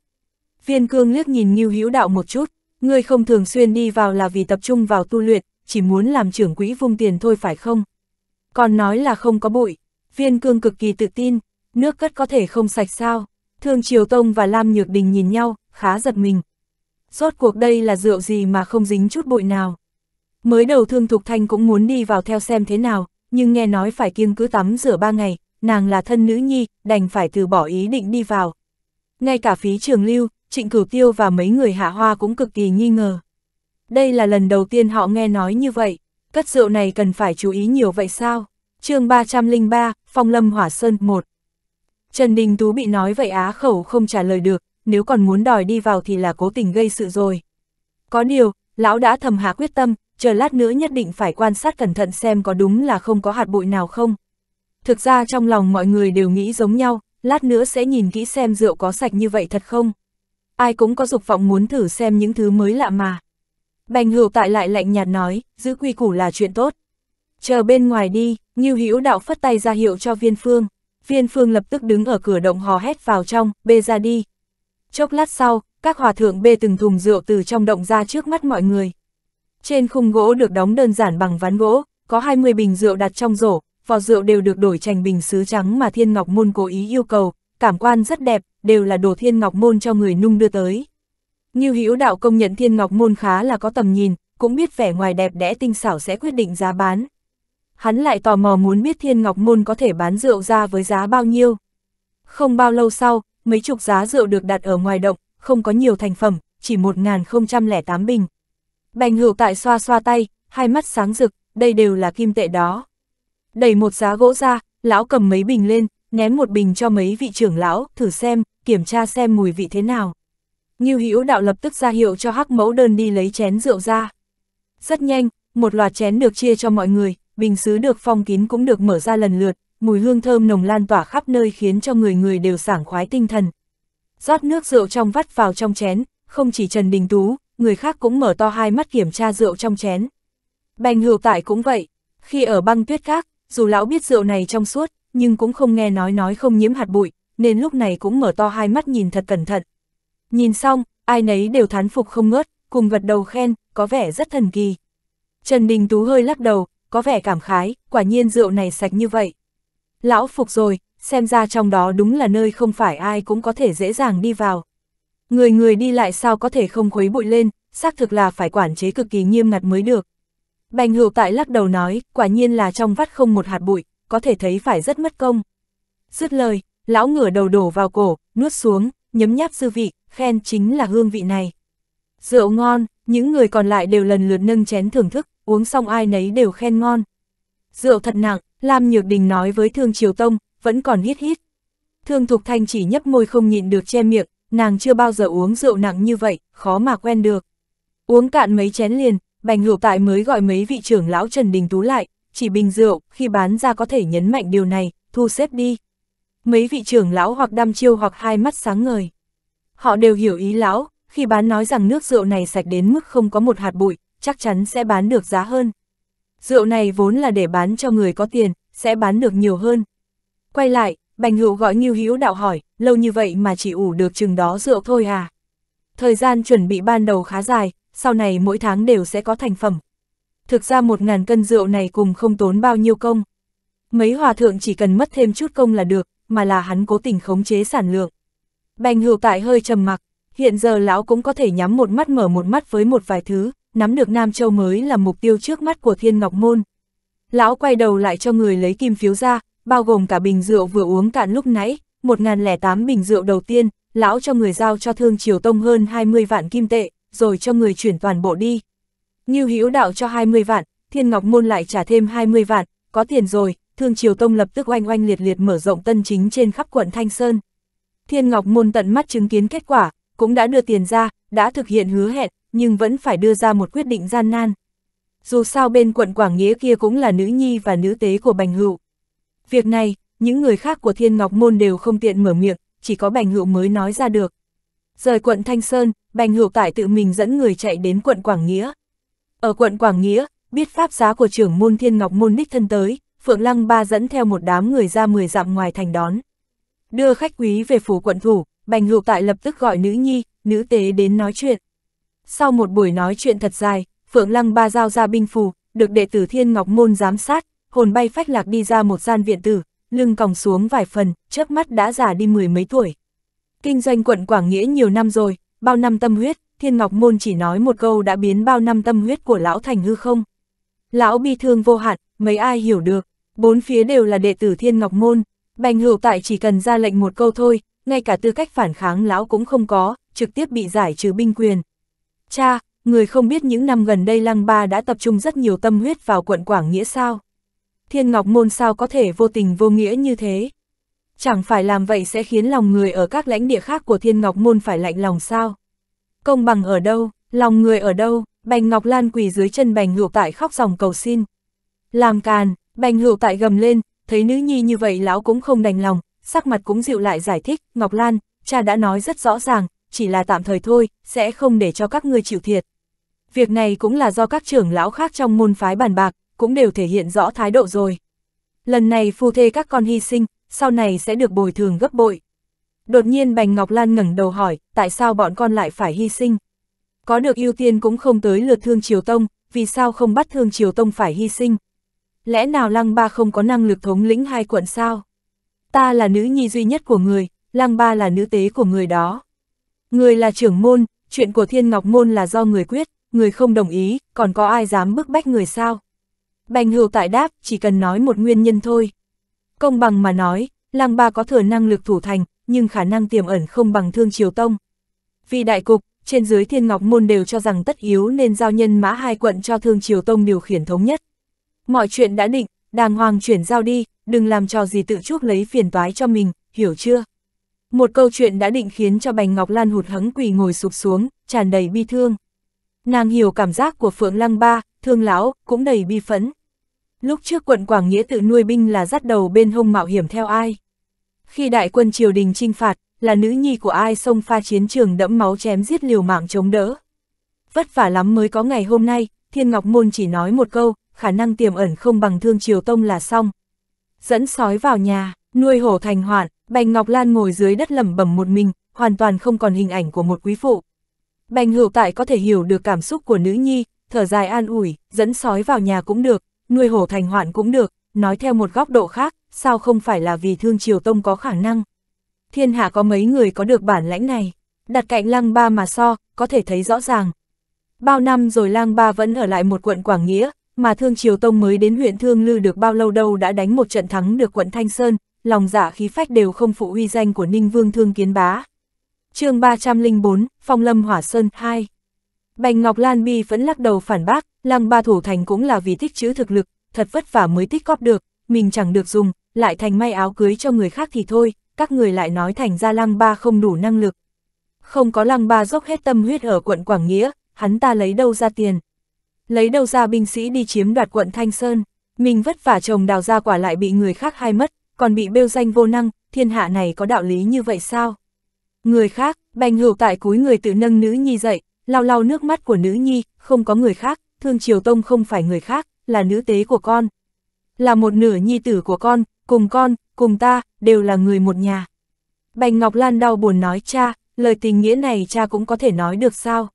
Viên cương liếc nhìn Ngưu Hữu Đạo một chút, người không thường xuyên đi vào là vì tập trung vào tu luyện, chỉ muốn làm trưởng quỹ vung tiền thôi phải không? Còn nói là không có bụi, viên cương cực kỳ tự tin, nước cất có thể không sạch sao? Thương Triều Tông và Lam Nhược Đình nhìn nhau, khá giật mình. Rốt cuộc đây là rượu gì mà không dính chút bụi nào. Mới đầu Thương Thục Thanh cũng muốn đi vào theo xem thế nào, nhưng nghe nói phải kiêng cứ tắm rửa ba ngày, nàng là thân nữ nhi, đành phải từ bỏ ý định đi vào. Ngay cả phí trường lưu, trịnh cửu tiêu và mấy người hạ hoa cũng cực kỳ nghi ngờ. Đây là lần đầu tiên họ nghe nói như vậy, cất rượu này cần phải chú ý nhiều vậy sao? chương 303, Phong Lâm Hỏa Sơn 1 Trần Đình Tú bị nói vậy á khẩu không trả lời được, nếu còn muốn đòi đi vào thì là cố tình gây sự rồi. Có điều, lão đã thầm hạ quyết tâm, chờ lát nữa nhất định phải quan sát cẩn thận xem có đúng là không có hạt bụi nào không. Thực ra trong lòng mọi người đều nghĩ giống nhau, lát nữa sẽ nhìn kỹ xem rượu có sạch như vậy thật không. Ai cũng có dục vọng muốn thử xem những thứ mới lạ mà. Bành hữu tại lại lạnh nhạt nói, giữ quy củ là chuyện tốt. Chờ bên ngoài đi, Ngưu Hữu đạo phất tay ra hiệu cho viên phương viên phương lập tức đứng ở cửa động hò hét vào trong, bê ra đi. Chốc lát sau, các hòa thượng bê từng thùng rượu từ trong động ra trước mắt mọi người. Trên khung gỗ được đóng đơn giản bằng ván gỗ, có 20 bình rượu đặt trong rổ, vỏ rượu đều được đổi thành bình sứ trắng mà Thiên Ngọc Môn cố ý yêu cầu, cảm quan rất đẹp, đều là đồ Thiên Ngọc Môn cho người nung đưa tới. Như hữu đạo công nhận Thiên Ngọc Môn khá là có tầm nhìn, cũng biết vẻ ngoài đẹp đẽ tinh xảo sẽ quyết định giá bán, hắn lại tò mò muốn biết thiên ngọc môn có thể bán rượu ra với giá bao nhiêu. Không bao lâu sau, mấy chục giá rượu được đặt ở ngoài động, không có nhiều thành phẩm, chỉ 1.008 bình. Bành hữu tại xoa xoa tay, hai mắt sáng rực, đây đều là kim tệ đó. Đẩy một giá gỗ ra, lão cầm mấy bình lên, ném một bình cho mấy vị trưởng lão, thử xem, kiểm tra xem mùi vị thế nào. Ngưu Hữu đạo lập tức ra hiệu cho Hắc Mẫu Đơn đi lấy chén rượu ra. Rất nhanh, một loạt chén được chia cho mọi người, bình xứ được phong kín cũng được mở ra lần lượt, mùi hương thơm nồng lan tỏa khắp nơi khiến cho người người đều sảng khoái tinh thần. Rót nước rượu trong vắt vào trong chén, không chỉ Trần Đình Tú, người khác cũng mở to hai mắt kiểm tra rượu trong chén. Bành hữu tại cũng vậy, khi ở băng tuyết khác, dù lão biết rượu này trong suốt, nhưng cũng không nghe nói nói không nhiễm hạt bụi, nên lúc này cũng mở to hai mắt nhìn thật cẩn thận. Nhìn xong, ai nấy đều thán phục không ngớt, cùng gật đầu khen, có vẻ rất thần kỳ. Trần Đình Tú hơi lắc đầu, có vẻ cảm khái, quả nhiên rượu này sạch như vậy. Lão phục rồi, xem ra trong đó đúng là nơi không phải ai cũng có thể dễ dàng đi vào. Người người đi lại sao có thể không khuấy bụi lên, xác thực là phải quản chế cực kỳ nghiêm ngặt mới được. Bành hữu tại lắc đầu nói, quả nhiên là trong vắt không một hạt bụi, có thể thấy phải rất mất công. Dứt lời, lão ngửa đầu đổ vào cổ, nuốt xuống, nhấm nháp dư vị, khen chính là hương vị này. Rượu ngon, những người còn lại đều lần lượt nâng chén thưởng thức, uống xong ai nấy đều khen ngon. Rượu thật nặng, Lam Nhược Đình nói với Thương Triều Tông, vẫn còn hít hít. Thương Thục Thanh chỉ nhấp môi không nhịn được che miệng, nàng chưa bao giờ uống rượu nặng như vậy, khó mà quen được. Uống cạn mấy chén liền, Bành Hữu Tại mới gọi mấy vị trưởng lão Trần Đình Tú lại, chỉ bình rượu, khi bán ra có thể nhấn mạnh điều này, thu xếp đi. Mấy vị trưởng lão hoặc đăm chiêu hoặc hai mắt sáng ngời. Họ đều hiểu ý lão, khi bán nói rằng nước rượu này sạch đến mức không có một hạt bụi, chắc chắn sẽ bán được giá hơn. Rượu này vốn là để bán cho người có tiền, sẽ bán được nhiều hơn. Quay lại, Bành Hữu gọi Ngưu Hữu đạo hỏi, lâu như vậy mà chỉ ủ được chừng đó rượu thôi à? Thời gian chuẩn bị ban đầu khá dài, sau này mỗi tháng đều sẽ có thành phẩm. Thực ra một ngàn cân rượu này cùng không tốn bao nhiêu công. Mấy hòa thượng chỉ cần mất thêm chút công là được, mà là hắn cố tình khống chế sản lượng. Bành Hữu tại hơi trầm mặc, hiện giờ lão cũng có thể nhắm một mắt mở một mắt với một vài thứ, nắm được Nam Châu mới là mục tiêu trước mắt của Thiên Ngọc Môn. Lão quay đầu lại cho người lấy kim phiếu ra, bao gồm cả bình rượu vừa uống cạn lúc nãy, 1008 bình rượu đầu tiên, lão cho người giao cho Thương Triều Tông hơn 20 vạn kim tệ, rồi cho người chuyển toàn bộ đi. như Hữu Đạo cho 20 vạn, Thiên Ngọc Môn lại trả thêm 20 vạn, có tiền rồi, Thương Triều Tông lập tức oanh oanh liệt liệt mở rộng tân chính trên khắp quận Thanh Sơn. Thiên Ngọc Môn tận mắt chứng kiến kết quả, cũng đã đưa tiền ra, đã thực hiện hứa hẹn, nhưng vẫn phải đưa ra một quyết định gian nan. Dù sao bên quận Quảng Nghĩa kia cũng là nữ nhi và nữ tế của Bành Hữu. Việc này, những người khác của Thiên Ngọc Môn đều không tiện mở miệng, chỉ có Bành Hữu mới nói ra được. Rời quận Thanh Sơn, Bành Hữu tải tự mình dẫn người chạy đến quận Quảng Nghĩa. Ở quận Quảng Nghĩa, biết pháp giá của trưởng môn Thiên Ngọc Môn đích thân tới, Phượng Lăng Ba dẫn theo một đám người ra 10 dặm ngoài thành đón. Đưa khách quý về phủ quận thủ, Bành Hữu tại lập tức gọi nữ nhi, nữ tế đến nói chuyện. Sau một buổi nói chuyện thật dài, Phượng Lăng ba giao ra binh phù, được đệ tử Thiên Ngọc Môn giám sát, hồn bay phách lạc đi ra một gian viện tử, lưng còng xuống vài phần, trước mắt đã già đi mười mấy tuổi. Kinh doanh quận Quảng Nghĩa nhiều năm rồi, bao năm tâm huyết, Thiên Ngọc Môn chỉ nói một câu đã biến bao năm tâm huyết của lão thành hư không. Lão bi thương vô hạn, mấy ai hiểu được, bốn phía đều là đệ tử Thiên Ngọc Môn, Bành hữu tại chỉ cần ra lệnh một câu thôi, ngay cả tư cách phản kháng lão cũng không có, trực tiếp bị giải trừ binh quyền. Cha, người không biết những năm gần đây Lăng Ba đã tập trung rất nhiều tâm huyết vào quận Quảng Nghĩa sao? Thiên Ngọc Môn sao có thể vô tình vô nghĩa như thế? Chẳng phải làm vậy sẽ khiến lòng người ở các lãnh địa khác của Thiên Ngọc Môn phải lạnh lòng sao? Công bằng ở đâu, lòng người ở đâu, Bành Ngọc Lan quỳ dưới chân Bành Hữu Tại khóc dòng cầu xin. Làm càn, Bành Hữu Tại gầm lên, thấy nữ nhi như vậy lão cũng không đành lòng, sắc mặt cũng dịu lại giải thích, Ngọc Lan, cha đã nói rất rõ ràng, chỉ là tạm thời thôi, sẽ không để cho các ngươi chịu thiệt. Việc này cũng là do các trưởng lão khác trong môn phái bàn bạc, cũng đều thể hiện rõ thái độ rồi. Lần này phu thê các con hy sinh, sau này sẽ được bồi thường gấp bội. Đột nhiên Bành Ngọc Lan ngẩng đầu hỏi, tại sao bọn con lại phải hy sinh? Có được ưu tiên cũng không tới lượt thương Triều Tông, vì sao không bắt thương Triều Tông phải hy sinh? Lẽ nào Lăng Ba không có năng lực thống lĩnh hai quận sao? Ta là nữ nhi duy nhất của người, Lăng Ba là nữ tế của người đó. Người là trưởng môn, chuyện của thiên ngọc môn là do người quyết, người không đồng ý, còn có ai dám bức bách người sao? Bành hưu tại đáp, chỉ cần nói một nguyên nhân thôi. Công bằng mà nói, lang ba có thừa năng lực thủ thành, nhưng khả năng tiềm ẩn không bằng thương triều tông. Vì đại cục, trên dưới thiên ngọc môn đều cho rằng tất yếu nên giao nhân mã hai quận cho thương triều tông điều khiển thống nhất. Mọi chuyện đã định, đàng hoàng chuyển giao đi, đừng làm trò gì tự chuốc lấy phiền toái cho mình, hiểu chưa? Một câu chuyện đã định khiến cho Bành Ngọc Lan hụt hẫng quỳ ngồi sụp xuống, tràn đầy bi thương. Nàng hiểu cảm giác của Phượng Lăng Ba, thương lão, cũng đầy bi phẫn. Lúc trước quận Quảng Nghĩa tự nuôi binh là dắt đầu bên hông mạo hiểm theo ai. Khi đại quân triều đình trinh phạt, là nữ nhi của ai xông pha chiến trường đẫm máu chém giết liều mạng chống đỡ. Vất vả lắm mới có ngày hôm nay, Thiên Ngọc Môn chỉ nói một câu, khả năng tiềm ẩn không bằng thương triều tông là xong. Dẫn sói vào nhà, nuôi hổ thành hoạn, Bành Ngọc Lan ngồi dưới đất lẩm bẩm một mình, hoàn toàn không còn hình ảnh của một quý phụ. Bành Hữu Tại có thể hiểu được cảm xúc của nữ nhi, thở dài an ủi, dẫn sói vào nhà cũng được, nuôi hổ thành hoạn cũng được, nói theo một góc độ khác, sao không phải là vì Thương Triều Tông có khả năng. Thiên hạ có mấy người có được bản lãnh này, đặt cạnh Lăng Ba mà so, có thể thấy rõ ràng. Bao năm rồi Lang Ba vẫn ở lại một quận Quảng Nghĩa, mà Thương Triều Tông mới đến huyện Thương Lư được bao lâu đâu đã đánh một trận thắng được quận Thanh Sơn, lòng giả dạ khí phách đều không phụ uy danh của Ninh Vương Thương Kiến Bá. chương 304, Phong Lâm Hỏa Sơn 2 Bành Ngọc Lan Bi vẫn lắc đầu phản bác, lăng ba thủ thành cũng là vì tích chữ thực lực, thật vất vả mới tích góp được, mình chẳng được dùng, lại thành may áo cưới cho người khác thì thôi, các người lại nói thành ra lăng ba không đủ năng lực. Không có lăng ba dốc hết tâm huyết ở quận Quảng Nghĩa, hắn ta lấy đâu ra tiền. Lấy đâu ra binh sĩ đi chiếm đoạt quận Thanh Sơn, mình vất vả trồng đào ra quả lại bị người khác hai mất, còn bị bêu danh vô năng, thiên hạ này có đạo lý như vậy sao? Người khác, bành hữu tại cúi người tự nâng nữ nhi dậy, lau lau nước mắt của nữ nhi, không có người khác, thương triều tông không phải người khác, là nữ tế của con. Là một nửa nhi tử của con, cùng con, cùng ta, đều là người một nhà. Bành Ngọc Lan đau buồn nói cha, lời tình nghĩa này cha cũng có thể nói được sao?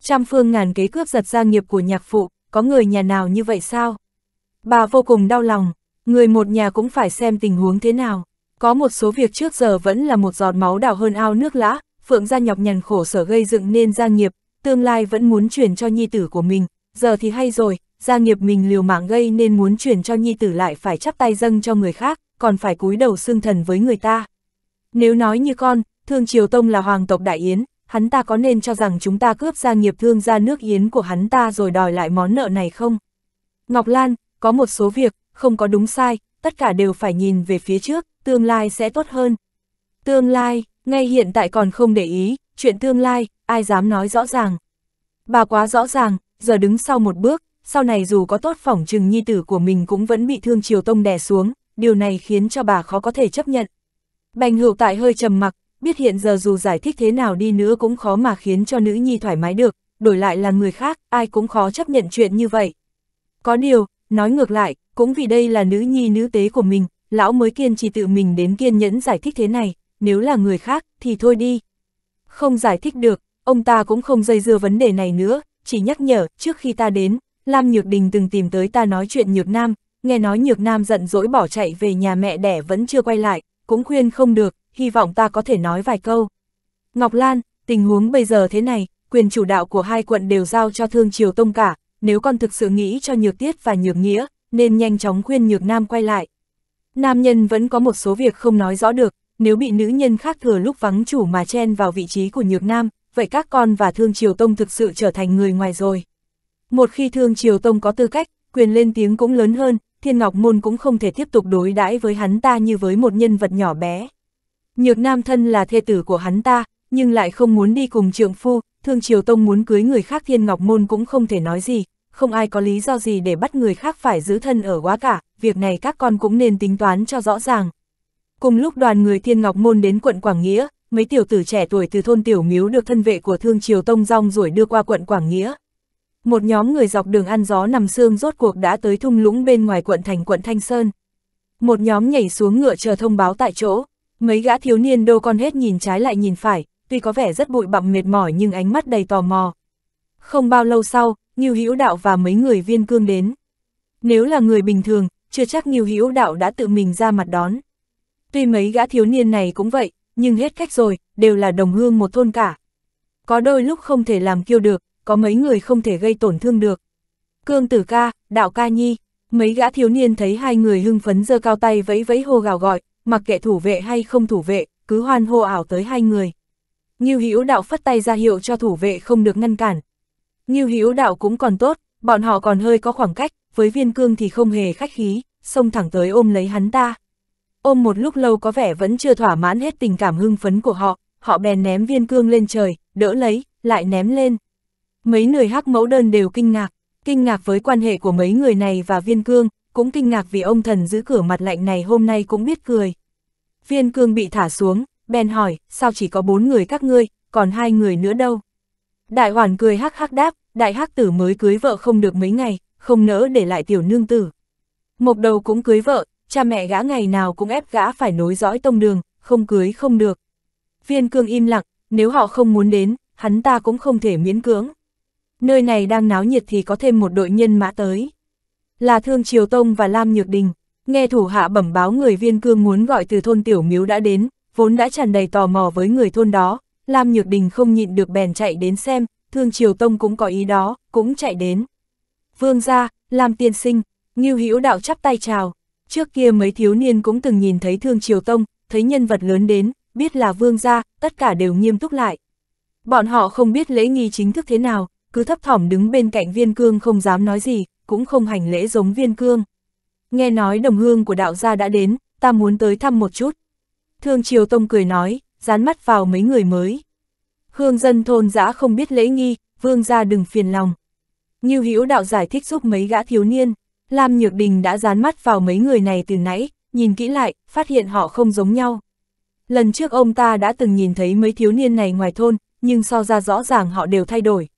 Trăm phương ngàn kế cướp giật gia nghiệp của nhạc phụ, có người nhà nào như vậy sao? Bà vô cùng đau lòng. Người một nhà cũng phải xem tình huống thế nào. Có một số việc trước giờ vẫn là một giọt máu đào hơn ao nước lã, Phượng gia nhọc nhằn khổ sở gây dựng nên gia nghiệp, tương lai vẫn muốn chuyển cho nhi tử của mình, giờ thì hay rồi, gia nghiệp mình liều mạng gây nên muốn chuyển cho nhi tử lại phải chắp tay dâng cho người khác, còn phải cúi đầu xương thần với người ta. Nếu nói như con, Thương Triều Tông là hoàng tộc Đại Yến, hắn ta có nên cho rằng chúng ta cướp gia nghiệp thương gia nước Yến của hắn ta rồi đòi lại món nợ này không? Ngọc Lan, có một số việc, không có đúng sai, tất cả đều phải nhìn về phía trước, tương lai sẽ tốt hơn. Tương lai, ngay hiện tại còn không để ý, chuyện tương lai, ai dám nói rõ ràng. Bà quá rõ ràng, giờ đứng sau một bước, sau này dù có tốt phỏng chừng nhi tử của mình cũng vẫn bị thương triều tông đè xuống, điều này khiến cho bà khó có thể chấp nhận. Bành hữu tại hơi trầm mặc, biết hiện giờ dù giải thích thế nào đi nữa cũng khó mà khiến cho nữ nhi thoải mái được, đổi lại là người khác, ai cũng khó chấp nhận chuyện như vậy. Có điều, Nói ngược lại, cũng vì đây là nữ nhi nữ tế của mình, lão mới kiên trì tự mình đến kiên nhẫn giải thích thế này, nếu là người khác thì thôi đi. Không giải thích được, ông ta cũng không dây dưa vấn đề này nữa, chỉ nhắc nhở, trước khi ta đến, Lam Nhược Đình từng tìm tới ta nói chuyện Nhược Nam, nghe nói Nhược Nam giận dỗi bỏ chạy về nhà mẹ đẻ vẫn chưa quay lại, cũng khuyên không được, hy vọng ta có thể nói vài câu. Ngọc Lan, tình huống bây giờ thế này, quyền chủ đạo của hai quận đều giao cho Thương Triều Tông cả, nếu con thực sự nghĩ cho nhược tiết và nhược nghĩa, nên nhanh chóng khuyên nhược nam quay lại. Nam nhân vẫn có một số việc không nói rõ được, nếu bị nữ nhân khác thừa lúc vắng chủ mà chen vào vị trí của nhược nam, vậy các con và Thương Triều Tông thực sự trở thành người ngoài rồi. Một khi Thương Triều Tông có tư cách, quyền lên tiếng cũng lớn hơn, Thiên Ngọc Môn cũng không thể tiếp tục đối đãi với hắn ta như với một nhân vật nhỏ bé. Nhược nam thân là thê tử của hắn ta, nhưng lại không muốn đi cùng trượng phu, Thương Triều Tông muốn cưới người khác Thiên Ngọc Môn cũng không thể nói gì, không ai có lý do gì để bắt người khác phải giữ thân ở quá cả, việc này các con cũng nên tính toán cho rõ ràng. Cùng lúc đoàn người Thiên Ngọc Môn đến quận Quảng Nghĩa, mấy tiểu tử trẻ tuổi từ thôn Tiểu Miếu được thân vệ của Thương Triều Tông rong rủi đưa qua quận Quảng Nghĩa. Một nhóm người dọc đường ăn gió nằm xương rốt cuộc đã tới thung lũng bên ngoài quận thành quận Thanh Sơn. Một nhóm nhảy xuống ngựa chờ thông báo tại chỗ, mấy gã thiếu niên đô con hết nhìn trái lại nhìn phải, tuy có vẻ rất bụi bặm mệt mỏi nhưng ánh mắt đầy tò mò. Không bao lâu sau, Nhiêu Hữu Đạo và mấy người viên cương đến. Nếu là người bình thường, chưa chắc Nhiêu Hữu Đạo đã tự mình ra mặt đón. Tuy mấy gã thiếu niên này cũng vậy, nhưng hết cách rồi, đều là đồng hương một thôn cả. Có đôi lúc không thể làm kiêu được, có mấy người không thể gây tổn thương được. Cương Tử Ca, Đạo Ca Nhi, mấy gã thiếu niên thấy hai người hưng phấn giơ cao tay vẫy vẫy hô gào gọi, mặc kệ thủ vệ hay không thủ vệ, cứ hoan hô ảo tới hai người. Ngưu Hữu Đạo phất tay ra hiệu cho thủ vệ không được ngăn cản. Ngưu Hữu Đạo cũng còn tốt, bọn họ còn hơi có khoảng cách, với Viên Cương thì không hề khách khí, xông thẳng tới ôm lấy hắn ta. Ôm một lúc lâu có vẻ vẫn chưa thỏa mãn hết tình cảm hưng phấn của họ, họ bèn ném Viên Cương lên trời, đỡ lấy, lại ném lên. Mấy người hắc mẫu đơn đều kinh ngạc, kinh ngạc với quan hệ của mấy người này và Viên Cương, cũng kinh ngạc vì ông thần giữ cửa mặt lạnh này hôm nay cũng biết cười. Viên Cương bị thả xuống, bèn hỏi, sao chỉ có bốn người các ngươi, còn hai người nữa đâu. Đại hoàn cười hắc hắc đáp, đại hắc tử mới cưới vợ không được mấy ngày, không nỡ để lại tiểu nương tử. Mộc đầu cũng cưới vợ, cha mẹ gã ngày nào cũng ép gã phải nối dõi tông đường, không cưới không được. Viên cương im lặng, nếu họ không muốn đến, hắn ta cũng không thể miễn cưỡng. Nơi này đang náo nhiệt thì có thêm một đội nhân mã tới. Là Thương Triều Tông và Lam Nhược Đình, nghe thủ hạ bẩm báo người viên cương muốn gọi từ thôn Tiểu Miếu đã đến, vốn đã tràn đầy tò mò với người thôn đó, Lam Nhược Đình không nhịn được bèn chạy đến xem, Thương Triều Tông cũng có ý đó, cũng chạy đến. Vương gia, Lam tiên sinh, Ngưu Hữu đạo chắp tay chào. Trước kia mấy thiếu niên cũng từng nhìn thấy Thương Triều Tông, thấy nhân vật lớn đến, biết là vương gia, tất cả đều nghiêm túc lại. Bọn họ không biết lễ nghi chính thức thế nào, cứ thấp thỏm đứng bên cạnh viên cương không dám nói gì, cũng không hành lễ giống viên cương. Nghe nói đồng hương của đạo gia đã đến, ta muốn tới thăm một chút, Thương Triều Tông cười nói, dán mắt vào mấy người mới. Hương dân thôn dã không biết lễ nghi, vương gia đừng phiền lòng. Như Hữu đạo giải thích giúp mấy gã thiếu niên, Lam Nhược Đình đã dán mắt vào mấy người này từ nãy, nhìn kỹ lại, phát hiện họ không giống nhau. Lần trước ông ta đã từng nhìn thấy mấy thiếu niên này ngoài thôn, nhưng so ra rõ ràng họ đều thay đổi.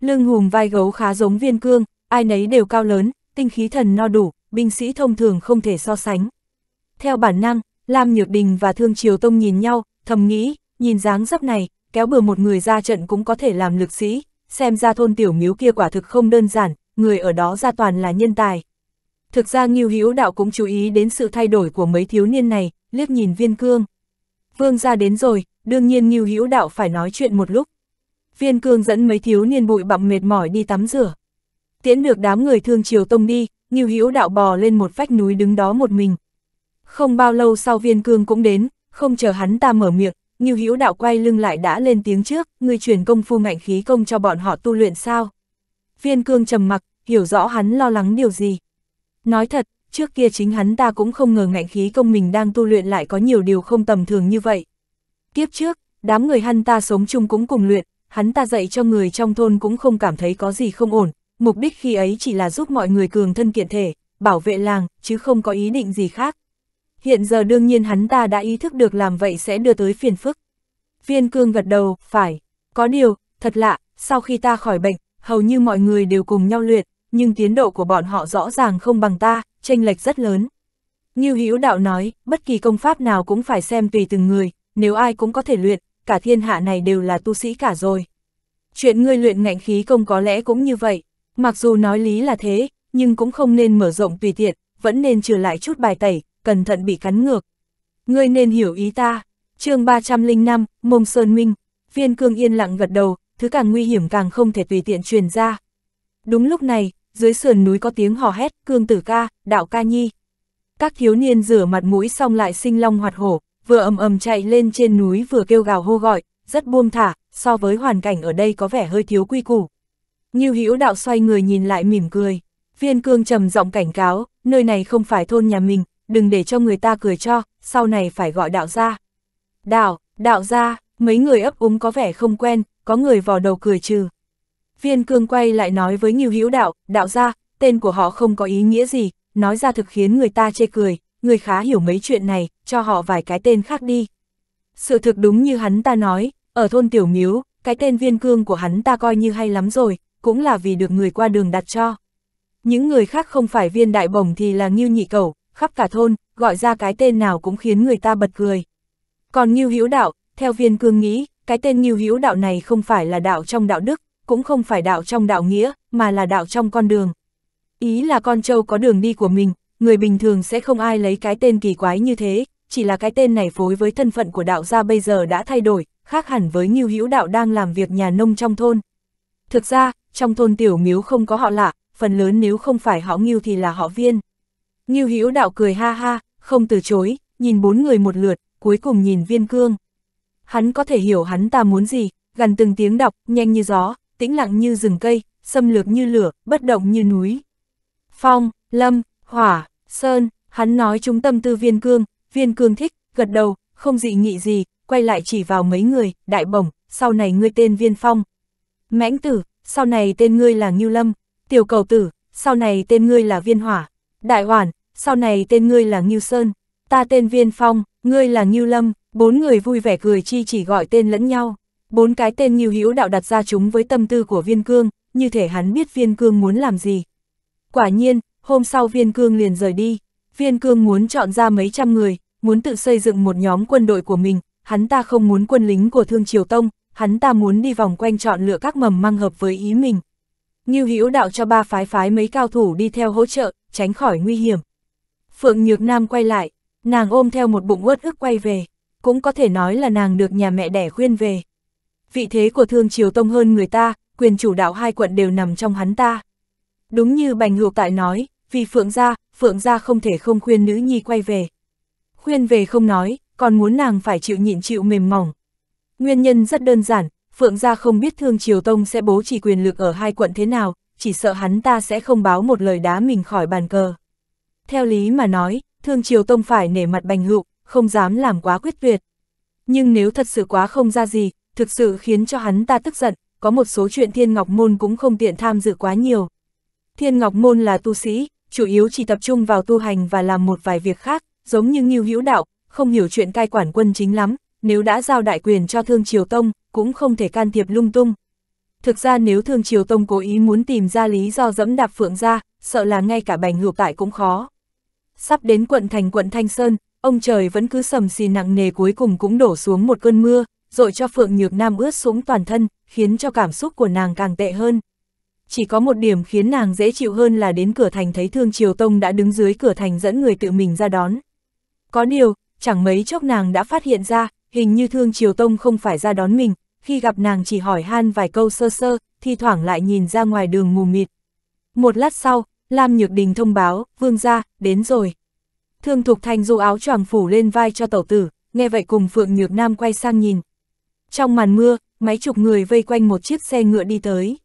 Lưng hùm vai gấu khá giống viên cương, ai nấy đều cao lớn, tinh khí thần no đủ, binh sĩ thông thường không thể so sánh. Theo bản năng, Lam Nhược Đình và Thương Triều Tông nhìn nhau, thầm nghĩ, nhìn dáng dấp này, kéo bừa một người ra trận cũng có thể làm lực sĩ, xem ra thôn tiểu miếu kia quả thực không đơn giản, người ở đó ra toàn là nhân tài. Thực ra Ngưu Hữu Đạo cũng chú ý đến sự thay đổi của mấy thiếu niên này, liếc nhìn Viên Cương. Vương gia đến rồi, đương nhiên Ngưu Hữu Đạo phải nói chuyện một lúc. Viên Cương dẫn mấy thiếu niên bụi bặm mệt mỏi đi tắm rửa. Tiễn được đám người thương Triều Tông đi, Ngưu Hữu Đạo bò lên một vách núi đứng đó một mình, không bao lâu sau viên cương cũng đến, không chờ hắn ta mở miệng, như Hữu Đạo quay lưng lại đã lên tiếng trước, ngươi truyền công phu ngạnh khí công cho bọn họ tu luyện sao? Viên cương trầm mặc, hiểu rõ hắn lo lắng điều gì. Nói thật, trước kia chính hắn ta cũng không ngờ ngạnh khí công mình đang tu luyện lại có nhiều điều không tầm thường như vậy. Kiếp trước, đám người hắn ta sống chung cũng cùng luyện, hắn ta dạy cho người trong thôn cũng không cảm thấy có gì không ổn, mục đích khi ấy chỉ là giúp mọi người cường thân kiện thể, bảo vệ làng, chứ không có ý định gì khác. Hiện giờ đương nhiên hắn ta đã ý thức được làm vậy sẽ đưa tới phiền phức. Viên cương gật đầu, phải. Có điều, thật lạ, sau khi ta khỏi bệnh, hầu như mọi người đều cùng nhau luyện, nhưng tiến độ của bọn họ rõ ràng không bằng ta, tranh lệch rất lớn. Như Hữu Đạo nói, bất kỳ công pháp nào cũng phải xem tùy từng người, nếu ai cũng có thể luyện, cả thiên hạ này đều là tu sĩ cả rồi. Chuyện ngươi luyện ngạnh khí công có lẽ cũng như vậy, mặc dù nói lý là thế, nhưng cũng không nên mở rộng tùy tiện, vẫn nên trừ lại chút bài tẩy, cẩn thận bị cắn ngược. Ngươi nên hiểu ý ta. chương 305, Mông Sơn Minh, viên cương yên lặng gật đầu, thứ càng nguy hiểm càng không thể tùy tiện truyền ra. Đúng lúc này, dưới sườn núi có tiếng hò hét, cương tử ca, đạo ca nhi. Các thiếu niên rửa mặt mũi xong lại sinh long hoạt hổ, vừa ầm ầm chạy lên trên núi vừa kêu gào hô gọi, rất buông thả, so với hoàn cảnh ở đây có vẻ hơi thiếu quy củ. Nhiêu Hữu đạo xoay người nhìn lại mỉm cười, viên cương trầm giọng cảnh cáo, nơi này không phải thôn nhà mình, đừng để cho người ta cười cho, sau này phải gọi đạo gia. Đạo, đạo gia, mấy người ấp úng có vẻ không quen, có người vò đầu cười trừ. Viên cương quay lại nói với Nghiêu Hữu Đạo, đạo gia, tên của họ không có ý nghĩa gì, nói ra thực khiến người ta chê cười, người khá hiểu mấy chuyện này, cho họ vài cái tên khác đi. Sự thực đúng như hắn ta nói, ở thôn Tiểu Miếu, cái tên viên cương của hắn ta coi như hay lắm rồi, cũng là vì được người qua đường đặt cho. Những người khác không phải viên đại bổng thì là Nghiêu Nhị Cầu khắp cả thôn, gọi ra cái tên nào cũng khiến người ta bật cười. Còn Ngưu Hữu Đạo, theo viên cương nghĩ, cái tên Ngưu Hữu Đạo này không phải là đạo trong đạo đức, cũng không phải đạo trong đạo nghĩa, mà là đạo trong con đường. Ý là con trâu có đường đi của mình, người bình thường sẽ không ai lấy cái tên kỳ quái như thế, chỉ là cái tên này phối với thân phận của đạo gia bây giờ đã thay đổi, khác hẳn với Ngưu Hữu Đạo đang làm việc nhà nông trong thôn. Thực ra, trong thôn tiểu miếu không có họ lạ, phần lớn nếu không phải họ Ngưu thì là họ Viên. Ngưu Hữu đạo cười ha ha, không từ chối, nhìn bốn người một lượt, cuối cùng nhìn viên cương. Hắn có thể hiểu hắn ta muốn gì, gần từng tiếng đọc, nhanh như gió, tĩnh lặng như rừng cây, xâm lược như lửa, bất động như núi. Phong, lâm, hỏa, sơn, hắn nói chúng tâm tư viên cương, viên cương thích, gật đầu, không dị nghị gì, quay lại chỉ vào mấy người, đại bổng, sau này ngươi tên viên phong. Mãnh tử, sau này tên ngươi là Ngưu Lâm, tiểu cầu tử, sau này tên ngươi là viên hỏa, đại hoàn, sau này tên ngươi là Ngưu Sơn, ta tên Viên Phong, ngươi là Ngưu Lâm, bốn người vui vẻ cười chi chỉ gọi tên lẫn nhau. Bốn cái tên Ngưu Hữu đạo đặt ra chúng với tâm tư của Viên Cương, như thể hắn biết Viên Cương muốn làm gì. Quả nhiên, hôm sau Viên Cương liền rời đi, Viên Cương muốn chọn ra mấy trăm người, muốn tự xây dựng một nhóm quân đội của mình, hắn ta không muốn quân lính của Thương Triều Tông, hắn ta muốn đi vòng quanh chọn lựa các mầm mang hợp với ý mình. Ngưu Hữu đạo cho ba phái phái mấy cao thủ đi theo hỗ trợ, tránh khỏi nguy hiểm. Phượng Nhược Nam quay lại, nàng ôm theo một bụng uất ức quay về, cũng có thể nói là nàng được nhà mẹ đẻ khuyên về. Vị thế của Thương Triều Tông hơn người ta, quyền chủ đạo hai quận đều nằm trong hắn ta. Đúng như Bành Hược Tại nói, vì Phượng gia, Phượng gia không thể không khuyên nữ nhi quay về. Khuyên về không nói, còn muốn nàng phải chịu nhịn chịu mềm mỏng. Nguyên nhân rất đơn giản, Phượng gia không biết Thương Triều Tông sẽ bố trì quyền lực ở hai quận thế nào, chỉ sợ hắn ta sẽ không báo một lời đá mình khỏi bàn cờ. Theo lý mà nói, Thương Triều Tông phải nể mặt bành hữu, không dám làm quá quyết tuyệt. Nhưng nếu thật sự quá không ra gì, thực sự khiến cho hắn ta tức giận, có một số chuyện Thiên Ngọc Môn cũng không tiện tham dự quá nhiều. Thiên Ngọc Môn là tu sĩ, chủ yếu chỉ tập trung vào tu hành và làm một vài việc khác, giống như Ngưu Hữu Đạo, không hiểu chuyện cai quản quân chính lắm, nếu đã giao đại quyền cho Thương Triều Tông, cũng không thể can thiệp lung tung. Thực ra nếu Thương Triều Tông cố ý muốn tìm ra lý do dẫm đạp Phượng ra, sợ là ngay cả Bành Hữu Tại cũng khó sắp đến quận thành quận Thanh Sơn, ông trời vẫn cứ sầm xì nặng nề cuối cùng cũng đổ xuống một cơn mưa, rồi cho Phượng Nhược Nam ướt xuống toàn thân, khiến cho cảm xúc của nàng càng tệ hơn. Chỉ có một điểm khiến nàng dễ chịu hơn là đến cửa thành thấy Thương Triều Tông đã đứng dưới cửa thành dẫn người tự mình ra đón. Có điều, chẳng mấy chốc nàng đã phát hiện ra, hình như Thương Triều Tông không phải ra đón mình, khi gặp nàng chỉ hỏi han vài câu sơ sơ, thi thoảng lại nhìn ra ngoài đường mù mịt. Một lát sau, Lam Nhược Đình thông báo, vương gia, đến rồi. Thương Thục Thanh du áo choàng phủ lên vai cho tẩu tử, nghe vậy cùng Phượng Nhược Nam quay sang nhìn. Trong màn mưa, mấy chục người vây quanh một chiếc xe ngựa đi tới.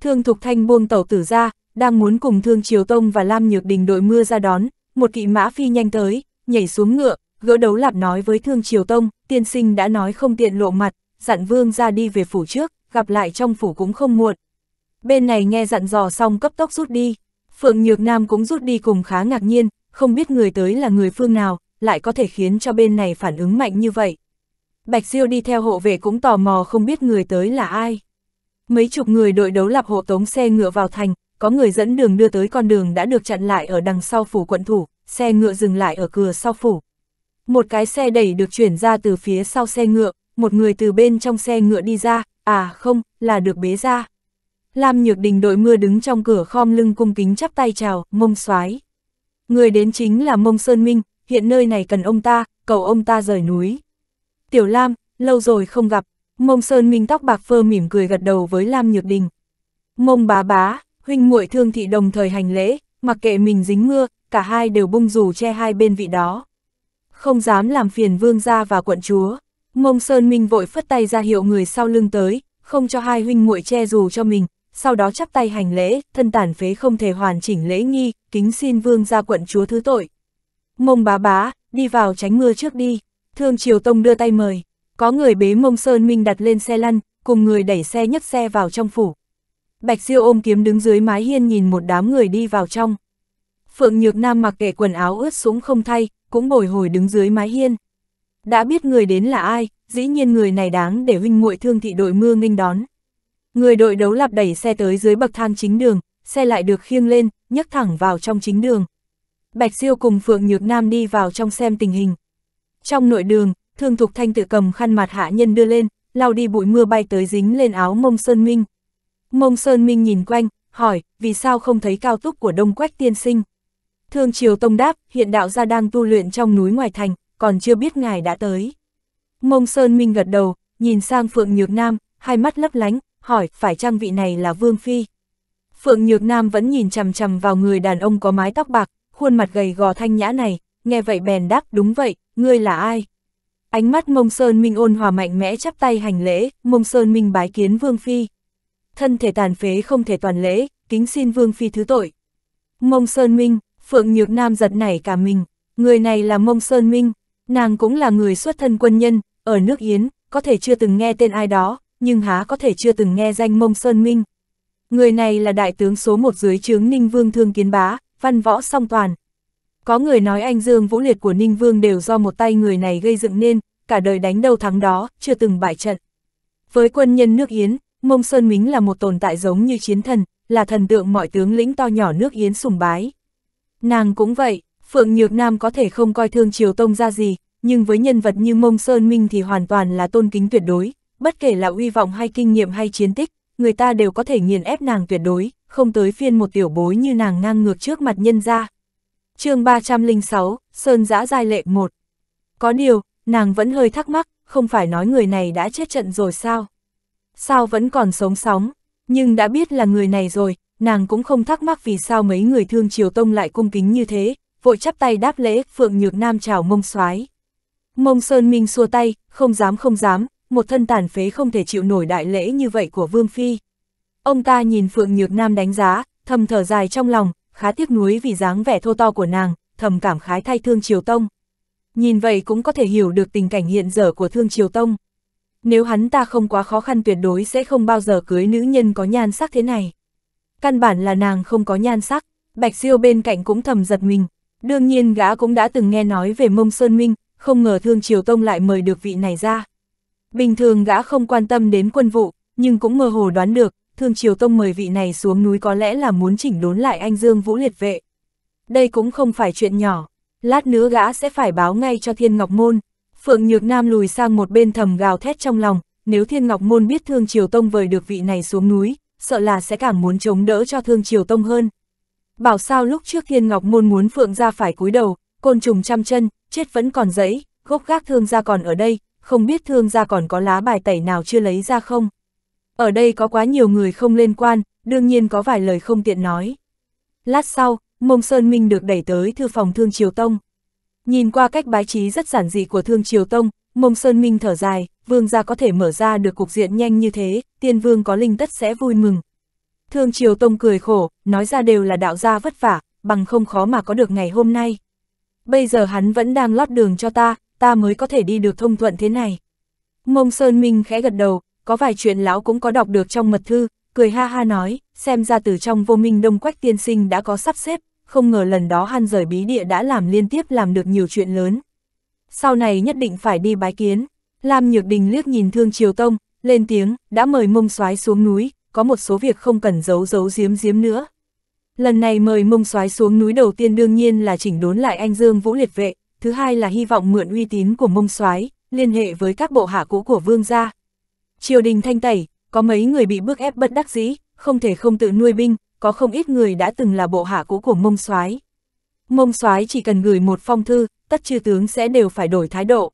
Thương Thục Thanh buông tẩu tử ra, đang muốn cùng Thương Triều Tông và Lam Nhược Đình đội mưa ra đón, một kỵ mã phi nhanh tới, nhảy xuống ngựa, gỡ đấu lạp nói với Thương Triều Tông, tiên sinh đã nói không tiện lộ mặt, dặn vương ra đi về phủ trước, gặp lại trong phủ cũng không muộn. Bên này nghe dặn dò xong cấp tốc rút đi, Phượng Nhược Nam cũng rút đi cùng khá ngạc nhiên, không biết người tới là người phương nào, lại có thể khiến cho bên này phản ứng mạnh như vậy. Bạch Diêu đi theo hộ vệ cũng tò mò không biết người tới là ai. Mấy chục người đội đấu lạp hộ tống xe ngựa vào thành, có người dẫn đường đưa tới con đường đã được chặn lại ở đằng sau phủ quận thủ, xe ngựa dừng lại ở cửa sau phủ. Một cái xe đẩy được chuyển ra từ phía sau xe ngựa, một người từ bên trong xe ngựa đi ra, à không, là được bế ra. Lam Nhược Đình đội mưa đứng trong cửa khom lưng cung kính chắp tay chào, mông soái Người đến chính là mông Sơn Minh, hiện nơi này cần ông ta, cầu ông ta rời núi. Tiểu Lam, lâu rồi không gặp, mông Sơn Minh tóc bạc phơ mỉm cười gật đầu với Lam Nhược Đình. Mông bá bá, huynh muội thương thị đồng thời hành lễ, mặc kệ mình dính mưa, cả hai đều bung dù che hai bên vị đó. Không dám làm phiền vương gia và quận chúa, mông Sơn Minh vội phất tay ra hiệu người sau lưng tới, không cho hai huynh muội che dù cho mình, sau đó chắp tay hành lễ, thân tàn phế không thể hoàn chỉnh lễ nghi, kính xin vương ra quận chúa thứ tội. Mông bá bá, đi vào tránh mưa trước đi, thương triều tông đưa tay mời, có người bế mông sơn minh đặt lên xe lăn, cùng người đẩy xe nhấc xe vào trong phủ. Bạch Diêu ôm kiếm đứng dưới mái hiên nhìn một đám người đi vào trong. Phượng Nhược Nam mặc kệ quần áo ướt sũng không thay, cũng bồi hồi đứng dưới mái hiên. Đã biết người đến là ai, dĩ nhiên người này đáng để huynh muội thương thị đội mưa nghênh đón. Người đội đấu lạp đẩy xe tới dưới bậc thang chính đường, xe lại được khiêng lên, nhấc thẳng vào trong chính đường. Bạch Siêu cùng Phượng Nhược Nam đi vào trong xem tình hình. Trong nội đường, Thương Thục Thanh tự cầm khăn mặt hạ nhân đưa lên, lau đi bụi mưa bay tới dính lên áo Mông Sơn Minh. Mông Sơn Minh nhìn quanh, hỏi, vì sao không thấy cao túc của Đông Quách tiên sinh? Thương Triều Tông đáp, hiện đạo gia đang tu luyện trong núi ngoài thành, còn chưa biết ngài đã tới. Mông Sơn Minh gật đầu, nhìn sang Phượng Nhược Nam, hai mắt lấp lánh, hỏi, phải chăng vị này là Vương Phi? Phượng Nhược Nam vẫn nhìn chằm chằm vào người đàn ông có mái tóc bạc, khuôn mặt gầy gò thanh nhã này, nghe vậy bèn đáp, đúng vậy, ngươi là ai? Ánh mắt Mông Sơn Minh ôn hòa mạnh mẽ chắp tay hành lễ, Mông Sơn Minh bái kiến Vương Phi. Thân thể tàn phế không thể toàn lễ, kính xin Vương Phi thứ tội. Mông Sơn Minh, Phượng Nhược Nam giật nảy cả mình, người này là Mông Sơn Minh, nàng cũng là người xuất thân quân nhân, ở nước Yến, có thể chưa từng nghe tên ai đó, nhưng há có thể chưa từng nghe danh Mông Sơn Minh. Người này là đại tướng số một dưới chướng Ninh Vương Thương Kiến Bá, văn võ song toàn. Có người nói anh Dương Vũ Liệt của Ninh Vương đều do một tay người này gây dựng nên, cả đời đánh đầu thắng đó, chưa từng bại trận. Với quân nhân nước Yến, Mông Sơn Minh là một tồn tại giống như chiến thần, là thần tượng mọi tướng lĩnh to nhỏ nước Yến sùng bái. Nàng cũng vậy, Phượng Nhược Nam có thể không coi thương Triều Tông ra gì, nhưng với nhân vật như Mông Sơn Minh thì hoàn toàn là tôn kính tuyệt đối, bất kể là uy vọng hay kinh nghiệm hay chiến tích, người ta đều có thể nghiền ép nàng tuyệt đối, không tới phiên một tiểu bối như nàng ngang ngược trước mặt nhân ra. chương 306, Sơn Giã Giai Lệ 1 Có điều, nàng vẫn hơi thắc mắc, không phải nói người này đã chết trận rồi sao? Sao vẫn còn sống sóng, nhưng đã biết là người này rồi, nàng cũng không thắc mắc vì sao mấy người thương triều tông lại cung kính như thế, vội chắp tay đáp lễ, Phượng Nhược Nam chào mông soái Mông Sơn Minh xua tay, không dám không dám, một thân tàn phế không thể chịu nổi đại lễ như vậy của Vương Phi. Ông ta nhìn Phượng Nhược Nam đánh giá, thầm thở dài trong lòng, khá tiếc nuối vì dáng vẻ thô to của nàng, thầm cảm khái thay Thương Triều Tông. Nhìn vậy cũng có thể hiểu được tình cảnh hiện giờ của Thương Triều Tông. Nếu hắn ta không quá khó khăn tuyệt đối sẽ không bao giờ cưới nữ nhân có nhan sắc thế này. Căn bản là nàng không có nhan sắc, Bạch Siêu bên cạnh cũng thầm giật mình. Đương nhiên gã cũng đã từng nghe nói về mông Sơn Minh, không ngờ Thương Triều Tông lại mời được vị này ra. Bình thường gã không quan tâm đến quân vụ, nhưng cũng mơ hồ đoán được, Thương Triều Tông mời vị này xuống núi có lẽ là muốn chỉnh đốn lại anh Dương Vũ liệt vệ. Đây cũng không phải chuyện nhỏ, lát nữa gã sẽ phải báo ngay cho Thiên Ngọc Môn. Phượng Nhược Nam lùi sang một bên thầm gào thét trong lòng, nếu Thiên Ngọc Môn biết Thương Triều Tông vời được vị này xuống núi, sợ là sẽ càng muốn chống đỡ cho Thương Triều Tông hơn. Bảo sao lúc trước Thiên Ngọc Môn muốn Phượng ra phải cúi đầu, côn trùng trăm chân, chết vẫn còn giấy, gốc gác thương ra còn ở đây, không biết thương gia còn có lá bài tẩy nào chưa lấy ra không. Ở đây có quá nhiều người không liên quan, đương nhiên có vài lời không tiện nói. Lát sau, Mông Sơn Minh được đẩy tới thư phòng Thương Triều Tông. Nhìn qua cách bái trí rất giản dị của Thương Triều Tông, Mông Sơn Minh thở dài, vương gia có thể mở ra được cục diện nhanh như thế, tiên vương có linh tất sẽ vui mừng. Thương Triều Tông cười khổ, nói ra đều là đạo gia vất vả, bằng không khó mà có được ngày hôm nay. Bây giờ hắn vẫn đang lót đường cho ta, ta mới có thể đi được thông thuận thế này. Mông Sơn Minh khẽ gật đầu, có vài chuyện lão cũng có đọc được trong mật thư, cười ha ha nói, xem ra từ trong vô minh đông quách tiên sinh đã có sắp xếp, không ngờ lần đó hắn rời bí địa đã làm liên tiếp làm được nhiều chuyện lớn. Sau này nhất định phải đi bái kiến, Lam Nhược Đình liếc nhìn Thương Triều Tông, lên tiếng, đã mời mông soái xuống núi, có một số việc không cần giấu giấu giếm giếm nữa. Lần này mời mông soái xuống núi đầu tiên đương nhiên là chỉnh đốn lại anh Dương Vũ Liệt Vệ, thứ hai là hy vọng mượn uy tín của mông soái liên hệ với các bộ hạ cũ của vương gia. Triều đình thanh tẩy, có mấy người bị bức ép bất đắc dĩ, không thể không tự nuôi binh, có không ít người đã từng là bộ hạ cũ của mông soái. Mông soái chỉ cần gửi một phong thư, tất chư tướng sẽ đều phải đổi thái độ.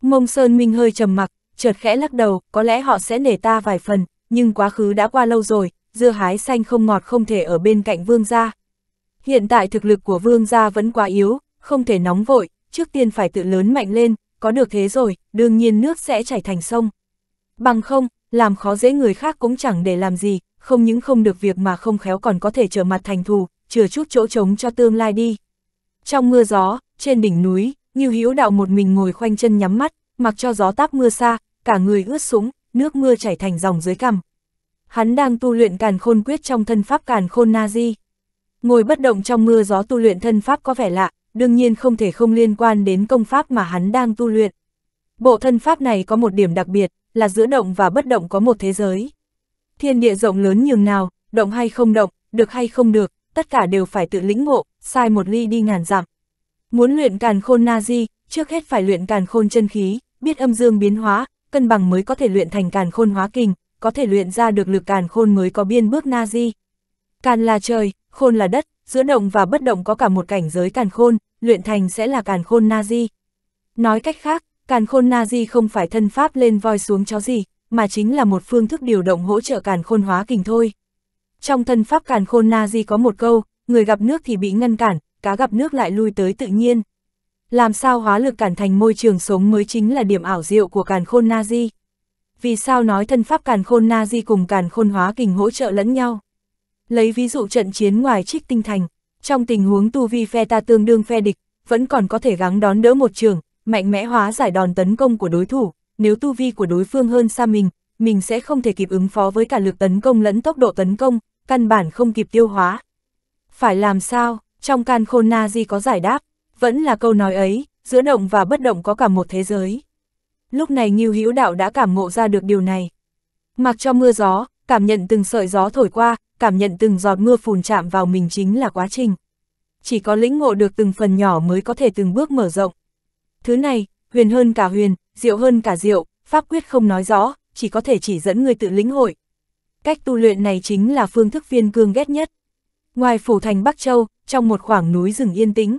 Mông Sơn Minh hơi trầm mặc, chợt khẽ lắc đầu, có lẽ họ sẽ nể ta vài phần, nhưng quá khứ đã qua lâu rồi, dưa hái xanh không ngọt không thể ở bên cạnh vương gia. Hiện tại thực lực của vương gia vẫn quá yếu, không thể nóng vội, trước tiên phải tự lớn mạnh lên, có được thế rồi, đương nhiên nước sẽ chảy thành sông. Bằng không, làm khó dễ người khác cũng chẳng để làm gì, không những không được việc mà không khéo còn có thể trở mặt thành thù, chừa chút chỗ trống cho tương lai đi. Trong mưa gió, trên đỉnh núi, Ngưu Hữu Đạo một mình ngồi khoanh chân nhắm mắt, mặc cho gió táp mưa xa, cả người ướt sũng, nước mưa chảy thành dòng dưới cằm. Hắn đang tu luyện Càn Khôn Quyết trong thân pháp Càn Khôn Na Ngồi bất động trong mưa gió tu luyện thân pháp có vẻ lạ, đương nhiên không thể không liên quan đến công pháp mà hắn đang tu luyện. Bộ thân pháp này có một điểm đặc biệt, là giữa động và bất động có một thế giới. Thiên địa rộng lớn nhường nào, động hay không động, được hay không được, tất cả đều phải tự lĩnh ngộ, sai một ly đi ngàn dặm. Muốn luyện càn khôn na di, trước hết phải luyện càn khôn chân khí, biết âm dương biến hóa, cân bằng mới có thể luyện thành càn khôn hóa kình, có thể luyện ra được lực càn khôn mới có biên bước na di. Càn là trời, khôn là đất, giữa động và bất động có cả một cảnh giới càn khôn, luyện thành sẽ là càn khôn nazi Nói cách khác, càn khôn nazi không phải thân pháp lên voi xuống chó gì, mà chính là một phương thức điều động hỗ trợ càn khôn hóa kình thôi. Trong thân pháp càn khôn nazi có một câu, người gặp nước thì bị ngăn cản, cá gặp nước lại lui tới tự nhiên. Làm sao hóa lực cản thành môi trường sống mới chính là điểm ảo diệu của càn khôn nazi Vì sao nói thân pháp càn khôn nazi cùng càn khôn hóa kình hỗ trợ lẫn nhau? Lấy ví dụ trận chiến ngoài trích tinh thành, trong tình huống tu vi phe ta tương đương phe địch, vẫn còn có thể gắng đón đỡ một trường, mạnh mẽ hóa giải đòn tấn công của đối thủ, nếu tu vi của đối phương hơn xa mình, mình sẽ không thể kịp ứng phó với cả lực tấn công lẫn tốc độ tấn công, căn bản không kịp tiêu hóa. Phải làm sao, trong can khôn na di có giải đáp, vẫn là câu nói ấy, giữa động và bất động có cả một thế giới. Lúc này Ngưu Hữu Đạo đã cảm ngộ ra được điều này. Mặc cho mưa gió, cảm nhận từng sợi gió thổi qua, cảm nhận từng giọt mưa phùn chạm vào mình chính là quá trình. Chỉ có lĩnh ngộ được từng phần nhỏ mới có thể từng bước mở rộng. Thứ này, huyền hơn cả huyền, diệu hơn cả diệu, pháp quyết không nói rõ, chỉ có thể chỉ dẫn người tự lĩnh hội. Cách tu luyện này chính là phương thức viên cương ghét nhất. Ngoài phủ thành Bắc Châu, trong một khoảng núi rừng yên tĩnh.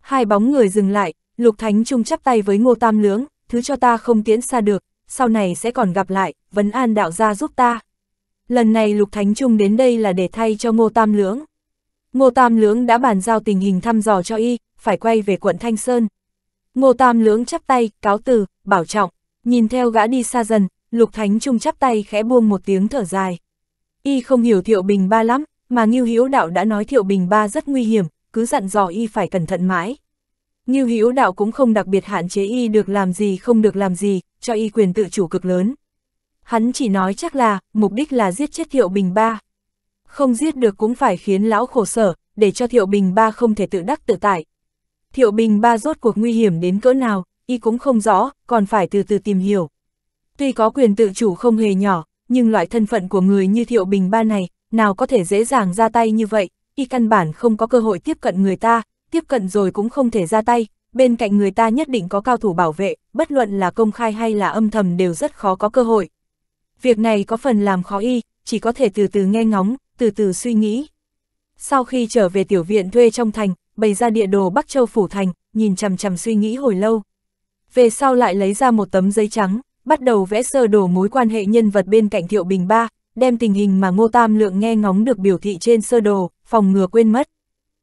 Hai bóng người dừng lại, Lục Thánh Trung chắp tay với Ngô Tam Lưỡng, thứ cho ta không tiến xa được, sau này sẽ còn gặp lại, vấn an đạo gia giúp ta lần này Lục Thánh Trung đến đây là để thay cho Ngô Tam Lưỡng. Ngô Tam Lưỡng đã bàn giao tình hình thăm dò cho y, phải quay về quận Thanh Sơn. Ngô Tam Lưỡng chắp tay, cáo từ, bảo trọng, nhìn theo gã đi xa dần, Lục Thánh Trung chắp tay khẽ buông một tiếng thở dài. Y không hiểu Thiệu Bình Ba lắm, mà Ngưu Hiếu Đạo đã nói Thiệu Bình Ba rất nguy hiểm, cứ dặn dò y phải cẩn thận mãi. Ngưu Hiếu Đạo cũng không đặc biệt hạn chế y được làm gì không được làm gì, cho y quyền tự chủ cực lớn hắn chỉ nói chắc là, mục đích là giết chết Thiệu Bình Ba. Không giết được cũng phải khiến lão khổ sở, để cho Thiệu Bình Ba không thể tự đắc tự tại. Thiệu Bình Ba rốt cuộc nguy hiểm đến cỡ nào, y cũng không rõ, còn phải từ từ tìm hiểu. Tuy có quyền tự chủ không hề nhỏ, nhưng loại thân phận của người như Thiệu Bình Ba này, nào có thể dễ dàng ra tay như vậy, y căn bản không có cơ hội tiếp cận người ta, tiếp cận rồi cũng không thể ra tay, bên cạnh người ta nhất định có cao thủ bảo vệ, bất luận là công khai hay là âm thầm đều rất khó có cơ hội việc này có phần làm khó y, chỉ có thể từ từ nghe ngóng, từ từ suy nghĩ. Sau khi trở về tiểu viện thuê trong thành, bày ra địa đồ Bắc Châu Phủ Thành, nhìn chằm chằm suy nghĩ hồi lâu. Về sau lại lấy ra một tấm giấy trắng, bắt đầu vẽ sơ đồ mối quan hệ nhân vật bên cạnh Thiệu Bình Ba, đem tình hình mà Ngô Tam Lượng nghe ngóng được biểu thị trên sơ đồ, phòng ngừa quên mất.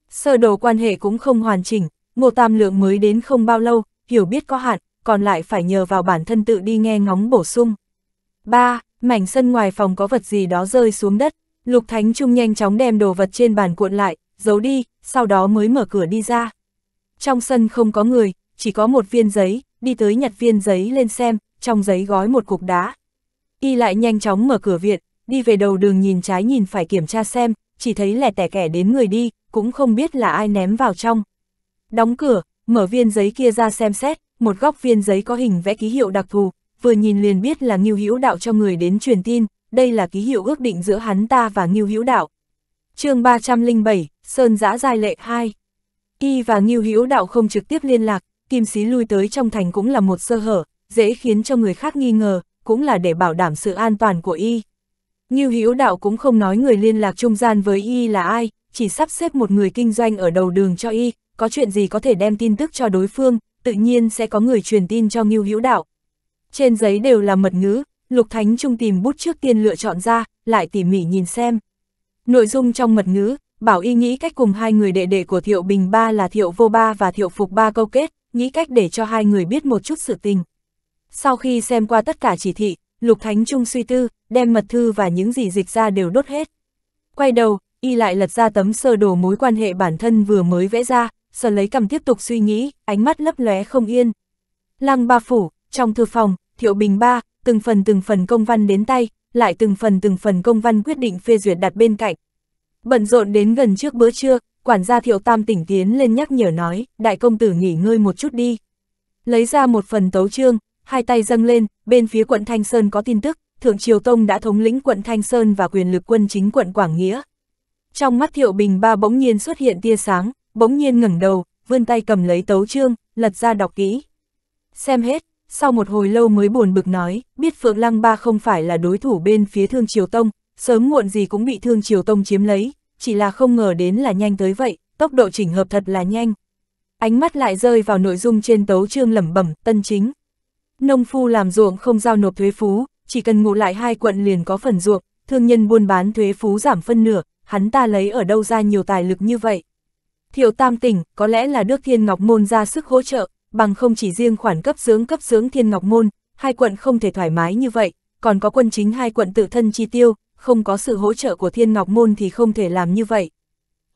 Sơ đồ quan hệ cũng không hoàn chỉnh, Ngô Tam Lượng mới đến không bao lâu, hiểu biết có hạn, còn lại phải nhờ vào bản thân tự đi nghe ngóng bổ sung. Ba, mảnh sân ngoài phòng có vật gì đó rơi xuống đất, Lục Thánh Trung nhanh chóng đem đồ vật trên bàn cuộn lại, giấu đi, sau đó mới mở cửa đi ra. Trong sân không có người, chỉ có một viên giấy, đi tới nhặt viên giấy lên xem, trong giấy gói một cục đá. Y lại nhanh chóng mở cửa viện, đi về đầu đường nhìn trái nhìn phải kiểm tra xem, chỉ thấy lẻ tẻ kẻ đến người đi, cũng không biết là ai ném vào trong. Đóng cửa, mở viên giấy kia ra xem xét, một góc viên giấy có hình vẽ ký hiệu đặc thù, vừa nhìn liền biết là Ngưu Hữu Đạo cho người đến truyền tin, đây là ký hiệu ước định giữa hắn ta và Ngưu Hữu Đạo. Chương 307, Sơn Giã Giai Lệ 2. Y và Ngưu Hữu Đạo không trực tiếp liên lạc, Kim Sí lui tới trong thành cũng là một sơ hở, dễ khiến cho người khác nghi ngờ, cũng là để bảo đảm sự an toàn của y. Ngưu Hữu Đạo cũng không nói người liên lạc trung gian với y là ai, chỉ sắp xếp một người kinh doanh ở đầu đường cho y, có chuyện gì có thể đem tin tức cho đối phương, tự nhiên sẽ có người truyền tin cho Ngưu Hữu Đạo trên giấy đều là mật ngữ, Lục Thánh Trung tìm bút trước tiên lựa chọn ra, lại tỉ mỉ nhìn xem. Nội dung trong mật ngữ, bảo y nghĩ cách cùng hai người đệ đệ của Thiệu Bình Ba là Thiệu Vô Ba và Thiệu Phục Ba câu kết, nghĩ cách để cho hai người biết một chút sự tình. Sau khi xem qua tất cả chỉ thị, Lục Thánh Trung suy tư, đem mật thư và những gì dịch ra đều đốt hết. Quay đầu, y lại lật ra tấm sơ đồ mối quan hệ bản thân vừa mới vẽ ra, sờ lấy cầm tiếp tục suy nghĩ, ánh mắt lấp lóe không yên. Lăng ba phủ, trong thư phòng, Thiệu Bình ba từng phần từng phần công văn đến tay, lại từng phần từng phần công văn quyết định phê duyệt đặt bên cạnh. Bận rộn đến gần trước bữa trưa, quản gia Thiệu Tam tỉnh tiến lên nhắc nhở nói, đại công tử nghỉ ngơi một chút đi. Lấy ra một phần tấu chương, hai tay dâng lên, bên phía quận Thanh Sơn có tin tức, Thượng Triều Tông đã thống lĩnh quận Thanh Sơn và quyền lực quân chính quận Quảng Nghĩa. Trong mắt Thiệu Bình ba bỗng nhiên xuất hiện tia sáng, bỗng nhiên ngẩng đầu, vươn tay cầm lấy tấu chương, lật ra đọc kỹ. Xem hết, sau một hồi lâu mới buồn bực nói, biết Phượng Lăng Ba không phải là đối thủ bên phía Thương Triều Tông, sớm muộn gì cũng bị Thương Triều Tông chiếm lấy, chỉ là không ngờ đến là nhanh tới vậy, tốc độ chỉnh hợp thật là nhanh. Ánh mắt lại rơi vào nội dung trên tấu chương lẩm bẩm, tân chính. Nông phu làm ruộng không giao nộp thuế phú, chỉ cần ngủ lại hai quận liền có phần ruộng, thương nhân buôn bán thuế phú giảm phân nửa, hắn ta lấy ở đâu ra nhiều tài lực như vậy. Thiệu Tam tỉnh, có lẽ là Đức Thiên Ngọc Môn ra sức hỗ trợ, bằng không chỉ riêng khoản cấp dưỡng cấp dưỡng Thiên Ngọc Môn, hai quận không thể thoải mái như vậy, còn có quân chính hai quận tự thân chi tiêu, không có sự hỗ trợ của Thiên Ngọc Môn thì không thể làm như vậy.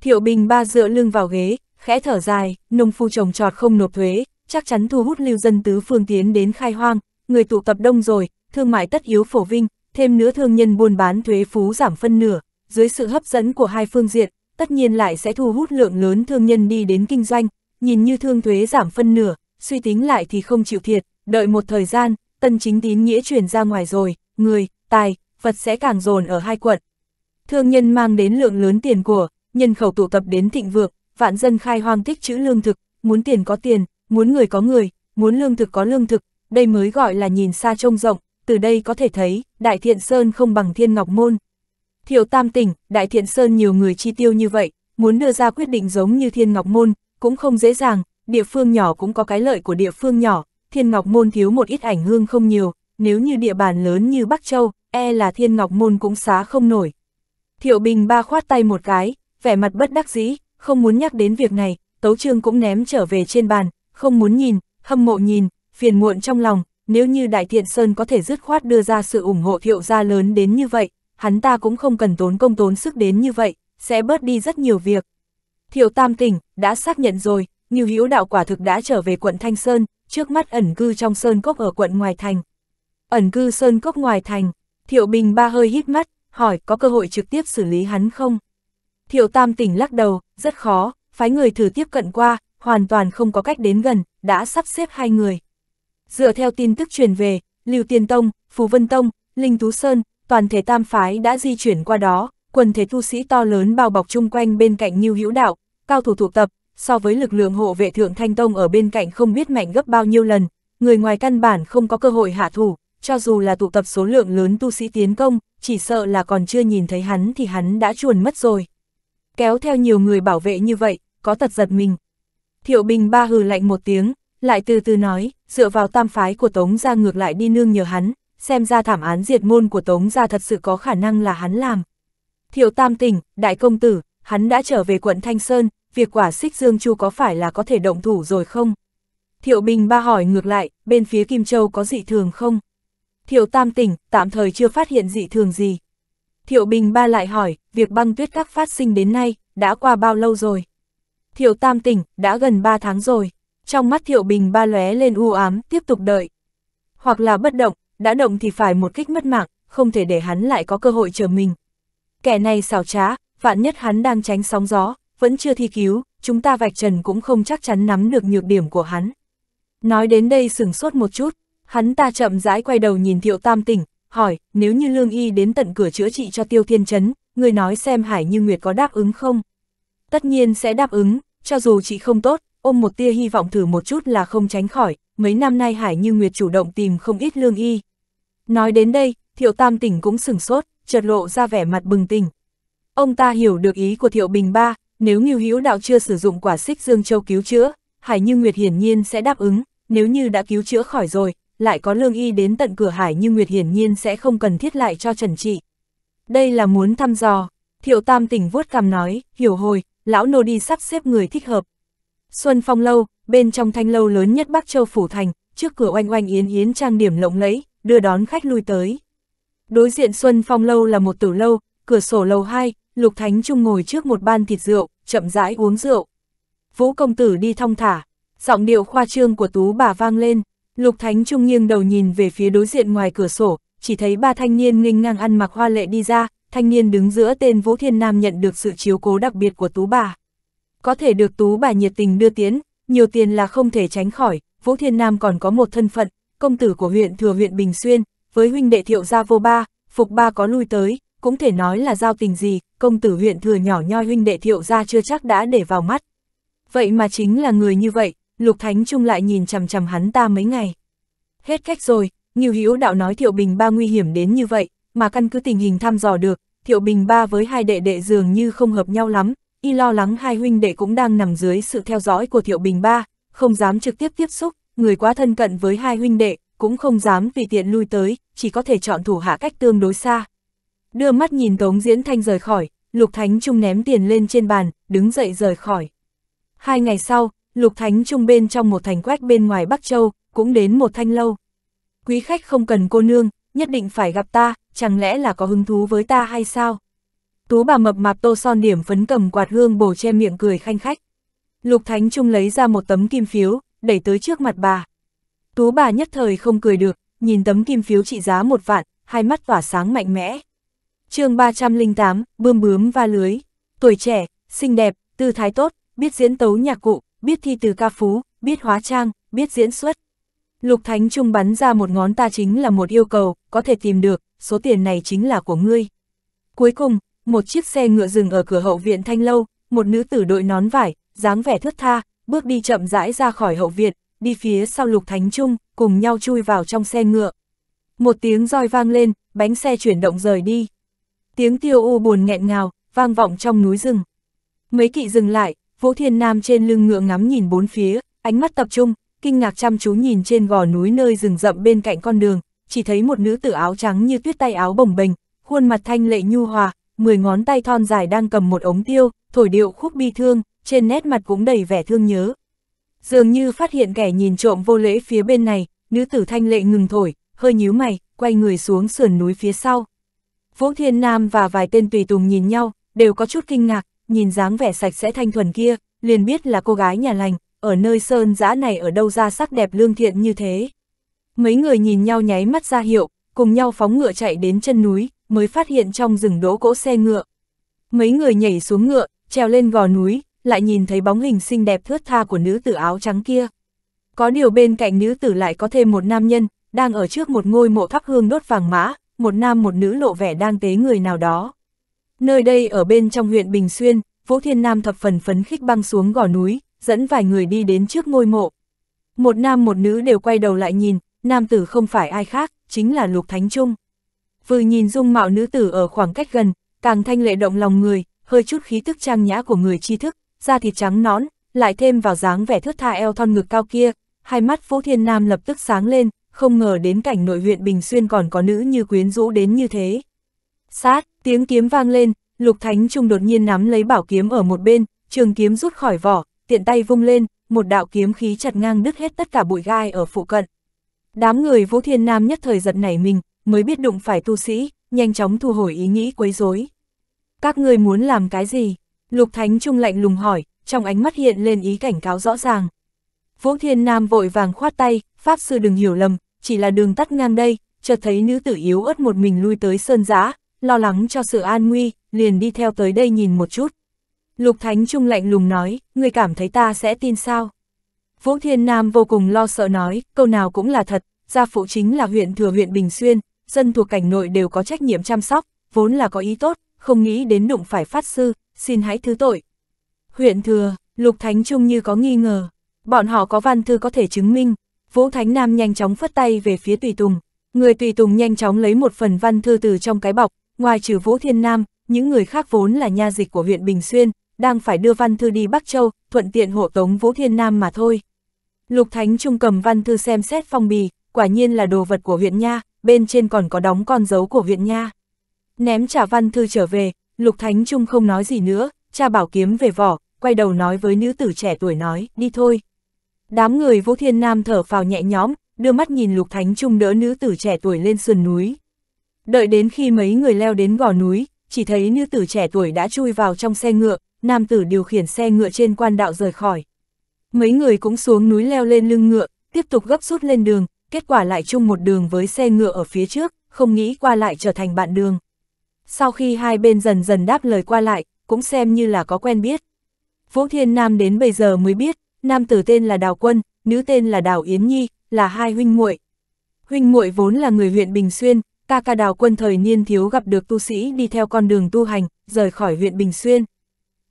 Thiệu Bình ba dựa lưng vào ghế, khẽ thở dài, nông phu trồng trọt không nộp thuế, chắc chắn thu hút lưu dân tứ phương tiến đến khai hoang, người tụ tập đông rồi, thương mại tất yếu phổ vinh, thêm nữa thương nhân buôn bán thuế phú giảm phân nửa, dưới sự hấp dẫn của hai phương diện, tất nhiên lại sẽ thu hút lượng lớn thương nhân đi đến kinh doanh, nhìn như thương thuế giảm phân nửa, suy tính lại thì không chịu thiệt, đợi một thời gian, tân chính tín nghĩa chuyển ra ngoài rồi, người, tài, vật sẽ càng dồn ở hai quận. Thương nhân mang đến lượng lớn tiền của, nhân khẩu tụ tập đến thịnh vượng, vạn dân khai hoang tích chữ lương thực, muốn tiền có tiền, muốn người có người, muốn lương thực có lương thực, đây mới gọi là nhìn xa trông rộng, từ đây có thể thấy, Đại Thiện Sơn không bằng Thiên Ngọc Môn. Thiệu Tam tỉnh, Đại Thiện Sơn nhiều người chi tiêu như vậy, muốn đưa ra quyết định giống như Thiên Ngọc Môn, cũng không dễ dàng, địa phương nhỏ cũng có cái lợi của địa phương nhỏ, thiên ngọc môn thiếu một ít ảnh hương không nhiều, nếu như địa bàn lớn như Bắc Châu, e là thiên ngọc môn cũng xá không nổi. Thiệu Bình ba khoát tay một cái, vẻ mặt bất đắc dĩ, không muốn nhắc đến việc này, tấu trương cũng ném trở về trên bàn, không muốn nhìn, hâm mộ nhìn, phiền muộn trong lòng, nếu như Đại Thiện Sơn có thể dứt khoát đưa ra sự ủng hộ thiệu gia lớn đến như vậy, hắn ta cũng không cần tốn công tốn sức đến như vậy, sẽ bớt đi rất nhiều việc. Thiệu Tam tỉnh, đã xác nhận rồi, như Hữu Đạo quả thực đã trở về quận Thanh Sơn, trước mắt ẩn cư trong sơn cốc ở quận ngoài thành. Ẩn cư sơn cốc ngoài thành, Thiệu Bình ba hơi hít mắt, hỏi có cơ hội trực tiếp xử lý hắn không? Thiệu Tam tỉnh lắc đầu, rất khó, phái người thử tiếp cận qua, hoàn toàn không có cách đến gần, đã sắp xếp hai người. Dựa theo tin tức truyền về, Lưu Tiên Tông, Phú Vân Tông, Linh Tú Sơn, toàn thể tam phái đã di chuyển qua đó, quần thể tu sĩ to lớn bao bọc chung quanh bên cạnh Nhiêu Hữu Đạo, cao thủ tụ tập, so với lực lượng hộ vệ thượng thanh tông ở bên cạnh không biết mạnh gấp bao nhiêu lần, người ngoài căn bản không có cơ hội hạ thủ, cho dù là tụ tập số lượng lớn tu sĩ tiến công, chỉ sợ là còn chưa nhìn thấy hắn thì hắn đã chuồn mất rồi. Kéo theo nhiều người bảo vệ như vậy, có tật giật mình. Thiệu Bình ba hừ lạnh một tiếng, lại từ từ nói, dựa vào tam phái của Tống ra ngược lại đi nương nhờ hắn, xem ra thảm án diệt môn của Tống ra thật sự có khả năng là hắn làm. Thiệu Tam tỉnh, đại công tử, hắn đã trở về quận Thanh Sơn, việc quả xích Dương Chu có phải là có thể động thủ rồi không? Thiệu Bình ba hỏi ngược lại, bên phía Kim Châu có dị thường không? Thiệu Tam tỉnh, tạm thời chưa phát hiện dị thường gì. Thiệu Bình ba lại hỏi, việc băng tuyết các phát sinh đến nay, đã qua bao lâu rồi? Thiệu Tam tỉnh, đã gần 3 tháng rồi. Trong mắt Thiệu Bình ba lóe lên u ám, tiếp tục đợi. Hoặc là bất động, đã động thì phải một kích mất mạng, không thể để hắn lại có cơ hội chờ mình. Kẻ này xảo trá, vạn nhất hắn đang tránh sóng gió, vẫn chưa thi cứu, chúng ta vạch trần cũng không chắc chắn nắm được nhược điểm của hắn. Nói đến đây sừng sốt một chút, hắn ta chậm rãi quay đầu nhìn Thiệu Tam Tỉnh, hỏi, nếu như Lương Y đến tận cửa chữa trị cho Tiêu Thiên chấn người nói xem Hải Như Nguyệt có đáp ứng không? Tất nhiên sẽ đáp ứng, cho dù chị không tốt, ôm một tia hy vọng thử một chút là không tránh khỏi, mấy năm nay Hải Như Nguyệt chủ động tìm không ít Lương Y. Nói đến đây, Thiệu Tam Tỉnh cũng sừng sốt, chợt lộ ra vẻ mặt bừng tỉnh. Ông ta hiểu được ý của Thiệu Bình Ba, nếu Ngưu Hữu Đạo chưa sử dụng quả xích Dương Châu cứu chữa, Hải Như Nguyệt hiển nhiên sẽ đáp ứng, nếu như đã cứu chữa khỏi rồi, lại có lương y đến tận cửa Hải Như Nguyệt hiển nhiên sẽ không cần thiết lại cho Trần Trị. Đây là muốn thăm dò, Thiệu Tam tỉnh vuốt cằm nói, hiểu hồi, lão nô đi sắp xếp người thích hợp. Xuân Phong Lâu, bên trong thanh lâu lớn nhất Bắc Châu Phủ Thành, trước cửa oanh oanh yến yến trang điểm lộng lẫy, đưa đón khách lui tới. Đối diện Xuân Phong Lâu là một tử lâu, cửa sổ lầu 2, Lục Thánh Trung ngồi trước một ban thịt rượu, chậm rãi uống rượu. Vũ công tử đi thong thả, giọng điệu khoa trương của tú bà vang lên, Lục Thánh Trung nghiêng đầu nhìn về phía đối diện ngoài cửa sổ, chỉ thấy ba thanh niên nghênh ngang ăn mặc hoa lệ đi ra, thanh niên đứng giữa tên Vũ Thiên Nam nhận được sự chiếu cố đặc biệt của tú bà. Có thể được tú bà nhiệt tình đưa tiến, nhiều tiền là không thể tránh khỏi, Vũ Thiên Nam còn có một thân phận, công tử của huyện thừa huyện Bình Xuyên, với huynh đệ thiệu gia vô ba, phục ba có lui tới, cũng thể nói là giao tình gì, công tử huyện thừa nhỏ nhoi huynh đệ thiệu ra chưa chắc đã để vào mắt. Vậy mà chính là người như vậy, Lục Thánh Trung lại nhìn chằm chằm hắn ta mấy ngày. Hết cách rồi, Nghiêu Hữu đạo nói Thiệu Bình Ba nguy hiểm đến như vậy, mà căn cứ tình hình thăm dò được, Thiệu Bình Ba với hai đệ đệ dường như không hợp nhau lắm, y lo lắng hai huynh đệ cũng đang nằm dưới sự theo dõi của Thiệu Bình Ba, không dám trực tiếp tiếp xúc, người quá thân cận với hai huynh đệ, cũng không dám vì tiện lui tới, chỉ có thể chọn thủ hạ cách tương đối xa. Đưa mắt nhìn Tống Diễn Thanh rời khỏi, Lục Thánh Trung ném tiền lên trên bàn, đứng dậy rời khỏi. Hai ngày sau, Lục Thánh Trung bên trong một thành quách bên ngoài Bắc Châu, cũng đến một thanh lâu. Quý khách không cần cô nương, nhất định phải gặp ta, chẳng lẽ là có hứng thú với ta hay sao? Tú bà mập mạp tô son điểm phấn cầm quạt hương bổ che miệng cười khanh khách. Lục Thánh Trung lấy ra một tấm kim phiếu, đẩy tới trước mặt bà. Tú bà nhất thời không cười được, nhìn tấm kim phiếu trị giá một vạn, hai mắt tỏa sáng mạnh mẽ chương 308, bươm bướm và lưới, tuổi trẻ, xinh đẹp, tư thái tốt, biết diễn tấu nhạc cụ, biết thi từ ca phú, biết hóa trang, biết diễn xuất. Lục Thánh Trung bắn ra một ngón ta chính là một yêu cầu, có thể tìm được, số tiền này chính là của ngươi. Cuối cùng, một chiếc xe ngựa dừng ở cửa hậu viện Thanh Lâu, một nữ tử đội nón vải, dáng vẻ thướt tha, bước đi chậm rãi ra khỏi hậu viện, đi phía sau Lục Thánh Trung, cùng nhau chui vào trong xe ngựa. Một tiếng roi vang lên, bánh xe chuyển động rời đi. Tiếng tiêu u buồn nghẹn ngào, vang vọng trong núi rừng. Mấy kỵ dừng lại, Vũ Thiên Nam trên lưng ngựa ngắm nhìn bốn phía, ánh mắt tập trung, kinh ngạc chăm chú nhìn trên gò núi nơi rừng rậm bên cạnh con đường, chỉ thấy một nữ tử áo trắng như tuyết tay áo bồng bềnh, khuôn mặt thanh lệ nhu hòa, mười ngón tay thon dài đang cầm một ống tiêu, thổi điệu khúc bi thương, trên nét mặt cũng đầy vẻ thương nhớ. Dường như phát hiện kẻ nhìn trộm vô lễ phía bên này, nữ tử thanh lệ ngừng thổi, hơi nhíu mày, quay người xuống sườn núi phía sau. Vũ Thiên Nam và vài tên tùy tùng nhìn nhau, đều có chút kinh ngạc, nhìn dáng vẻ sạch sẽ thanh thuần kia, liền biết là cô gái nhà lành, ở nơi sơn giã này ở đâu ra sắc đẹp lương thiện như thế. Mấy người nhìn nhau nháy mắt ra hiệu, cùng nhau phóng ngựa chạy đến chân núi, mới phát hiện trong rừng đỗ cỗ xe ngựa. Mấy người nhảy xuống ngựa, treo lên gò núi, lại nhìn thấy bóng hình xinh đẹp thướt tha của nữ tử áo trắng kia. Có điều bên cạnh nữ tử lại có thêm một nam nhân, đang ở trước một ngôi mộ thắp hương đốt vàng mã, một nam một nữ lộ vẻ đang tế người nào đó. Nơi đây ở bên trong huyện Bình Xuyên, Vũ Thiên Nam thập phần phấn khích băng xuống gò núi, dẫn vài người đi đến trước ngôi mộ. Một nam một nữ đều quay đầu lại nhìn, nam tử không phải ai khác, chính là Lục Thánh Trung. Vừa nhìn dung mạo nữ tử ở khoảng cách gần, càng thanh lệ động lòng người, hơi chút khí tức trang nhã của người tri thức, da thịt trắng nón, lại thêm vào dáng vẻ thước tha eo thon ngực cao kia, hai mắt Vũ Thiên Nam lập tức sáng lên, không ngờ đến cảnh nội huyện Bình Xuyên còn có nữ như quyến rũ đến như thế. Sát, tiếng kiếm vang lên, Lục Thánh Trung đột nhiên nắm lấy bảo kiếm ở một bên, trường kiếm rút khỏi vỏ, tiện tay vung lên, một đạo kiếm khí chặt ngang đứt hết tất cả bụi gai ở phụ cận. Đám người Vũ Thiên Nam nhất thời giật nảy mình, mới biết đụng phải tu sĩ, nhanh chóng thu hồi ý nghĩ quấy rối. Các người muốn làm cái gì? Lục Thánh Trung lạnh lùng hỏi, trong ánh mắt hiện lên ý cảnh cáo rõ ràng. Vũ Thiên Nam vội vàng khoát tay, Pháp Sư đừng hiểu lầm, chỉ là đường tắt ngang đây, chợt thấy nữ tử yếu ớt một mình lui tới sơn giã, lo lắng cho sự an nguy, liền đi theo tới đây nhìn một chút. Lục Thánh Trung lạnh lùng nói, người cảm thấy ta sẽ tin sao? Vũ Thiên Nam vô cùng lo sợ nói, câu nào cũng là thật, gia phụ chính là huyện thừa huyện Bình Xuyên, dân thuộc cảnh nội đều có trách nhiệm chăm sóc, vốn là có ý tốt, không nghĩ đến đụng phải phát sư, xin hãy thứ tội. Huyện thừa, Lục Thánh Trung như có nghi ngờ, bọn họ có văn thư có thể chứng minh, Vũ Thánh Nam nhanh chóng phất tay về phía Tùy Tùng. Người Tùy Tùng nhanh chóng lấy một phần văn thư từ trong cái bọc, ngoài trừ Vũ Thiên Nam, những người khác vốn là nha dịch của huyện Bình Xuyên, đang phải đưa văn thư đi Bắc Châu, thuận tiện hộ tống Vũ Thiên Nam mà thôi. Lục Thánh Trung cầm văn thư xem xét phong bì, quả nhiên là đồ vật của huyện nha, bên trên còn có đóng con dấu của huyện nha. Ném trả văn thư trở về, Lục Thánh Trung không nói gì nữa, cha bảo kiếm về vỏ, quay đầu nói với nữ tử trẻ tuổi nói, đi thôi. Đám người Vũ Thiên Nam thở phào nhẹ nhõm, đưa mắt nhìn Lục Thánh Trung đỡ nữ tử trẻ tuổi lên sườn núi. Đợi đến khi mấy người leo đến gò núi, chỉ thấy nữ tử trẻ tuổi đã chui vào trong xe ngựa, nam tử điều khiển xe ngựa trên quan đạo rời khỏi. Mấy người cũng xuống núi leo lên lưng ngựa, tiếp tục gấp rút lên đường, kết quả lại chung một đường với xe ngựa ở phía trước, không nghĩ qua lại trở thành bạn đường. Sau khi hai bên dần dần đáp lời qua lại, cũng xem như là có quen biết. Vũ Thiên Nam đến bây giờ mới biết, nam tử tên là Đào Quân, nữ tên là Đào Yến Nhi, là hai huynh muội. Huynh muội vốn là người huyện Bình Xuyên, ca ca Đào Quân thời niên thiếu gặp được tu sĩ đi theo con đường tu hành, rời khỏi huyện Bình Xuyên.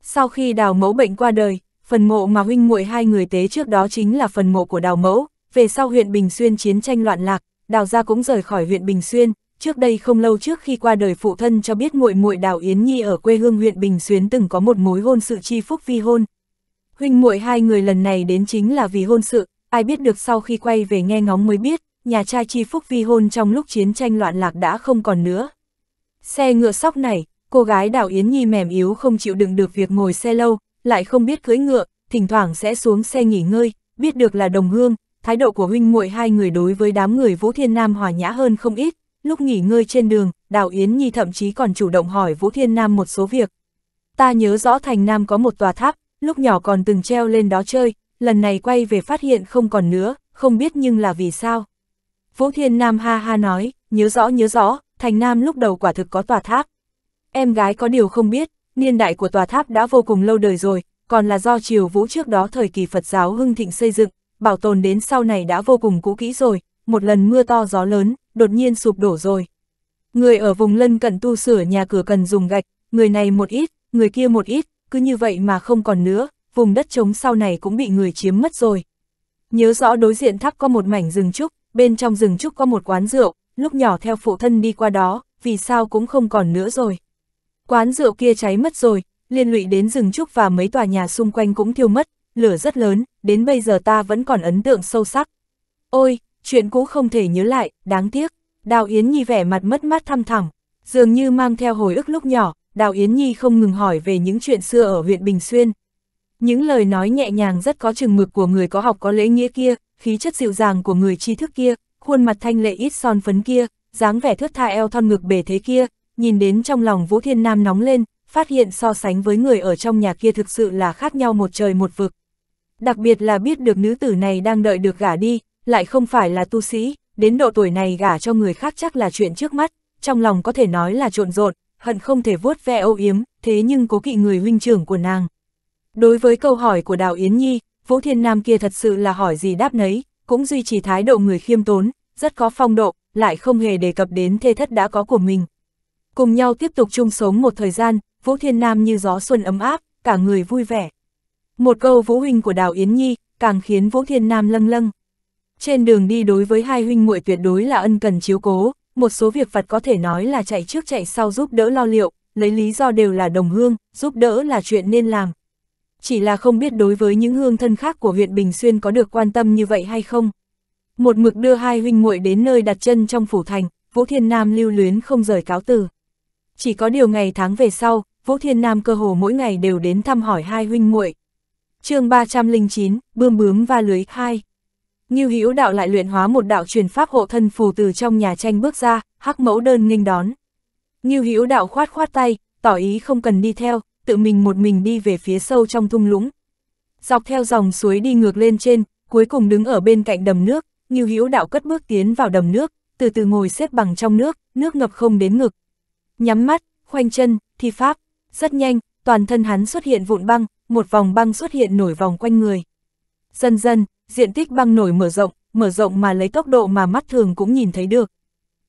Sau khi Đào Mẫu bệnh qua đời, phần mộ mà huynh muội hai người tế trước đó chính là phần mộ của Đào Mẫu, về sau huyện Bình Xuyên chiến tranh loạn lạc, Đào gia cũng rời khỏi huyện Bình Xuyên, trước đây không lâu trước khi qua đời phụ thân cho biết muội muội Đào Yến Nhi ở quê hương huyện Bình Xuyên từng có một mối hôn sự chi phúc vi hôn, huynh muội hai người lần này đến chính là vì hôn sự, ai biết được sau khi quay về nghe ngóng mới biết, nhà trai chi phúc vi hôn trong lúc chiến tranh loạn lạc đã không còn nữa. Xe ngựa sóc này, cô gái Đào Yến Nhi mềm yếu không chịu đựng được việc ngồi xe lâu, lại không biết cưỡi ngựa, thỉnh thoảng sẽ xuống xe nghỉ ngơi, biết được là đồng hương, thái độ của huynh muội hai người đối với đám người Vũ Thiên Nam hòa nhã hơn không ít, lúc nghỉ ngơi trên đường, Đào Yến Nhi thậm chí còn chủ động hỏi Vũ Thiên Nam một số việc. Ta nhớ rõ thành Nam có một tòa tháp, lúc nhỏ còn từng treo lên đó chơi, lần này quay về phát hiện không còn nữa, không biết nhưng là vì sao. Vũ Thiên Nam ha ha nói, nhớ rõ nhớ rõ, Thành Nam lúc đầu quả thực có tòa tháp. Em gái có điều không biết, niên đại của tòa tháp đã vô cùng lâu đời rồi, còn là do triều vũ trước đó thời kỳ Phật giáo hưng thịnh xây dựng, bảo tồn đến sau này đã vô cùng cũ kỹ rồi, một lần mưa to gió lớn, đột nhiên sụp đổ rồi. Người ở vùng lân cận tu sửa nhà cửa cần dùng gạch, người này một ít, người kia một ít, cứ như vậy mà không còn nữa, vùng đất trống sau này cũng bị người chiếm mất rồi. Nhớ rõ đối diện tháp có một mảnh rừng trúc, bên trong rừng trúc có một quán rượu, lúc nhỏ theo phụ thân đi qua đó, vì sao cũng không còn nữa rồi. Quán rượu kia cháy mất rồi, liên lụy đến rừng trúc và mấy tòa nhà xung quanh cũng thiêu mất, lửa rất lớn, đến bây giờ ta vẫn còn ấn tượng sâu sắc. Ôi, chuyện cũ không thể nhớ lại, đáng tiếc. Đào Yến Nhi vẻ mặt mất mát thăm thẳm, dường như mang theo hồi ức lúc nhỏ, Đào Yến Nhi không ngừng hỏi về những chuyện xưa ở huyện Bình Xuyên. Những lời nói nhẹ nhàng rất có chừng mực của người có học có lễ nghĩa kia, khí chất dịu dàng của người tri thức kia, khuôn mặt thanh lệ ít son phấn kia, dáng vẻ thướt tha eo thon ngực bể thế kia, nhìn đến trong lòng Vũ Thiên Nam nóng lên, phát hiện so sánh với người ở trong nhà kia thực sự là khác nhau một trời một vực. Đặc biệt là biết được nữ tử này đang đợi được gả đi, lại không phải là tu sĩ, đến độ tuổi này gả cho người khác chắc là chuyện trước mắt, trong lòng có thể nói là trộn rộn, hận không thể vuốt ve âu yếm, thế nhưng cố kỵ người huynh trưởng của nàng. Đối với câu hỏi của Đào Yến Nhi, Vũ Thiên Nam kia thật sự là hỏi gì đáp nấy, cũng duy trì thái độ người khiêm tốn, rất có phong độ, lại không hề đề cập đến thê thất đã có của mình. Cùng nhau tiếp tục chung sống một thời gian, Vũ Thiên Nam như gió xuân ấm áp, cả người vui vẻ. Một câu vũ huynh của Đào Yến Nhi càng khiến Vũ Thiên Nam lâng lâng. Trên đường đi đối với hai huynh muội tuyệt đối là ân cần chiếu cố, một số việc vặt có thể nói là chạy trước chạy sau giúp đỡ lo liệu, lấy lý do đều là đồng hương, giúp đỡ là chuyện nên làm. Chỉ là không biết đối với những hương thân khác của huyện Bình Xuyên có được quan tâm như vậy hay không. Một mực đưa hai huynh muội đến nơi đặt chân trong phủ thành, Vũ Thiên Nam lưu luyến không rời cáo từ. Chỉ có điều ngày tháng về sau, Vũ Thiên Nam cơ hồ mỗi ngày đều đến thăm hỏi hai huynh muội. Chương 309, bươm bướm và lưới hai. Ngưu Hữu đạo lại luyện hóa một đạo truyền pháp hộ thân phù từ trong nhà tranh bước ra, hắc mẫu đơn nghênh đón. Ngưu Hữu đạo khoát khoát tay, tỏ ý không cần đi theo, tự mình một mình đi về phía sâu trong thung lũng. Dọc theo dòng suối đi ngược lên trên, cuối cùng đứng ở bên cạnh đầm nước, Ngưu Hữu đạo cất bước tiến vào đầm nước, từ từ ngồi xếp bằng trong nước, nước ngập không đến ngực. Nhắm mắt, khoanh chân, thi pháp, rất nhanh, toàn thân hắn xuất hiện vụn băng, một vòng băng xuất hiện nổi vòng quanh người. Dần dần, diện tích băng nổi mở rộng, mở rộng mà lấy tốc độ mà mắt thường cũng nhìn thấy được.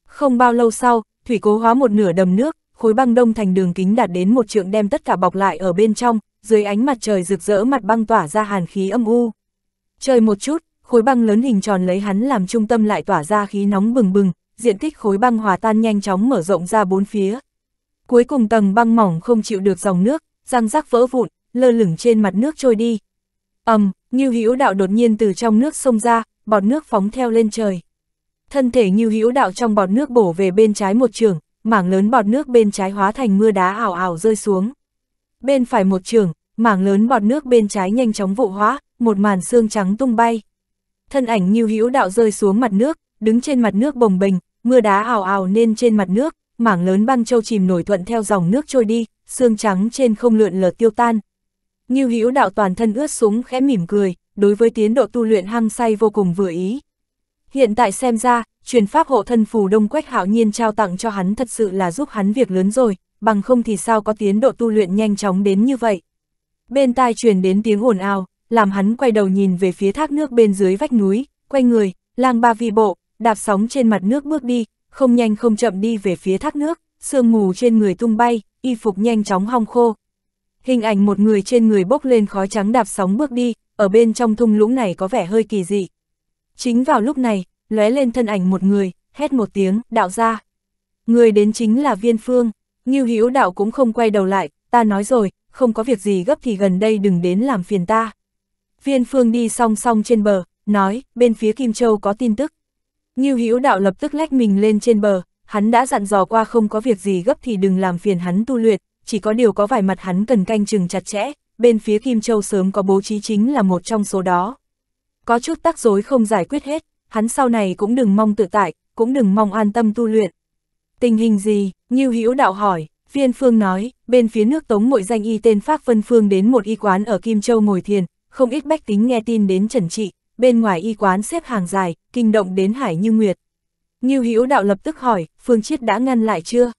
Không bao lâu sau, thủy cố hóa một nửa đầm nước, khối băng đông thành đường kính đạt đến một trượng đem tất cả bọc lại ở bên trong, dưới ánh mặt trời rực rỡ mặt băng tỏa ra hàn khí âm u. Trời một chút, khối băng lớn hình tròn lấy hắn làm trung tâm lại tỏa ra khí nóng bừng bừng, diện tích khối băng hòa tan nhanh chóng mở rộng ra bốn phía. Cuối cùng tầng băng mỏng không chịu được dòng nước, răng rắc vỡ vụn, lơ lửng trên mặt nước trôi đi. ầm, um, Ngưu Hữu Đạo đột nhiên từ trong nước sông ra, bọt nước phóng theo lên trời. Thân thể Ngưu Hữu Đạo trong bọt nước bổ về bên trái một trường, mảng lớn bọt nước bên trái hóa thành mưa đá ảo ảo rơi xuống. Bên phải một trường, mảng lớn bọt nước bên trái nhanh chóng vụ hóa, một màn xương trắng tung bay. Thân ảnh Ngưu Hữu Đạo rơi xuống mặt nước, đứng trên mặt nước bồng bềnh, mưa đá ảo ảo nên trên mặt nước, mảng lớn băng châu chìm nổi thuận theo dòng nước trôi đi, xương trắng trên không lượn lờ tiêu tan. Ngưu Hữu Đạo toàn thân ướt súng khẽ mỉm cười, đối với tiến độ tu luyện hăng say vô cùng vừa ý. Hiện tại xem ra, truyền pháp hộ thân phù Đông Quách Hạo Nhiên trao tặng cho hắn thật sự là giúp hắn việc lớn rồi, bằng không thì sao có tiến độ tu luyện nhanh chóng đến như vậy. Bên tai truyền đến tiếng ồn ào, làm hắn quay đầu nhìn về phía thác nước bên dưới vách núi, quay người, lang ba vi bộ, đạp sóng trên mặt nước bước đi, không nhanh không chậm đi về phía thác nước, sương mù trên người tung bay, y phục nhanh chóng hong khô, Hình ảnh một người trên người bốc lên khói trắng đạp sóng bước đi, ở bên trong thung lũng này có vẻ hơi kỳ dị. Chính vào lúc này, lóe lên thân ảnh một người, hét một tiếng, đạo ra. Người đến chính là viên phương, nghiêu hữu đạo cũng không quay đầu lại, ta nói rồi, không có việc gì gấp thì gần đây đừng đến làm phiền ta. Viên phương đi song song trên bờ, nói, bên phía Kim Châu có tin tức. Nghiêu hữu đạo lập tức lách mình lên trên bờ, hắn đã dặn dò qua không có việc gì gấp thì đừng làm phiền hắn tu luyện, chỉ có điều có vài mặt hắn cần canh chừng chặt chẽ, bên phía Kim Châu sớm có bố trí chính là một trong số đó. Có chút tác rối không giải quyết hết, hắn sau này cũng đừng mong tự tại, cũng đừng mong an tâm tu luyện. Tình hình gì? Như Hữu đạo hỏi, Viên Phương nói, bên phía nước Tống mội danh y tên Pháp Vân Phương đến một y quán ở Kim Châu ngồi thiền, không ít bách tính nghe tin đến Trần Trị, bên ngoài y quán xếp hàng dài, kinh động đến Hải Như Nguyệt. Như Hữu đạo lập tức hỏi, Phương Chiết đã ngăn lại chưa?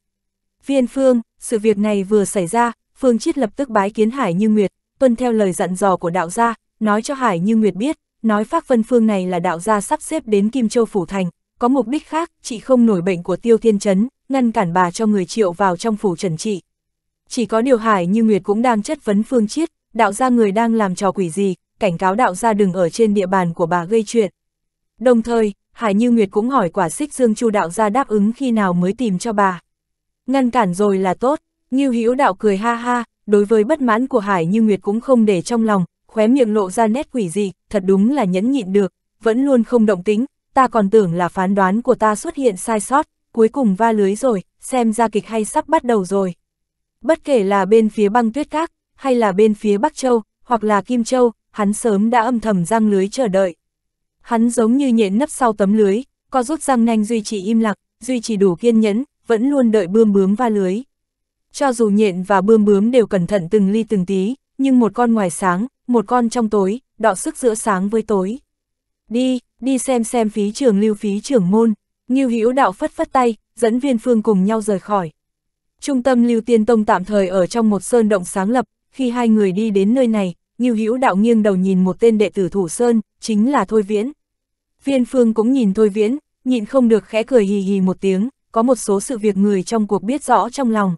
Viên Phương, sự việc này vừa xảy ra, Phương Chiết lập tức bái kiến Hải Như Nguyệt, tuân theo lời dặn dò của đạo gia, nói cho Hải Như Nguyệt biết, nói phác vân phương này là đạo gia sắp xếp đến Kim Châu Phủ Thành, có mục đích khác, chị không nổi bệnh của Tiêu Thiên Trấn, ngăn cản bà cho người triệu vào trong phủ trần trị. Chỉ có điều Hải Như Nguyệt cũng đang chất vấn Phương Chiết, đạo gia người đang làm trò quỷ gì, cảnh cáo đạo gia đừng ở trên địa bàn của bà gây chuyện. Đồng thời, Hải Như Nguyệt cũng hỏi quả xích Dương Chu đạo gia đáp ứng khi nào mới tìm cho bà. Ngăn cản rồi là tốt, Như Hữu Đạo cười ha ha, đối với bất mãn của Hải Như Nguyệt cũng không để trong lòng, khóe miệng lộ ra nét quỷ dị, thật đúng là nhẫn nhịn được, vẫn luôn không động tính, ta còn tưởng là phán đoán của ta xuất hiện sai sót, cuối cùng va lưới rồi, xem ra kịch hay sắp bắt đầu rồi. Bất kể là bên phía băng tuyết các, hay là bên phía Bắc Châu, hoặc là Kim Châu, hắn sớm đã âm thầm răng lưới chờ đợi. Hắn giống như nhện nấp sau tấm lưới, có rút răng nanh duy trì im lặng, duy trì đủ kiên nhẫn, vẫn luôn đợi bươm bướm va lưới. Cho dù nhện và bươm bướm đều cẩn thận từng ly từng tí, nhưng một con ngoài sáng, một con trong tối, đọ sức giữa sáng với tối. Đi, đi xem xem phí trường lưu phí trưởng môn, Ngưu Hữu Đạo phất phất tay, dẫn viên phương cùng nhau rời khỏi. Trung tâm Lưu Tiên Tông tạm thời ở trong một sơn động sáng lập, khi hai người đi đến nơi này, Ngưu Hữu Đạo nghiêng đầu nhìn một tên đệ tử thủ sơn, chính là Thôi Viễn. Viên Phương cũng nhìn Thôi Viễn, nhịn không được khẽ cười hì hì một tiếng, có một số sự việc người trong cuộc biết rõ trong lòng.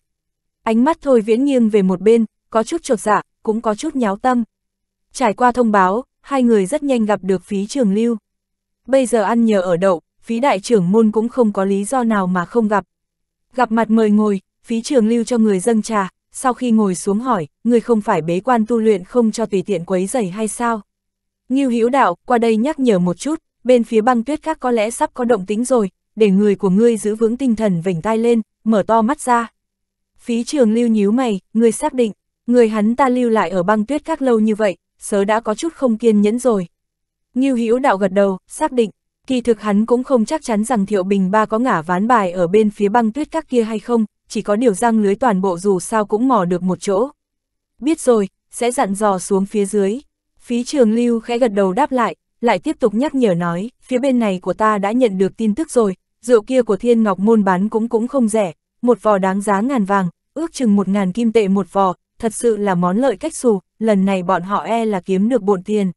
Ánh mắt Thôi Viễn nghiêng về một bên, có chút trột dạ, cũng có chút nháo tâm. Trải qua thông báo, hai người rất nhanh gặp được phí trường lưu. Bây giờ ăn nhờ ở đậu, phí đại trưởng môn cũng không có lý do nào mà không gặp. Gặp mặt mời ngồi, phí trường lưu cho người dâng trà, sau khi ngồi xuống hỏi, người không phải bế quan tu luyện không cho tùy tiện quấy rầy hay sao? Ngưu Hữu Đạo qua đây nhắc nhở một chút, bên phía băng tuyết các có lẽ sắp có động tính rồi, để người của ngươi giữ vững tinh thần vểnh tai lên, mở to mắt ra. Phí trường lưu nhíu mày, ngươi xác định, người hắn ta lưu lại ở băng tuyết các lâu như vậy, sớ đã có chút không kiên nhẫn rồi. Ngưu Hữu đạo gật đầu, xác định, kỳ thực hắn cũng không chắc chắn rằng Thiệu Bình ba có ngả ván bài ở bên phía băng tuyết các kia hay không, chỉ có điều răng lưới toàn bộ dù sao cũng mò được một chỗ. Biết rồi, sẽ dặn dò xuống phía dưới. Phí trường lưu khẽ gật đầu đáp lại, lại tiếp tục nhắc nhở nói, phía bên này của ta đã nhận được tin tức rồi, rượu kia của thiên ngọc môn bán cũng cũng không rẻ, một vò đáng giá ngàn vàng, ước chừng một ngàn kim tệ một vò, thật sự là món lợi cách xù, lần này bọn họ e là kiếm được bộn tiền.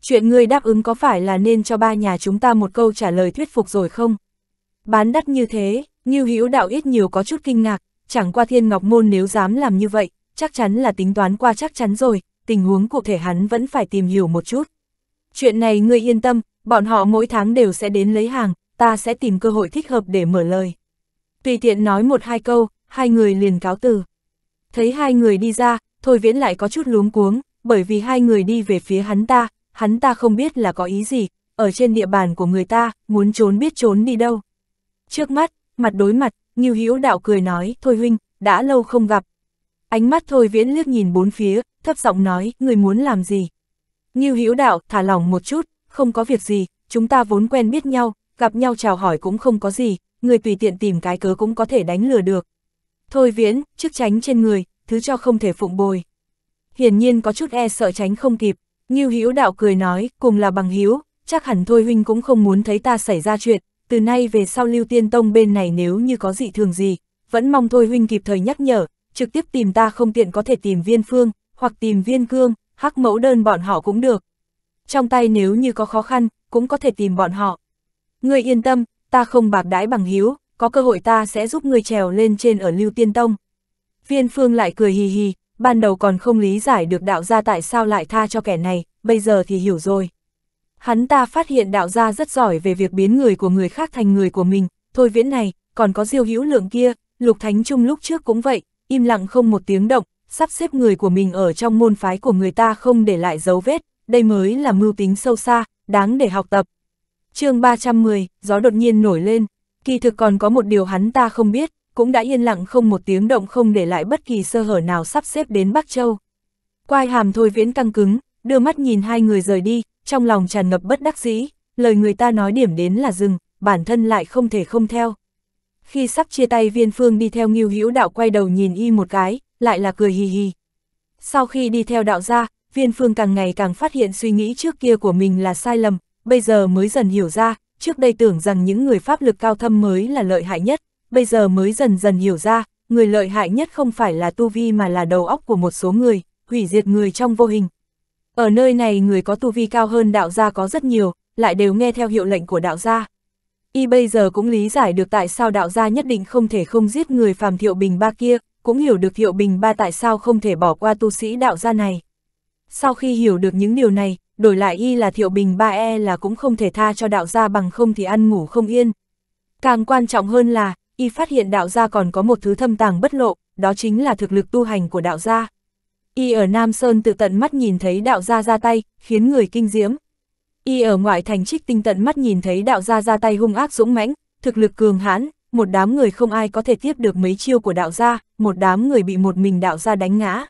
Chuyện ngươi đáp ứng có phải là nên cho ba nhà chúng ta một câu trả lời thuyết phục rồi không? Bán đắt như thế, Ngưu Hữu đạo ít nhiều có chút kinh ngạc, chẳng qua Thiên Ngọc Môn nếu dám làm như vậy, chắc chắn là tính toán qua chắc chắn rồi, tình huống cụ thể hắn vẫn phải tìm hiểu một chút chuyện này ngươi yên tâm, bọn họ mỗi tháng đều sẽ đến lấy hàng, ta sẽ tìm cơ hội thích hợp để mở lời. Tùy tiện nói một hai câu, hai người liền cáo từ. Thấy hai người đi ra, Thôi Viễn lại có chút luống cuống, bởi vì hai người đi về phía hắn ta, hắn ta không biết là có ý gì, ở trên địa bàn của người ta, muốn trốn biết trốn đi đâu. Trước mắt, mặt đối mặt, Ngưu Hữu Đạo cười nói, Thôi huynh, đã lâu không gặp. Ánh mắt Thôi Viễn liếc nhìn bốn phía, thấp giọng nói, người muốn làm gì, như Hữu Đạo, thả lòng một chút, không có việc gì, chúng ta vốn quen biết nhau, gặp nhau chào hỏi cũng không có gì, người tùy tiện tìm cái cớ cũng có thể đánh lừa được. Thôi Viễn, chức tránh trên người, thứ cho không thể phụng bồi. Hiển nhiên có chút e sợ tránh không kịp, Như Hữu Đạo cười nói, cùng là bằng hiếu, chắc hẳn Thôi huynh cũng không muốn thấy ta xảy ra chuyện, từ nay về sau Lưu Tiên Tông bên này nếu như có dị thường gì, vẫn mong Thôi huynh kịp thời nhắc nhở, trực tiếp tìm ta không tiện có thể tìm Viên Phương, hoặc tìm Viên Cương, hắc mẫu đơn bọn họ cũng được. Trong tay nếu như có khó khăn, cũng có thể tìm bọn họ. Ngươi yên tâm, ta không bạc đãi bằng hiếu, có cơ hội ta sẽ giúp ngươi trèo lên trên ở Lưu Tiên Tông. Viên Phương lại cười hì hì, ban đầu còn không lý giải được đạo gia tại sao lại tha cho kẻ này, bây giờ thì hiểu rồi. Hắn ta phát hiện đạo gia rất giỏi về việc biến người của người khác thành người của mình, thôi viễn này, còn có diêu hữu lượng kia, lục thánh trung lúc trước cũng vậy, im lặng không một tiếng động, sắp xếp người của mình ở trong môn phái của người ta không để lại dấu vết, đây mới là mưu tính sâu xa, đáng để học tập. chương 310, gió đột nhiên nổi lên, kỳ thực còn có một điều hắn ta không biết, cũng đã yên lặng không một tiếng động không để lại bất kỳ sơ hở nào sắp xếp đến Bắc Châu. Quai hàm thôi viễn căng cứng, đưa mắt nhìn hai người rời đi, trong lòng tràn ngập bất đắc dĩ, lời người ta nói điểm đến là dừng, bản thân lại không thể không theo. Khi sắp chia tay viên phương đi theo nghiêu hữu đạo quay đầu nhìn y một cái, lại là cười hì hì. Sau khi đi theo đạo gia, viên phương càng ngày càng phát hiện suy nghĩ trước kia của mình là sai lầm, bây giờ mới dần hiểu ra, trước đây tưởng rằng những người pháp lực cao thâm mới là lợi hại nhất, bây giờ mới dần dần hiểu ra, người lợi hại nhất không phải là tu vi mà là đầu óc của một số người, hủy diệt người trong vô hình. Ở nơi này người có tu vi cao hơn đạo gia có rất nhiều, lại đều nghe theo hiệu lệnh của đạo gia. Y bây giờ cũng lý giải được tại sao đạo gia nhất định không thể không giết người phàm thiệu bình ba kia, cũng hiểu được thiệu Bình Ba tại sao không thể bỏ qua tu sĩ đạo gia này. Sau khi hiểu được những điều này, đổi lại y là Thiệu Bình Ba e là cũng không thể tha cho đạo gia bằng không thì ăn ngủ không yên. Càng quan trọng hơn là, y phát hiện đạo gia còn có một thứ thâm tàng bất lộ, đó chính là thực lực tu hành của đạo gia. Y ở Nam Sơn tự tận mắt nhìn thấy đạo gia ra tay, khiến người kinh diễm. Y ở ngoại thành trích tinh tận mắt nhìn thấy đạo gia ra tay hung ác dũng mãnh, thực lực cường hãn, một đám người không ai có thể tiếp được mấy chiêu của đạo gia, một đám người bị một mình đạo gia đánh ngã.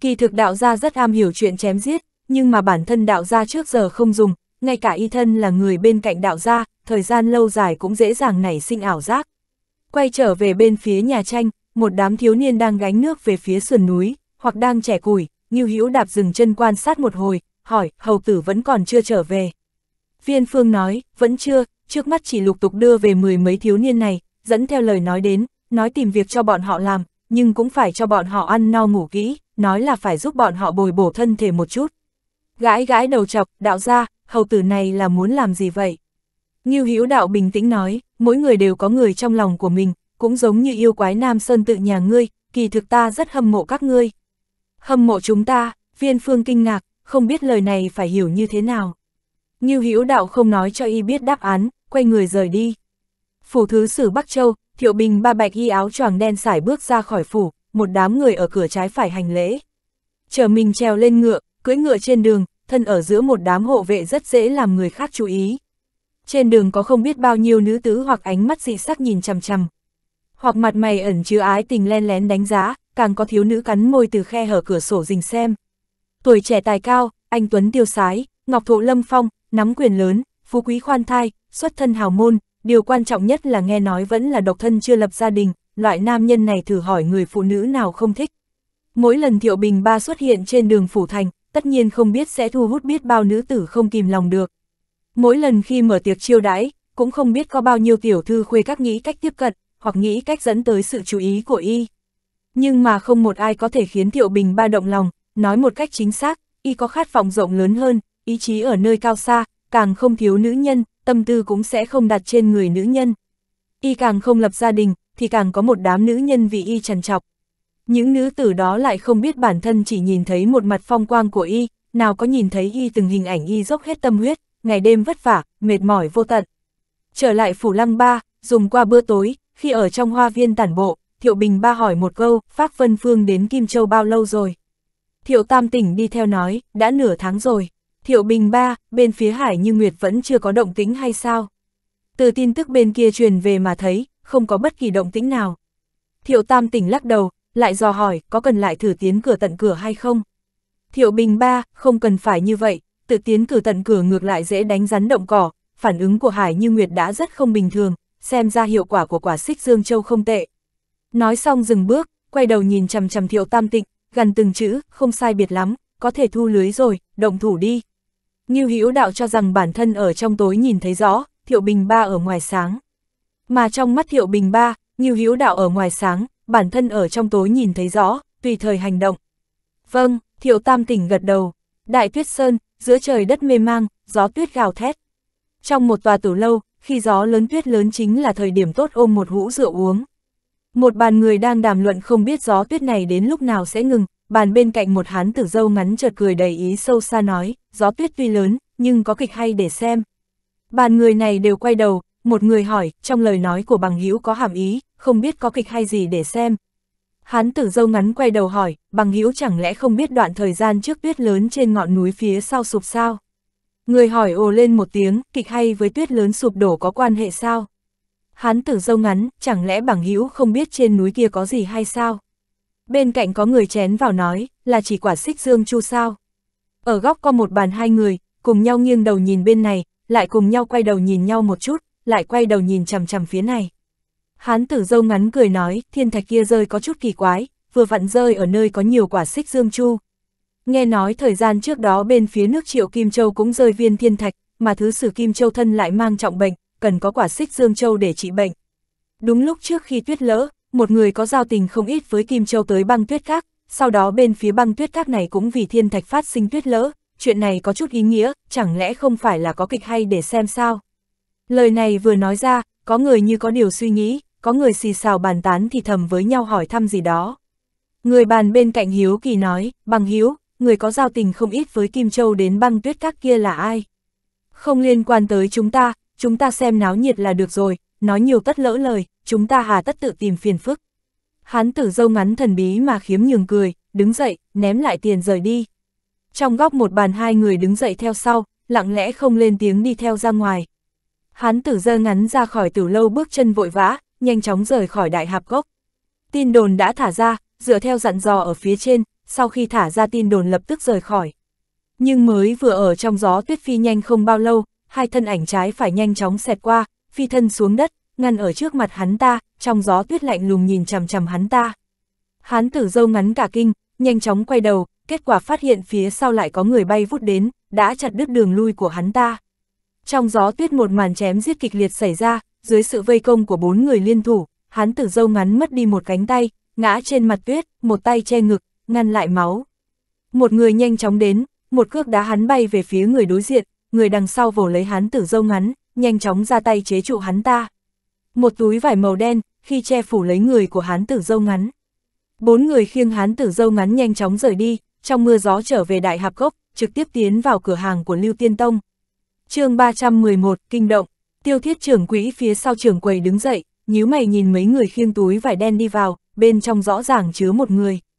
Kỳ thực đạo gia rất am hiểu chuyện chém giết, nhưng mà bản thân đạo gia trước giờ không dùng, ngay cả y thân là người bên cạnh đạo gia, thời gian lâu dài cũng dễ dàng nảy sinh ảo giác. Quay trở về bên phía nhà tranh, một đám thiếu niên đang gánh nước về phía sườn núi, hoặc đang trẻ củi, như Hữu đạp dừng chân quan sát một hồi, hỏi, hầu tử vẫn còn chưa trở về. Viên Phương nói, vẫn chưa, trước mắt chỉ lục tục đưa về mười mấy thiếu niên này, dẫn theo lời nói đến, nói tìm việc cho bọn họ làm, nhưng cũng phải cho bọn họ ăn no ngủ kỹ, nói là phải giúp bọn họ bồi bổ thân thể một chút. Gãi gãi đầu chọc, đạo ra, hầu tử này là muốn làm gì vậy? Ngưu Hữu đạo bình tĩnh nói, mỗi người đều có người trong lòng của mình, cũng giống như yêu quái Nam Sơn tự nhà ngươi, kỳ thực ta rất hâm mộ các ngươi. Hâm mộ chúng ta, viên phương kinh ngạc, không biết lời này phải hiểu như thế nào. Ngưu Hữu đạo không nói cho y biết đáp án, quay người rời đi. Phủ thứ sử Bắc Châu, Thiệu Bình ba bạch y áo choàng đen sải bước ra khỏi phủ, một đám người ở cửa trái phải hành lễ. Chờ mình trèo lên ngựa, cưỡi ngựa trên đường, thân ở giữa một đám hộ vệ rất dễ làm người khác chú ý. Trên đường có không biết bao nhiêu nữ tứ hoặc ánh mắt dị sắc nhìn chằm chằm. Hoặc mặt mày ẩn chứa ái tình len lén đánh giá, càng có thiếu nữ cắn môi từ khe hở cửa sổ rình xem. Tuổi trẻ tài cao, anh Tuấn tiêu sái, Ngọc Thụ Lâm Phong, nắm quyền lớn, phú quý khoan thai, xuất thân hào môn, điều quan trọng nhất là nghe nói vẫn là độc thân chưa lập gia đình, loại nam nhân này thử hỏi người phụ nữ nào không thích. Mỗi lần Thiệu Bình Ba xuất hiện trên đường Phủ Thành, tất nhiên không biết sẽ thu hút biết bao nữ tử không kìm lòng được. Mỗi lần khi mở tiệc chiêu đãi, cũng không biết có bao nhiêu tiểu thư khuê các nghĩ cách tiếp cận, hoặc nghĩ cách dẫn tới sự chú ý của y. Nhưng mà không một ai có thể khiến Thiệu Bình Ba động lòng, nói một cách chính xác, y có khát vọng rộng lớn hơn, ý chí ở nơi cao xa, càng không thiếu nữ nhân, tâm tư cũng sẽ không đặt trên người nữ nhân. Y càng không lập gia đình, thì càng có một đám nữ nhân vì y trằn trọc. Những nữ tử đó lại không biết bản thân chỉ nhìn thấy một mặt phong quang của y, nào có nhìn thấy y từng hình ảnh y dốc hết tâm huyết, ngày đêm vất vả, mệt mỏi vô tận. Trở lại phủ lăng ba, dùng qua bữa tối, khi ở trong hoa viên tản bộ, Thiệu Bình ba hỏi một câu, Pháp Vân Phương đến Kim Châu bao lâu rồi? Thiệu Tam Tỉnh đi theo nói, đã nửa tháng rồi. Thiệu Bình ba, bên phía Hải Như Nguyệt vẫn chưa có động tĩnh hay sao? Từ tin tức bên kia truyền về mà thấy, không có bất kỳ động tĩnh nào. Thiệu Tam tỉnh lắc đầu, lại dò hỏi có cần lại thử tiến cửa tận cửa hay không? Thiệu Bình ba, không cần phải như vậy, tự tiến cửa tận cửa ngược lại dễ đánh rắn động cỏ, phản ứng của Hải Như Nguyệt đã rất không bình thường, xem ra hiệu quả của quả xích Dương Châu không tệ. Nói xong dừng bước, quay đầu nhìn chằm chằm Thiệu Tam Tịnh, gần từng chữ, không sai biệt lắm, có thể thu lưới rồi, động thủ đi. Ngưu Hữu Đạo cho rằng bản thân ở trong tối nhìn thấy rõ, Thiệu Bình Ba ở ngoài sáng. Mà trong mắt Thiệu Bình Ba, Ngưu Hữu Đạo ở ngoài sáng, bản thân ở trong tối nhìn thấy rõ, tùy thời hành động. Vâng, Thiệu Tam tỉnh gật đầu. Đại tuyết sơn, giữa trời đất mê mang, gió tuyết gào thét. Trong một tòa tử lâu, khi gió lớn tuyết lớn chính là thời điểm tốt ôm một hũ rượu uống. Một bàn người đang đàm luận không biết gió tuyết này đến lúc nào sẽ ngừng, bàn bên cạnh một hán tử dâu ngắn chợt cười đầy ý sâu xa nói, gió tuyết tuy lớn, nhưng có kịch hay để xem. Bàn người này đều quay đầu, một người hỏi, trong lời nói của bằng hữu có hàm ý, không biết có kịch hay gì để xem. Hán tử dâu ngắn quay đầu hỏi, bằng hữu chẳng lẽ không biết đoạn thời gian trước tuyết lớn trên ngọn núi phía sau sụp sao? Người hỏi ồ lên một tiếng, kịch hay với tuyết lớn sụp đổ có quan hệ sao? Hán tử dâu ngắn, chẳng lẽ bằng hữu không biết trên núi kia có gì hay sao? Bên cạnh có người chén vào nói, là chỉ quả xích dương chu sao. Ở góc có một bàn hai người, cùng nhau nghiêng đầu nhìn bên này, lại cùng nhau quay đầu nhìn nhau một chút, lại quay đầu nhìn chằm chằm phía này. Hán tử dâu ngắn cười nói, thiên thạch kia rơi có chút kỳ quái, vừa vặn rơi ở nơi có nhiều quả xích dương chu. Nghe nói thời gian trước đó bên phía nước triệu Kim Châu cũng rơi viên thiên thạch, mà thứ sử Kim Châu thân lại mang trọng bệnh, cần có quả xích dương châu để trị bệnh. Đúng lúc trước khi tuyết lỡ, một người có giao tình không ít với Kim Châu tới băng tuyết khác. sau đó bên phía băng tuyết khác này cũng vì thiên thạch phát sinh tuyết lỡ, chuyện này có chút ý nghĩa, chẳng lẽ không phải là có kịch hay để xem sao? Lời này vừa nói ra, có người như có điều suy nghĩ, có người xì xào bàn tán thì thầm với nhau hỏi thăm gì đó. Người bàn bên cạnh Hiếu Kỳ nói, bằng Hiếu, người có giao tình không ít với Kim Châu đến băng tuyết các kia là ai? Không liên quan tới chúng ta, chúng ta xem náo nhiệt là được rồi, nói nhiều tất lỡ lời, chúng ta hà tất tự tìm phiền phức. Hán tử dâu ngắn thần bí mà khiếm nhường cười, đứng dậy, ném lại tiền rời đi. Trong góc một bàn hai người đứng dậy theo sau, lặng lẽ không lên tiếng đi theo ra ngoài. Hán tử dơ ngắn ra khỏi tử lâu bước chân vội vã, nhanh chóng rời khỏi đại hạp gốc. Tin đồn đã thả ra, dựa theo dặn dò ở phía trên, sau khi thả ra tin đồn lập tức rời khỏi. Nhưng mới vừa ở trong gió tuyết phi nhanh không bao lâu, hai thân ảnh trái phải nhanh chóng xẹt qua, phi thân xuống đất, ngăn ở trước mặt hắn ta, trong gió tuyết lạnh lùng nhìn chằm chằm hắn ta. Hán tử dâu ngắn cả kinh, nhanh chóng quay đầu, kết quả phát hiện phía sau lại có người bay vút đến, đã chặt đứt đường lui của hắn ta. Trong gió tuyết một màn chém giết kịch liệt xảy ra, dưới sự vây công của bốn người liên thủ, hán tử dâu ngắn mất đi một cánh tay, ngã trên mặt tuyết, một tay che ngực, ngăn lại máu. Một người nhanh chóng đến, một cước đá hắn bay về phía người đối diện, người đằng sau vồ lấy hán tử dâu ngắn, nhanh chóng ra tay chế trụ hắn ta một túi vải màu đen, khi che phủ lấy người của hán tử dâu ngắn. Bốn người khiêng hán tử dâu ngắn nhanh chóng rời đi, trong mưa gió trở về đại hạp gốc, trực tiếp tiến vào cửa hàng của Lưu Tiên Tông. chương 311, Kinh Động, tiêu thiết trưởng quỹ phía sau trưởng quầy đứng dậy, nhíu mày nhìn mấy người khiêng túi vải đen đi vào, bên trong rõ ràng chứa một người.